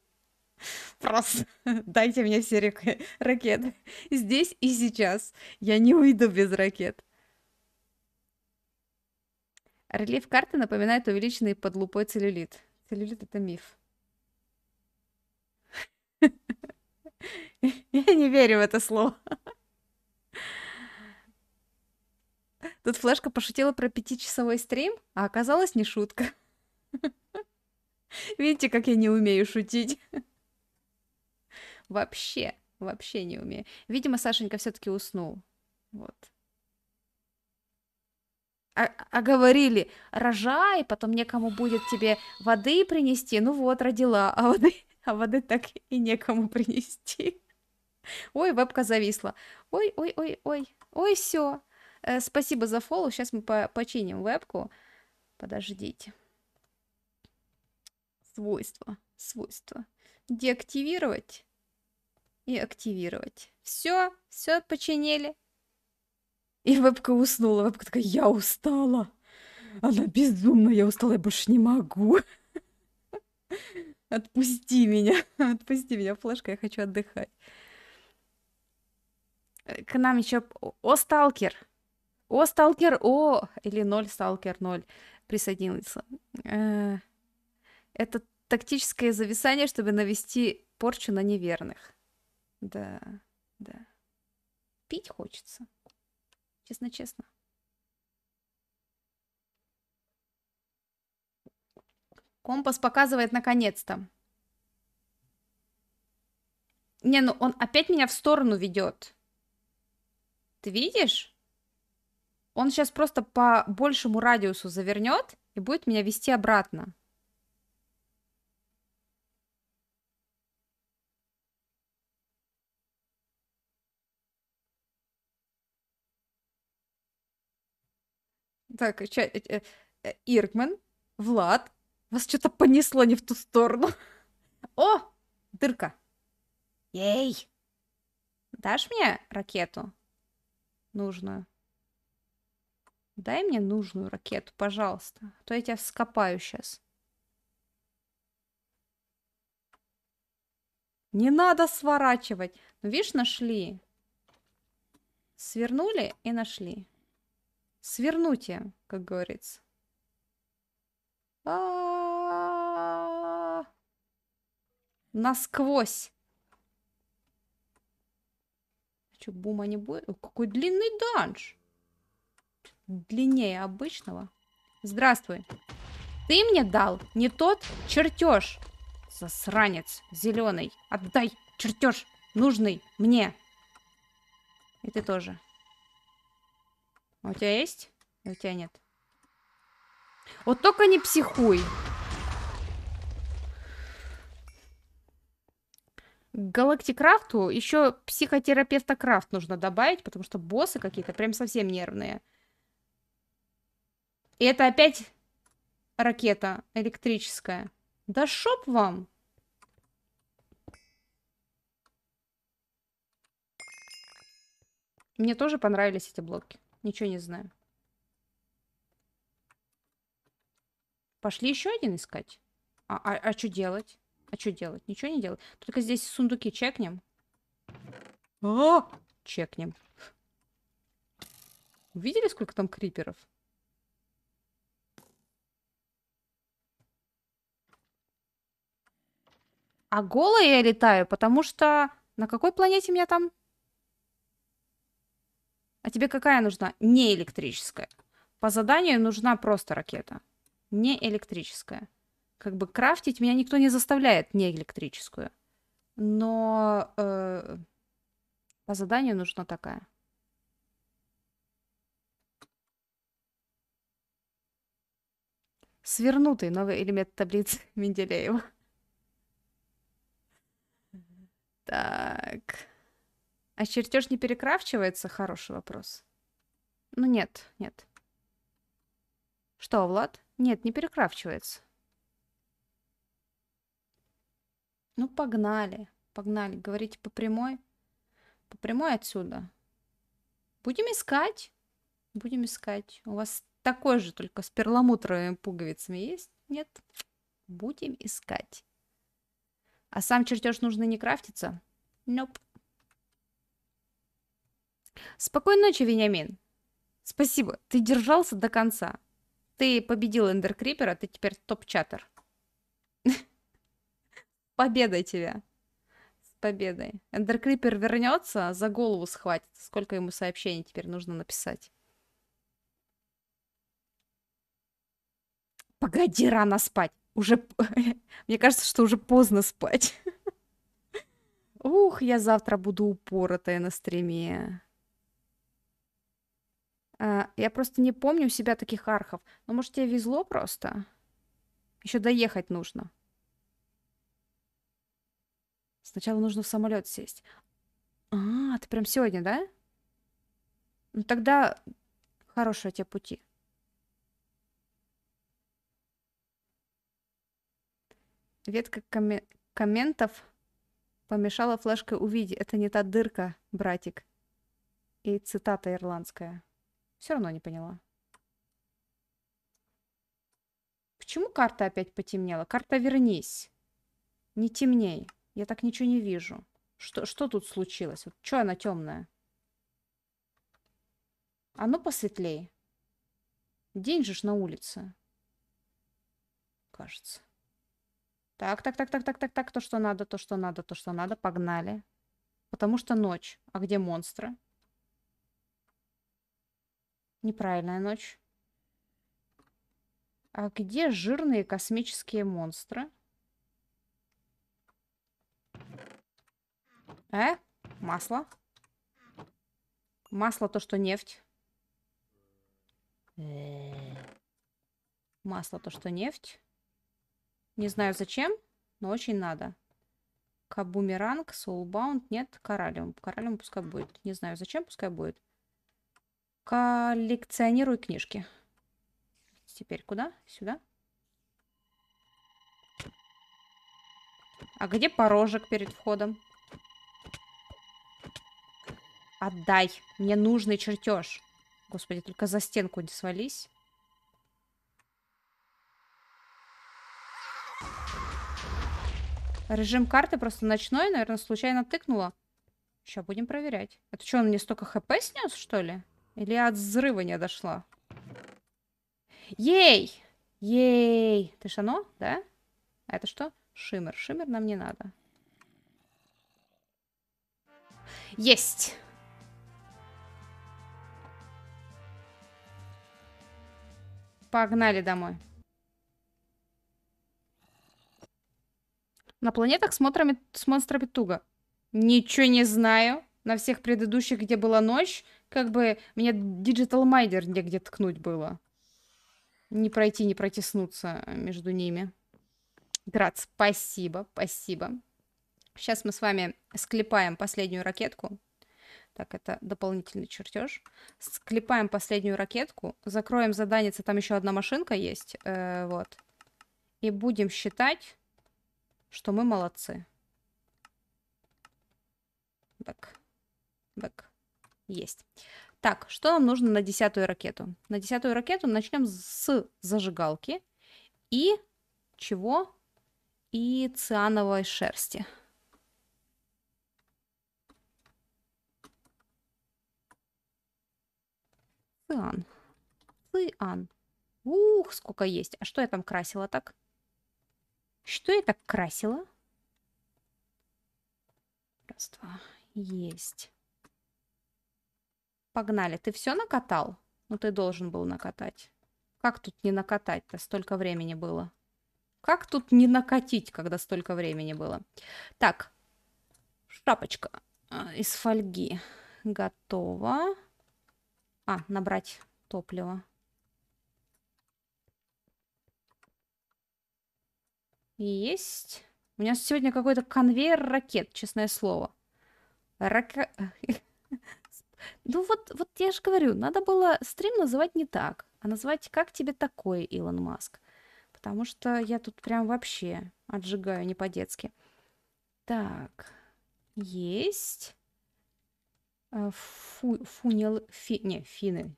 вопрос. Дайте мне все рек- ракеты. Здесь и сейчас. Я не уйду без ракет. Рельеф карты напоминает увеличенный под лупой целлюлит. Целлюлит это миф. Я не верю в это слово. Тут флешка пошутила про пятичасовой стрим, а оказалось не шутка. Видите, как я не умею шутить. Вообще, вообще не умею. Видимо, Сашенька все-таки уснул. Вот. А, а говорили, рожай, потом некому будет тебе воды принести. Ну вот, родила, а воды, а воды так и некому принести. Ой, вебка зависла. Ой, ой, ой, ой, ой, все. Э, спасибо за фолу. Сейчас мы по починим вебку. Подождите. Свойства, свойства. Деактивировать и активировать. Все, все починили. И вебка уснула. Вебка такая, я устала. Она безумно, я устала, я больше не могу. Отпусти меня, отпусти меня, флешка, я хочу отдыхать. К нам еще О Сталкер. О Сталкер О или ноль Сталкер ноль присоединился. Э, это тактическое зависание, чтобы навести порчу на неверных. Да, да. Пить хочется. Честно-честно. Компас показывает наконец-то. Не, ну он опять меня в сторону ведет. Ты видишь? Он сейчас просто по большему радиусу завернет и будет меня вести обратно. Так, э, э, э, Иркман, Влад, вас что-то понесло не в ту сторону. О, дырка. Ей! Дашь мне ракету? Нужную. Дай мне нужную ракету, пожалуйста. А то я тебя вскопаю сейчас. Не надо сворачивать. Ну, видишь, нашли. Свернули и нашли свернуть как говорится. Насквозь. Что, бума не будет? какой длинный данж. Длиннее обычного. Здравствуй. Ты мне дал не тот чертеж. Засранец зеленый. Отдай чертеж нужный мне. И ты тоже. А у тебя есть? у тебя нет. Вот только не психуй. Галактикрафту еще психотерапевта Крафт нужно добавить, потому что боссы какие-то прям совсем нервные. И это опять ракета электрическая. Да шоп вам! Мне тоже понравились эти блоки. Ничего не знаю. Пошли еще один искать. А, а, а что делать? А что делать? Ничего не делать. Только здесь сундуки чекнем. О! А? Чекнем. Видели, сколько там криперов? А голая я летаю, потому что... На какой планете меня там а тебе какая нужна? Не электрическая. По заданию нужна просто ракета. Не электрическая. Как бы крафтить меня никто не заставляет не электрическую. Но э, по заданию нужна такая. Свернутый новый элемент таблицы Менделеева. Так. А чертеж не перекрафчивается? Хороший вопрос. Ну нет, нет. Что, Влад? Нет, не перекрафчивается. Ну погнали, погнали. Говорите по прямой. По прямой отсюда. Будем искать. Будем искать. У вас такой же, только с перламутровыми пуговицами есть? Нет? Будем искать. А сам чертеж нужно не крафтиться? Nope. Спокойной ночи, Вениамин. Спасибо, ты держался до конца. Ты победил Эндер ты теперь топ-чатер. Победой тебя. С победой. Эндер вернется, за голову схватит. Сколько ему сообщений теперь нужно написать? Погоди, рано спать. Уже... Мне кажется, что уже поздно спать. Ух, я завтра буду упоротая на стриме. Э, я просто не помню у себя таких архов. Но ну, может, тебе везло просто? Еще доехать нужно. Сначала нужно в самолет сесть. А, ты прям сегодня, да? Ну тогда хорошего тебе пути. Ветка ком- комментов помешала флешкой увидеть. Это не та дырка, братик. И цитата ирландская. Все равно не поняла. Почему карта опять потемнела? Карта вернись. Не темней. Я так ничего не вижу. Что, что тут случилось? Вот, что она темная? А ну посветлей. День же ж на улице. Кажется. Так, так, так, так, так, так, так, то, что надо, то, что надо, то, что надо. Погнали. Потому что ночь. А где монстры? Неправильная ночь. А где жирные космические монстры? Э? Масло? Масло то, что нефть. Масло то, что нефть. Не знаю зачем, но очень надо. Кабумеранг, соулбаунд, нет, коралиум. Коралиум пускай будет. Не знаю зачем, пускай будет. Коллекционируй книжки. Теперь куда? Сюда? А где порожек перед входом? Отдай. Мне нужный чертеж. Господи, только за стенку не свались. Режим карты просто ночной, наверное, случайно тыкнула. Сейчас будем проверять. Это что, он мне столько хп снес, что ли? Или от взрыва не дошла? Ей! Ей! Ты ж оно, да? А это что? Шиммер. Шиммер нам не надо. Есть! Погнали домой. На планетах с, с монстрами туго. Ничего не знаю. На всех предыдущих, где была ночь, как бы меня Digital Майдер негде ткнуть было. Не пройти, не протиснуться э, между ними. Град, спасибо, спасибо. Сейчас мы с вами склепаем последнюю ракетку. Так, это дополнительный чертеж. Склепаем последнюю ракетку, закроем задание, там еще одна машинка есть, э, вот. И будем считать, что мы молодцы. Бэк. Бэк. Есть. Так, что нам нужно на десятую ракету? На десятую ракету начнем с зажигалки и чего? И циановой шерсти. Циан. Циан. Ух, сколько есть. А что я там красила так? Что я так красила? Раз, два. Есть. Погнали. Ты все накатал? Ну, ты должен был накатать. Как тут не накатать-то? Столько времени было. Как тут не накатить, когда столько времени было? Так, шапочка а, из фольги готова. А, набрать топливо. Есть. У меня сегодня какой-то конвейер ракет, честное слово. Рака... Ну вот, вот я же говорю, надо было стрим называть не так, а назвать «Как тебе такое, Илон Маск?» Потому что я тут прям вообще отжигаю не по-детски. Так, есть. Э, фу, фунил, фи, не, фины.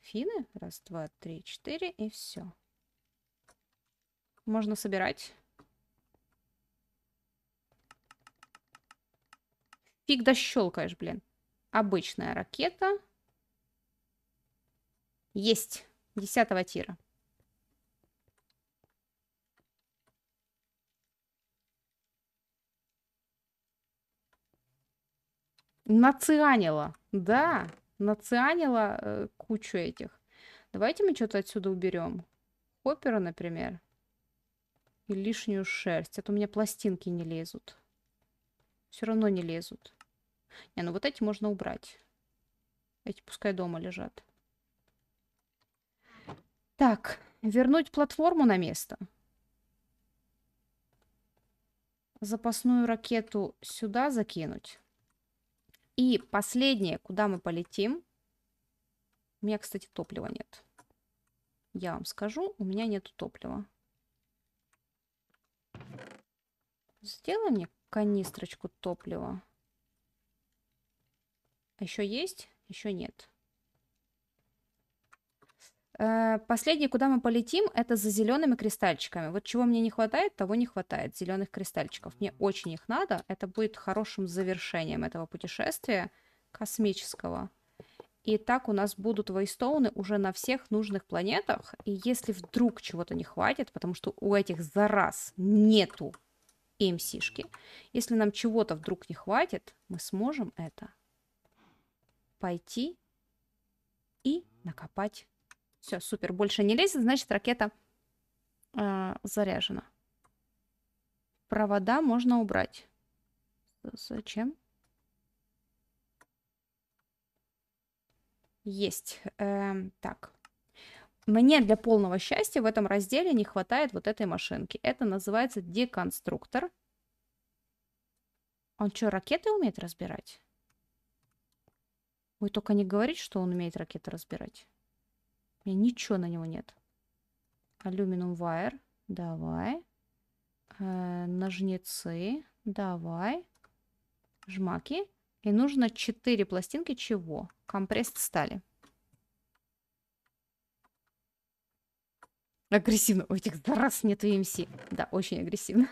Фины. Раз, два, три, четыре, и все. Можно собирать. Фиг щелкаешь, блин обычная ракета. Есть, десятого тира. Нацианила, да, нацианила э, кучу этих. Давайте мы что-то отсюда уберем. Хоппера, например. И лишнюю шерсть. Это а у меня пластинки не лезут. Все равно не лезут. Не, ну вот эти можно убрать. Эти пускай дома лежат. Так, вернуть платформу на место. Запасную ракету сюда закинуть. И последнее, куда мы полетим. У меня, кстати, топлива нет. Я вам скажу, у меня нет топлива. Сделай мне канистрочку топлива. А Еще есть? Еще нет. Э, последнее, куда мы полетим, это за зелеными кристальчиками. Вот чего мне не хватает, того не хватает. Зеленых кристальчиков. Мне очень их надо. Это будет хорошим завершением этого путешествия космического. И так у нас будут вейстоуны уже на всех нужных планетах. И если вдруг чего-то не хватит, потому что у этих за раз нету МСишки, если нам чего-то вдруг не хватит, мы сможем это пойти и накопать. Все, супер, больше не лезет, значит ракета э, заряжена. Провода можно убрать. Зачем? Есть. Э, так. Мне для полного счастья в этом разделе не хватает вот этой машинки. Это называется деконструктор. Он что, ракеты умеет разбирать? Вы только не говорите, что он умеет ракеты разбирать. У меня ничего на него нет. Алюминум вайер. Давай. Э, ножницы. Давай. Жмаки. И нужно 4 пластинки чего? Компресс стали. Агрессивно. У этих раз нет VMC. Да, очень агрессивно.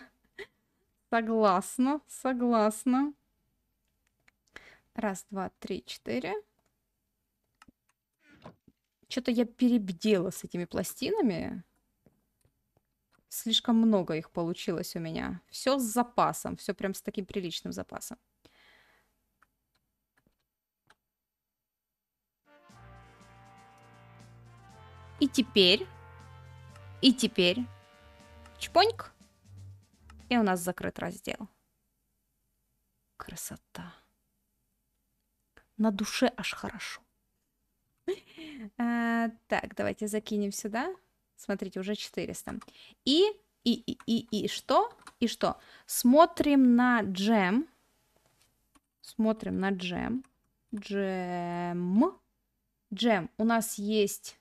Согласна, согласна. Раз, два, три, четыре. Что-то я перебдела с этими пластинами. Слишком много их получилось у меня. Все с запасом, все прям с таким приличным запасом. И теперь, и теперь, чпоньк, и у нас закрыт раздел. Красота на душе аж хорошо. А, так, давайте закинем сюда. Смотрите, уже 400. И, и, и, и, и что? И что? Смотрим на джем. Смотрим на джем. Джем. Джем. У нас есть...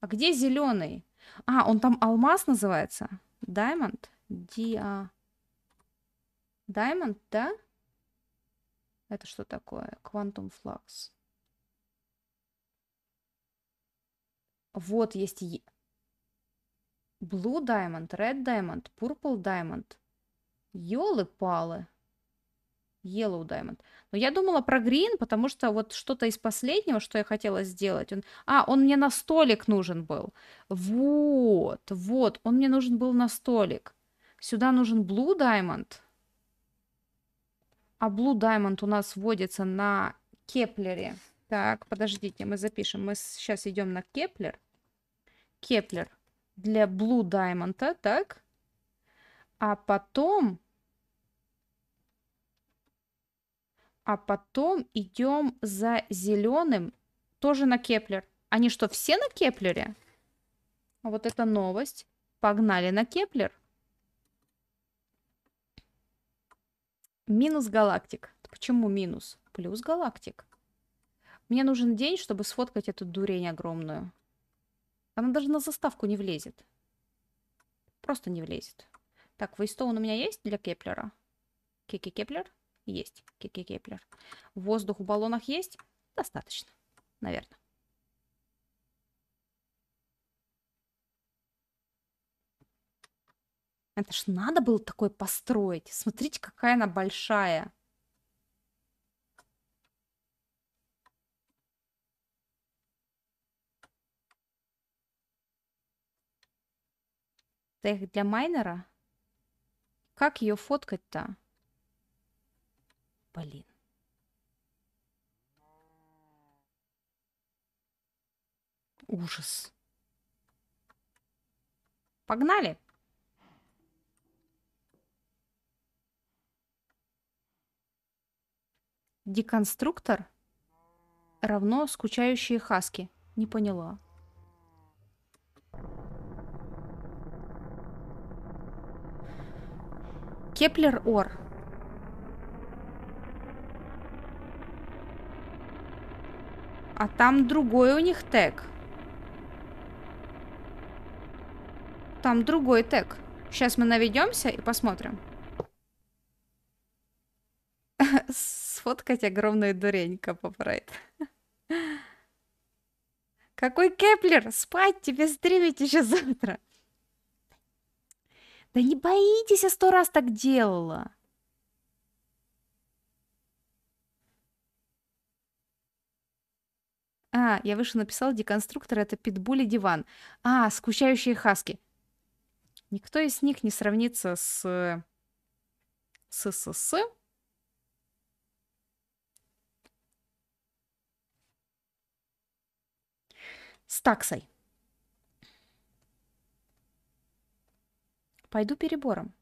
А где зеленый? А, он там алмаз называется? Даймонд. Диа... Diamond, да? Это что такое? Quantum флакс. Вот есть e. Blue Diamond, Red Diamond, Purple Diamond. Ёлы-палы. Yellow Diamond. Но я думала про Green, потому что вот что-то из последнего, что я хотела сделать. Он... А, он мне на столик нужен был. Вот, вот, он мне нужен был на столик. Сюда нужен Blue Diamond. А Blue Diamond у нас вводится на Кеплере. Так, подождите, мы запишем. Мы сейчас идем на Кеплер. Кеплер для Blue Diamond, так? А потом... А потом идем за зеленым, тоже на Кеплер. Они что, все на Кеплере? Вот это новость. Погнали на Кеплер. Минус галактик. Почему минус? Плюс галактик. Мне нужен день, чтобы сфоткать эту дурень огромную. Она даже на заставку не влезет. Просто не влезет. Так, Вейстоун у меня есть для Кеплера? Кеки Кеплер? Есть. Кеки Кеплер. Воздух в баллонах есть? Достаточно, наверное. Это ж надо было такое построить. Смотрите, какая она большая. Тех для майнера? Как ее фоткать-то? Блин. Ужас. Погнали. Деконструктор равно скучающие хаски. Не поняла. Кеплер Ор. А там другой у них тег. Там другой тег. Сейчас мы наведемся и посмотрим. сфоткать огромную дуренька попроет. Какой Кеплер? Спать тебе стримить еще завтра. Да не боитесь, я сто раз так делала. А, я выше написала, деконструктор это питбуль диван. А, скучающие хаски. Никто из них не сравнится с... С, с, с с таксой. Пойду перебором.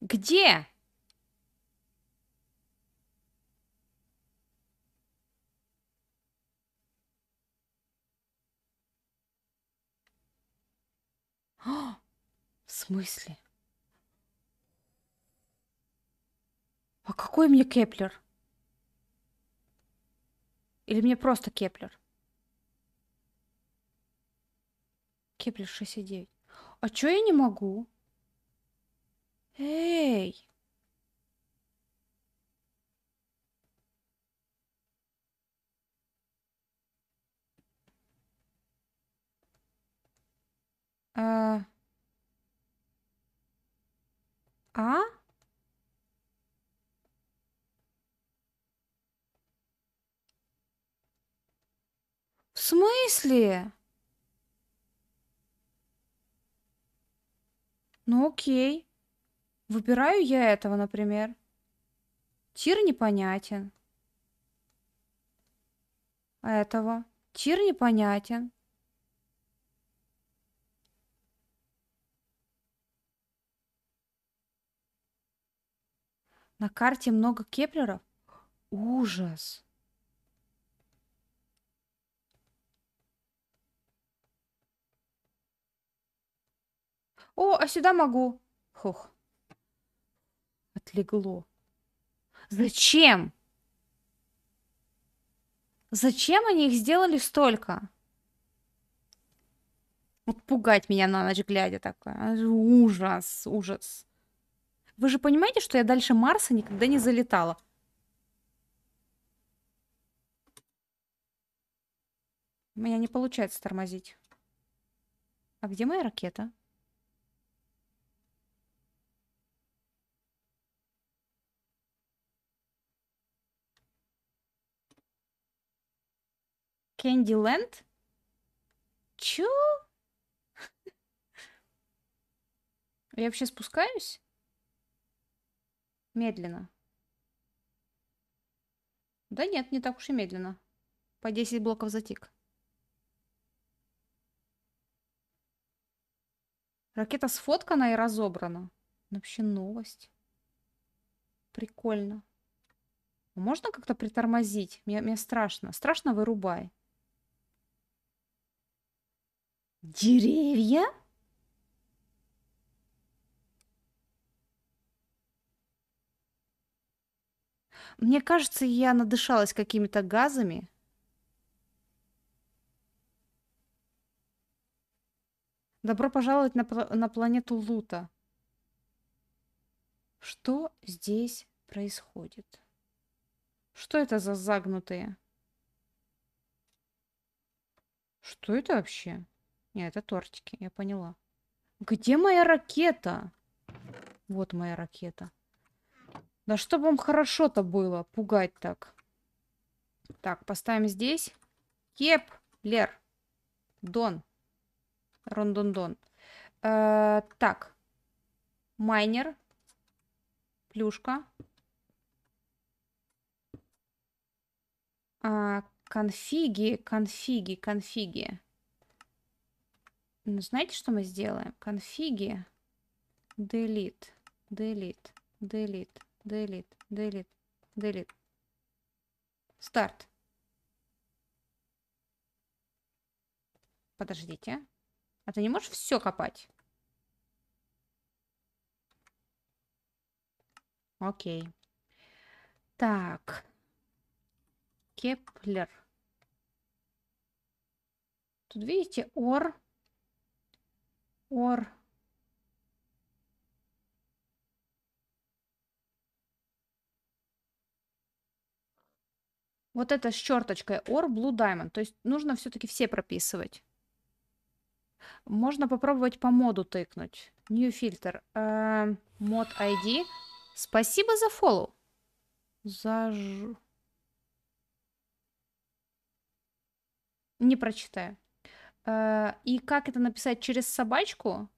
Где? в смысле? какой мне Кеплер? Или мне просто Кеплер? Кеплер 69. А чё я не могу? Эй! А? а? смысле? Ну окей. Выбираю я этого, например. Тир непонятен. А этого. Тир непонятен. На карте много кеплеров? Ужас. О, а сюда могу. Хух. Отлегло. Зачем? Зачем они их сделали столько? Вот пугать меня на ночь глядя такое. А, ужас, ужас. Вы же понимаете, что я дальше Марса никогда не залетала? У меня не получается тормозить. А где моя ракета? Кэндиленд? Чё? Я вообще спускаюсь? Медленно. Да нет, не так уж и медленно. По 10 блоков затик. Ракета сфоткана и разобрана. Ну, вообще новость. Прикольно. Можно как-то притормозить? Мне, мне страшно. Страшно вырубай. Деревья? Мне кажется, я надышалась какими-то газами. Добро пожаловать на, на планету Лута. Что здесь происходит? Что это за загнутые? Что это вообще? Не, это тортики, я поняла. Где моя ракета? Вот моя ракета. Да чтобы вам хорошо-то было пугать так. Так, поставим здесь. Кеплер. Дон. Рондондон. Э -э так. Майнер. Плюшка. А, конфиги, конфиги, конфиги. Ну, знаете, что мы сделаем? Конфиги. Delete. Delete. Delete. Delete. Delete. Delete. Старт. Подождите. А ты не можешь все копать? Окей. Так. Кеплер. Тут видите, ор ор Вот это с черточкой or blue diamond. То есть нужно все-таки все прописывать. Можно попробовать по моду тыкнуть. New filter. Э, мод ID. Спасибо за follow. За... Не прочитаю. Э, и как это написать через собачку?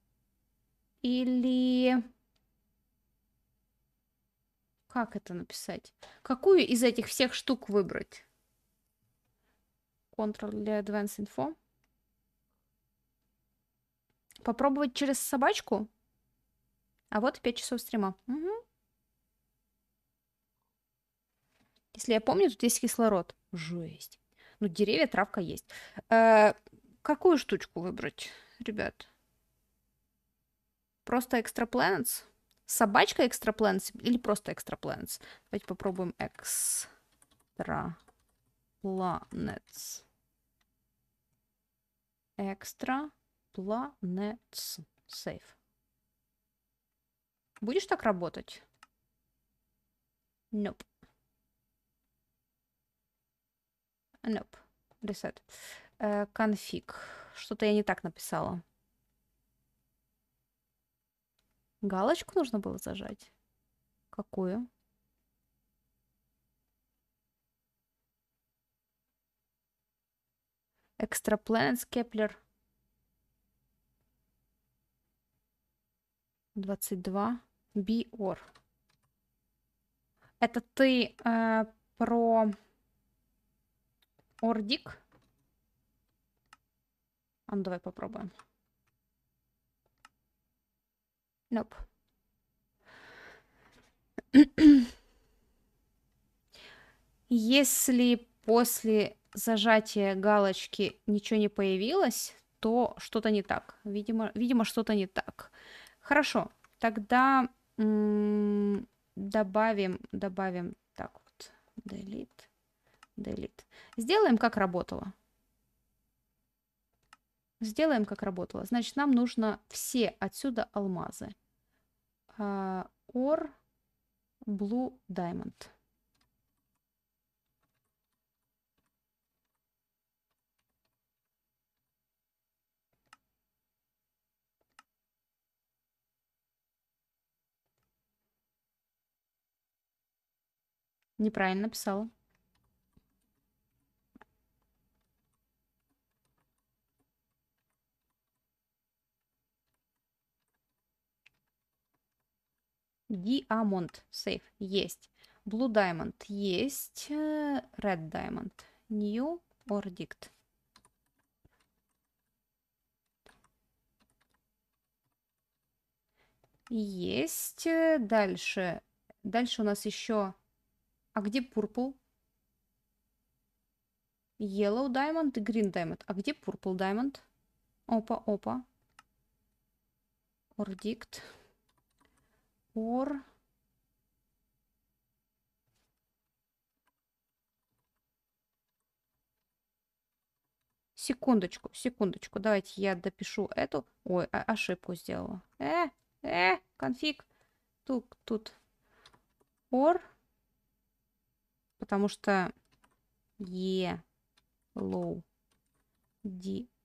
Или... Как это написать? Какую из этих всех штук выбрать? Ctrl для Advanced Info. Попробовать через собачку? А вот 5 часов стрима. Угу. Если я помню, тут есть кислород. Жесть. Ну, деревья, травка есть. Э, какую штучку выбрать, ребят? Просто Extra Planets? Собачка Extra Planets или просто Extra Planets? Давайте попробуем Extra Planets. Extra Planets. Сейф. Будешь так работать? Nope. Nope. Reset. Э, конфиг. Что-то я не так написала. Галочку нужно было зажать. Какую? Экстрапленетс Кеплер. 22. Биор. Это ты э, про Ордик? А ну давай попробуем. Nope. Если после зажатия галочки ничего не появилось, то что-то не так. Видимо, видимо что-то не так. Хорошо, тогда добавим, добавим так вот, delete, delete. Сделаем, как работало. Сделаем, как работало. Значит, нам нужно все отсюда алмазы. or Blue Diamond. Неправильно написала. Диамонт Safe есть. Blue Diamond есть. Red Diamond. New or Dict. Есть. Дальше. Дальше у нас еще... А где Purple? Yellow Diamond и Green Diamond. А где Purple Diamond? Опа, опа. Ордикт or Секундочку, секундочку. Давайте я допишу эту. Ой, а, ошибку сделала. Э, э, конфиг. Тут, тут. Or. Потому что e low diamond.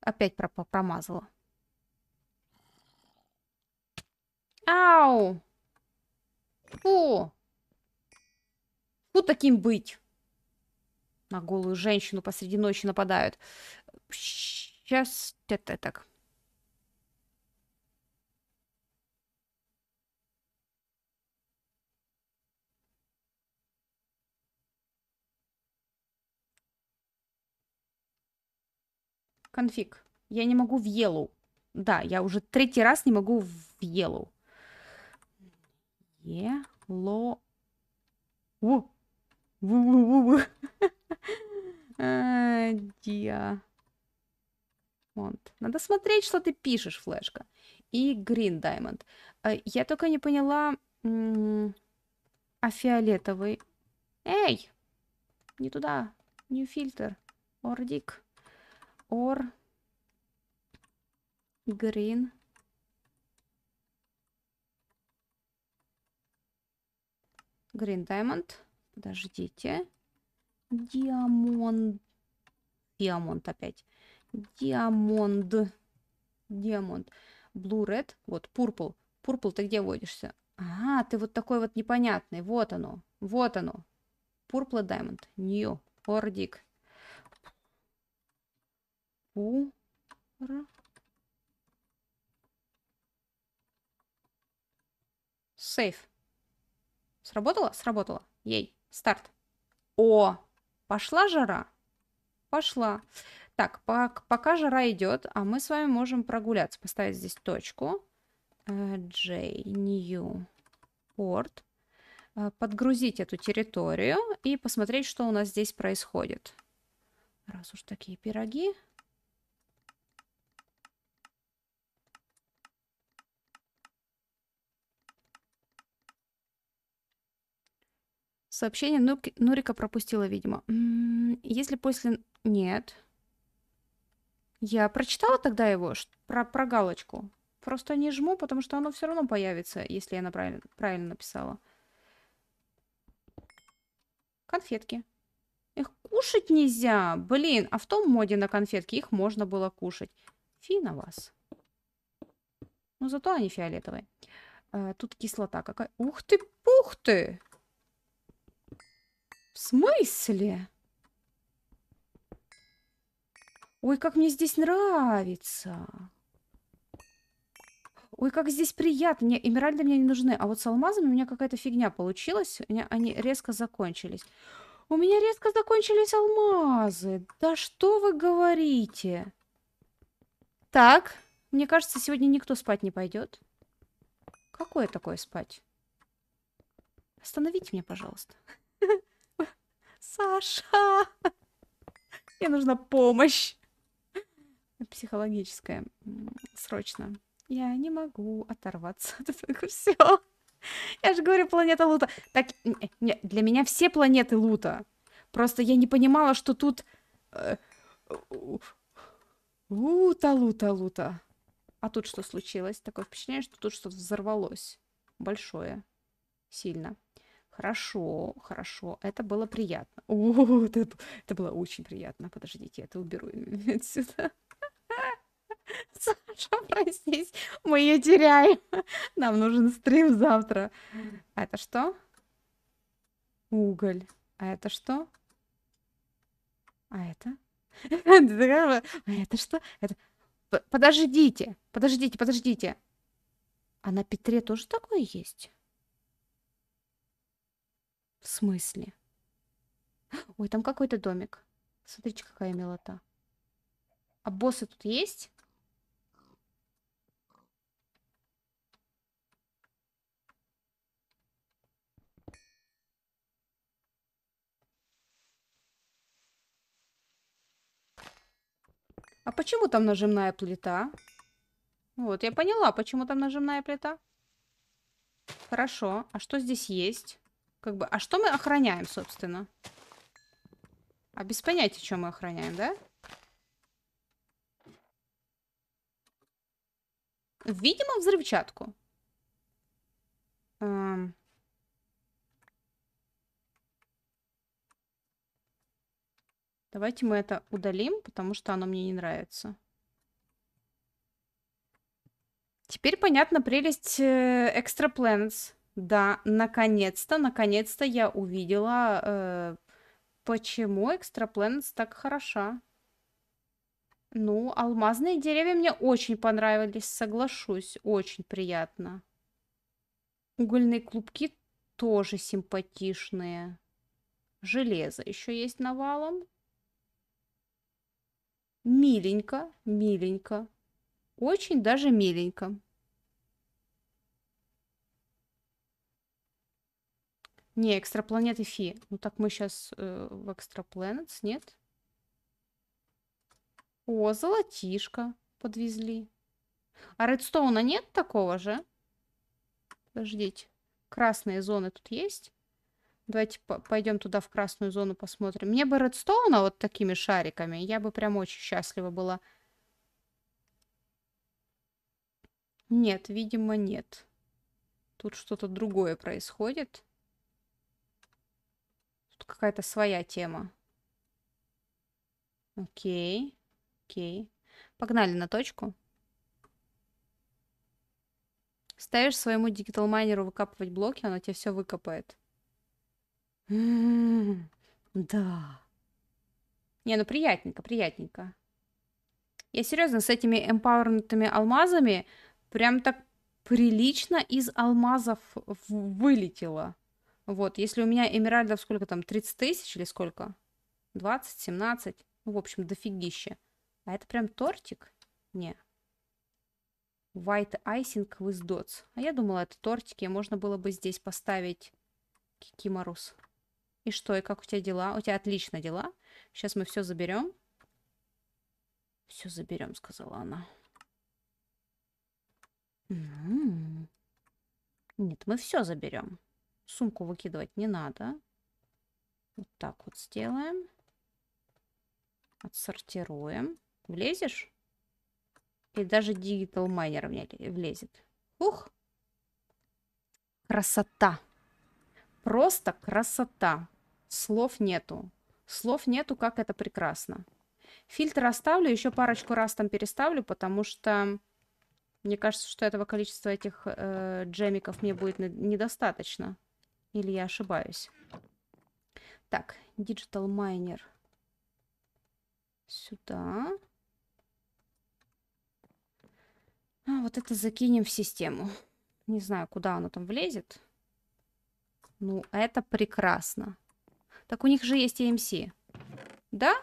Опять промазала. Ау! Фу! Фу таким быть! На голую женщину посреди ночи нападают. Сейчас это так. Конфиг. Я не могу в елу. Да, я уже третий раз не могу в елу. Є ло. О! Диа. Монт. Надо смотреть, что ты пишешь, флешка. И Green Diamond. Я только не поняла... А фиолетовый... Эй! Не туда. New фильтр. Ордик. Ор. Green Green Diamond. Подождите. Диамонд. Диамонт опять. Диамонд. Диамонт, Blue Red. Вот, Purple. Purple, ты где водишься? А, ты вот такой вот непонятный. Вот оно. Вот оно. Purple Diamond. New. Ордик. Пур. Сейф. Сработало? Сработало. Ей. Старт. О, пошла жара? Пошла. Так, пока жара идет, а мы с вами можем прогуляться. Поставить здесь точку. J, New, Port. Подгрузить эту территорию и посмотреть, что у нас здесь происходит. Раз уж такие пироги, Сообщение Нурки... Нурика пропустила, видимо. Если после... Нет. Я прочитала тогда его про, про галочку. Просто не жму, потому что оно все равно появится, если я на правильно написала. Конфетки. Их кушать нельзя. Блин, а в том моде на конфетки их можно было кушать. Фи на вас. Ну зато они фиолетовые. А, тут кислота какая. Ух ты, пух ты! В смысле? Ой, как мне здесь нравится. Ой, как здесь приятно. Мне эмеральды мне не нужны. А вот с алмазами у меня какая-то фигня получилась. У меня они резко закончились. У меня резко закончились алмазы. Да что вы говорите? Так, мне кажется, сегодня никто спать не пойдет. Какое такое спать? Остановите меня, пожалуйста. Саша! Мне нужна помощь. Психологическая. Срочно. Я не могу оторваться от этого все. Я же говорю, планета Лута. Так, э, не, для меня все планеты Лута. Просто я не понимала, что тут... Э, Лута, Лута, Лута. А тут что случилось? Такое впечатление, что тут что-то взорвалось. Большое. Сильно. Хорошо, хорошо, это было приятно. О, это, это было очень приятно. Подождите, это уберу отсюда. Саша, простись, мы ее теряем. Нам нужен стрим завтра. А это что? Уголь. А это что? А это? А это что? Это... Подождите, подождите, подождите. А на Петре тоже такое есть? В смысле? Ой, там какой-то домик. Смотрите, какая милота. А боссы тут есть? А почему там нажимная плита? Вот, я поняла, почему там нажимная плита. Хорошо, а что здесь есть? Как бы, а что мы охраняем, собственно? А без понятия, что мы охраняем, да? Видимо, взрывчатку. Эм... Давайте мы это удалим, потому что оно мне не нравится. Теперь понятна прелесть Extra э, Planets. Да, наконец-то, наконец-то я увидела, э, почему Extraplanet так хороша. Ну, алмазные деревья мне очень понравились, соглашусь, очень приятно. Угольные клубки тоже симпатичные. Железо еще есть навалом. Миленько, миленько. Очень даже миленько. Не, экстрапланеты фи. Ну так мы сейчас э, в экстрапленетс, нет? О, золотишко подвезли. А редстоуна нет такого же? Подождите. Красные зоны тут есть? Давайте по пойдем туда, в красную зону, посмотрим. Мне бы редстоуна вот такими шариками. Я бы прям очень счастлива была. Нет, видимо, нет. Тут что-то другое происходит. Тут какая-то своя тема. Окей. Окей. Погнали на точку. Ставишь своему дигитал-майнеру выкапывать блоки, оно тебе все выкопает. М-м-м, да. Не, ну приятненько, приятненько. Я серьезно, с этими эмпауэрнутыми алмазами прям так прилично из алмазов вылетело. Вот, если у меня эмеральдов сколько там, 30 тысяч или сколько? 20, 17, ну, в общем, дофигища. А это прям тортик? Не. White icing with dots. А я думала, это тортики. Можно было бы здесь поставить кикиморус. И что, и как у тебя дела? У тебя отлично дела. Сейчас мы все заберем. Все заберем, сказала она. М м-м. -м -м. Нет, мы все заберем. Сумку выкидывать не надо. Вот так вот сделаем. Отсортируем. Влезешь? И даже Digital Miner мне влезет. Ух! Красота! Просто красота! Слов нету. Слов нету, как это прекрасно. Фильтр оставлю, еще парочку раз там переставлю, потому что мне кажется, что этого количества этих э, джемиков мне будет недостаточно. Или я ошибаюсь? Так, Digital Miner. Сюда. А вот это закинем в систему. Не знаю, куда оно там влезет. Ну, это прекрасно. Так у них же есть EMC. Да?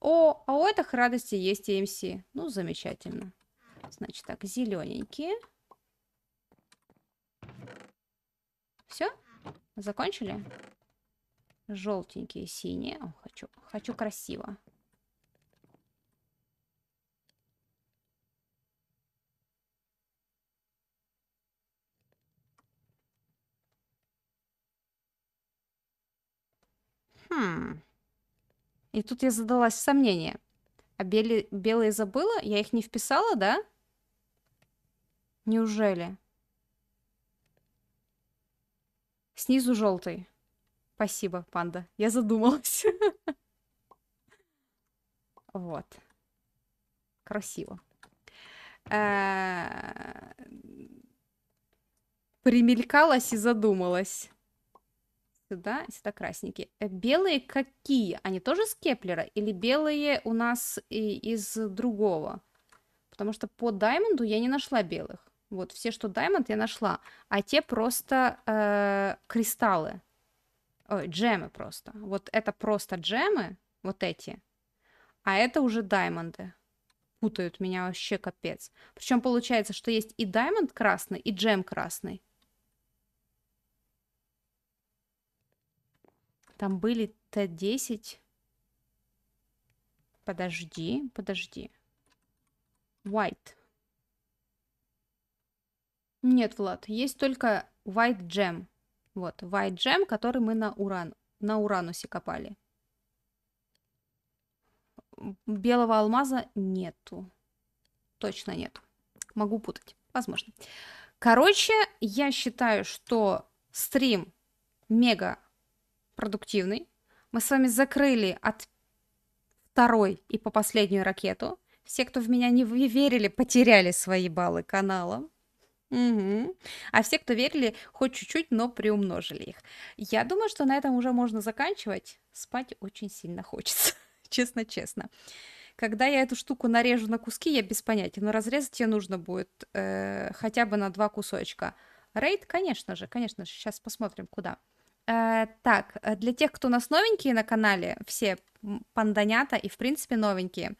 О, а у этих радости есть EMC. Ну, замечательно. Значит, так, зелененькие. Все? Закончили? Желтенькие, синие. О, хочу, хочу красиво. Хм. И тут я задалась сомнение. А бели, белые забыла? Я их не вписала, да? Неужели? Снизу желтый. Спасибо, панда. Я задумалась. Вот. Красиво. Э, примелькалась и задумалась. Сюда, сюда красненькие. Э, белые какие? Они тоже с Кеплера? Или белые у нас из другого? Потому что по Даймонду я не нашла белых. Вот, все, что даймонд, я нашла. А те просто э, кристаллы. Ой, э, джемы просто. Вот это просто джемы, вот эти. А это уже даймонды. Путают меня вообще капец. Причем получается, что есть и даймонд красный, и джем красный. Там были Т-10. Подожди, подожди. White. Нет, Влад, есть только white gem, Вот, white gem, который мы на, уран, на Уранусе копали. Белого алмаза нету. Точно нет. Могу путать. Возможно. Короче, я считаю, что стрим мега продуктивный. Мы с вами закрыли от второй и по последнюю ракету. Все, кто в меня не верили, потеряли свои баллы канала. Мгм. А все, кто верили, хоть чуть-чуть, но приумножили их. Я думаю, что на этом уже можно заканчивать. Спать очень сильно хочется, честно-честно. Когда я эту штуку нарежу на куски, я без понятия, но разрезать ее нужно будет э, хотя бы на два кусочка. Рейд, конечно же, конечно же, сейчас посмотрим, куда. Э, так, э, для тех, кто у нас новенькие на канале, все м, панданята и, в принципе, новенькие,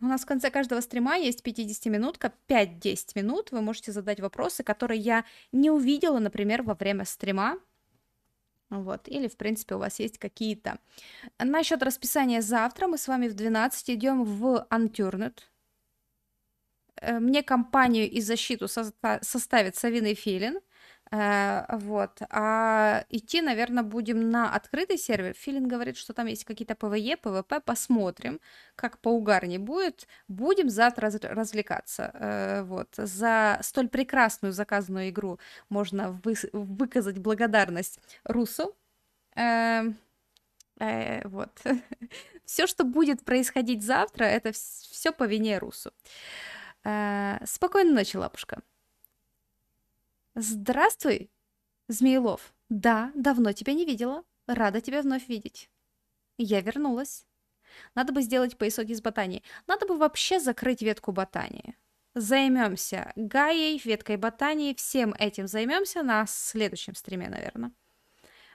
у нас в конце каждого стрима есть 50-минутка, 5-10 минут. Вы можете задать вопросы, которые я не увидела, например, во время стрима. Вот, или, в принципе, у вас есть какие-то. Насчет расписания завтра мы с вами в 12 идем в Unturned. Э, мне компанию и защиту составит Савиный Филин. Э, вот. А идти, наверное, будем на открытый сервер. Филин говорит, что там есть какие-то ПВЕ, ПВП. Посмотрим, как по угарне будет. Будем завтра развлекаться. Э, вот. За столь прекрасную заказанную игру можно вы выказать благодарность Русу. Эм, э, вот. все, что будет происходить завтра, это все по вине Русу. спокойной ночи, лапушка. «Здравствуй, Змеелов! Да, давно тебя не видела. Рада тебя вновь видеть». Я вернулась. Надо бы сделать поясок из ботании. Надо бы вообще закрыть ветку ботании. Займемся Гаей, веткой ботании. Всем этим займемся на следующем стриме, наверное.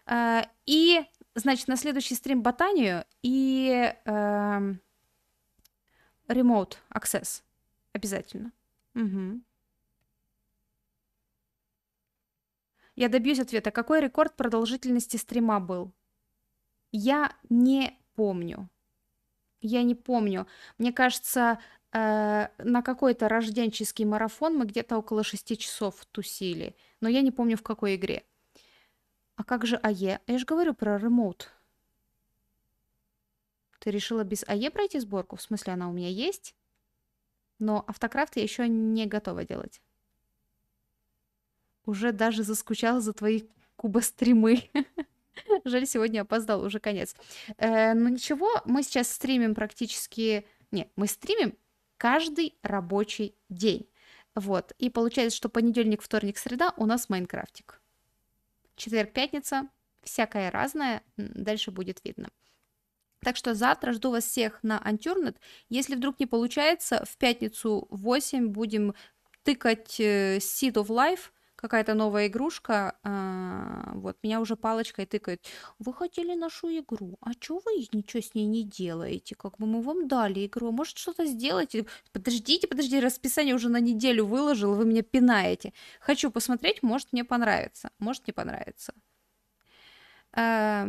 А, и, значит, на следующий стрим ботанию и э, remote access обязательно. Угу. Я добьюсь ответа. Какой рекорд продолжительности стрима был? Я не помню. Я не помню. Мне кажется, э, на какой-то рожденческий марафон мы где-то около 6 часов тусили. Но я не помню, в какой игре. А как же АЕ? Я же говорю про ремоут. Ты решила без АЕ пройти сборку? В смысле, она у меня есть? Но автокрафт я еще не готова делать. Уже даже заскучал за твои кубостримы. Жаль, сегодня опоздал, уже конец. Э, Но ну, ничего, мы сейчас стримим практически... Нет, мы стримим каждый рабочий день. Вот, и получается, что понедельник, вторник, среда у нас Майнкрафтик. Четверг, пятница, всякое разное, дальше будет видно. Так что завтра жду вас всех на Антюрнет. Если вдруг не получается, в пятницу в 8 будем тыкать э, Seed of Life – какая-то новая игрушка, а, вот, меня уже палочкой тыкают. Вы хотели нашу игру, а чё вы ничего с ней не делаете? Как бы мы вам дали игру, а может что-то сделаете? Подождите, подождите, расписание уже на неделю выложил, вы меня пинаете. Хочу посмотреть, может мне понравится, может не понравится. А,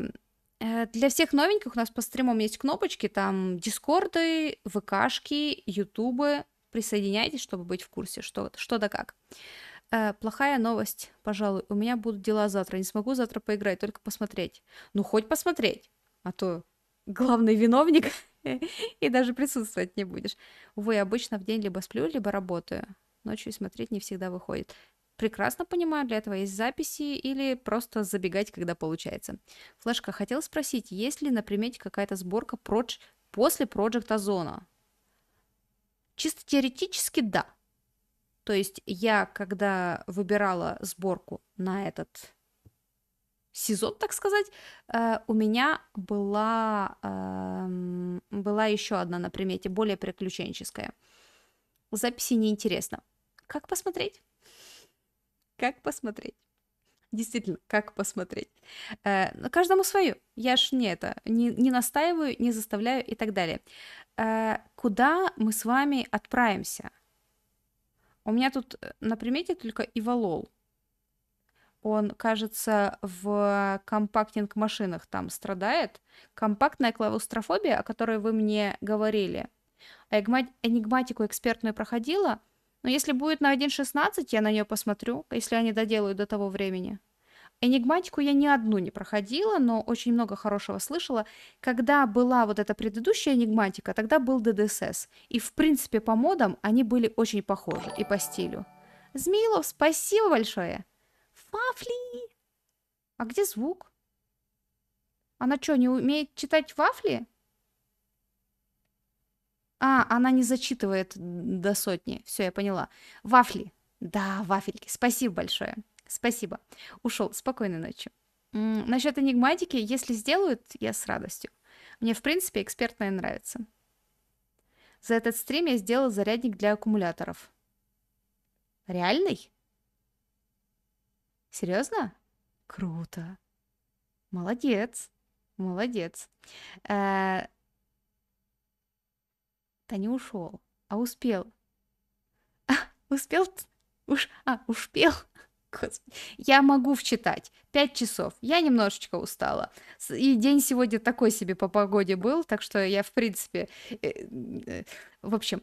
для всех новеньких у нас по стримам есть кнопочки, там дискорды, ВКшки, ютубы. Присоединяйтесь, чтобы быть в курсе, что, что да как. Э, плохая новость, пожалуй. У меня будут дела завтра. Не смогу завтра поиграть, только посмотреть. Ну, хоть посмотреть, а то главный виновник и даже присутствовать не будешь. Увы, обычно в день либо сплю, либо работаю. Ночью смотреть не всегда выходит. Прекрасно понимаю, для этого есть записи или просто забегать, когда получается. Флешка, хотел спросить, есть ли на примете какая-то сборка прочь после Project Озона? Чисто теоретически да, то есть я, когда выбирала сборку на этот сезон, так сказать, э, у меня была, эм, была еще одна на примете, более приключенческая. Записи неинтересно. Как посмотреть? Как посмотреть? Действительно, как посмотреть? Э, ну, каждому свое. Я ж не это, не, не настаиваю, не заставляю и так далее. Э, куда мы с вами отправимся – у меня тут э, на примете только Иволол. Он, кажется, в компактинг-машинах там страдает. Компактная клаустрофобия, о которой вы мне говорили. Энигматику экспертную проходила, но если будет на 1.16, я на нее посмотрю, если они доделают до того времени. Энигматику я ни одну не проходила, но очень много хорошего слышала. Когда была вот эта предыдущая энигматика, тогда был ДДСС. И, в принципе, по модам они были очень похожи и по стилю. Змеилов, спасибо большое! Вафли! А где звук? Она что, не умеет читать вафли? А, она не зачитывает до сотни. Все, я поняла. Вафли. Да, вафельки. Спасибо большое. Спасибо. Ушел. Спокойной ночи. М -м, насчет энигматики, если сделают, я с радостью. Мне, в принципе, экспертная нравится. За этот стрим я сделал зарядник для аккумуляторов. Реальный? Серьезно? Круто. Молодец. Молодец. Э не ушел, а успел. успел? Уж, а, успел я могу вчитать. пять часов. Я немножечко устала. И день сегодня такой себе по погоде был, так что я, в принципе... Э, э, в общем,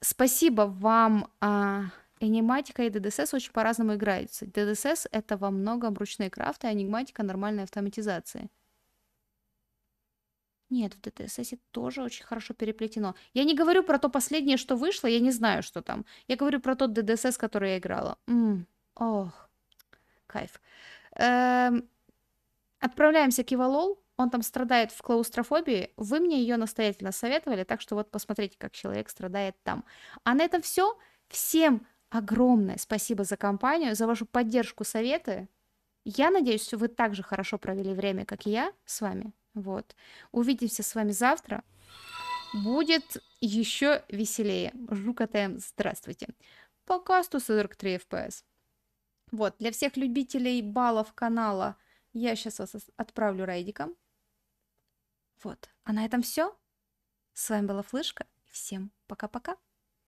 спасибо вам. А, Эниматика и ДДСС очень по-разному играются. ДДСС — это во многом ручные крафты, а энигматика — нормальная автоматизация. Нет, в ДТСС тоже очень хорошо переплетено. Я не говорю про то последнее, что вышло, я не знаю, что там. Я говорю про тот ДДСС, который я играла. М -м. Ох, кайф. Эм, отправляемся к Иволол. Он там страдает в клаустрофобии. Вы мне ее настоятельно советовали, так что вот посмотрите, как человек страдает там. А на этом все. Всем огромное спасибо за компанию, за вашу поддержку, советы. Я надеюсь, что вы также хорошо провели время, как и я с вами. Вот. Увидимся с вами завтра. Будет еще веселее. Жука ТМ, здравствуйте. Пока 143 FPS. Вот, для всех любителей баллов канала я сейчас вас отправлю райдиком. Вот, а на этом все. С вами была Флышка. Всем пока-пока.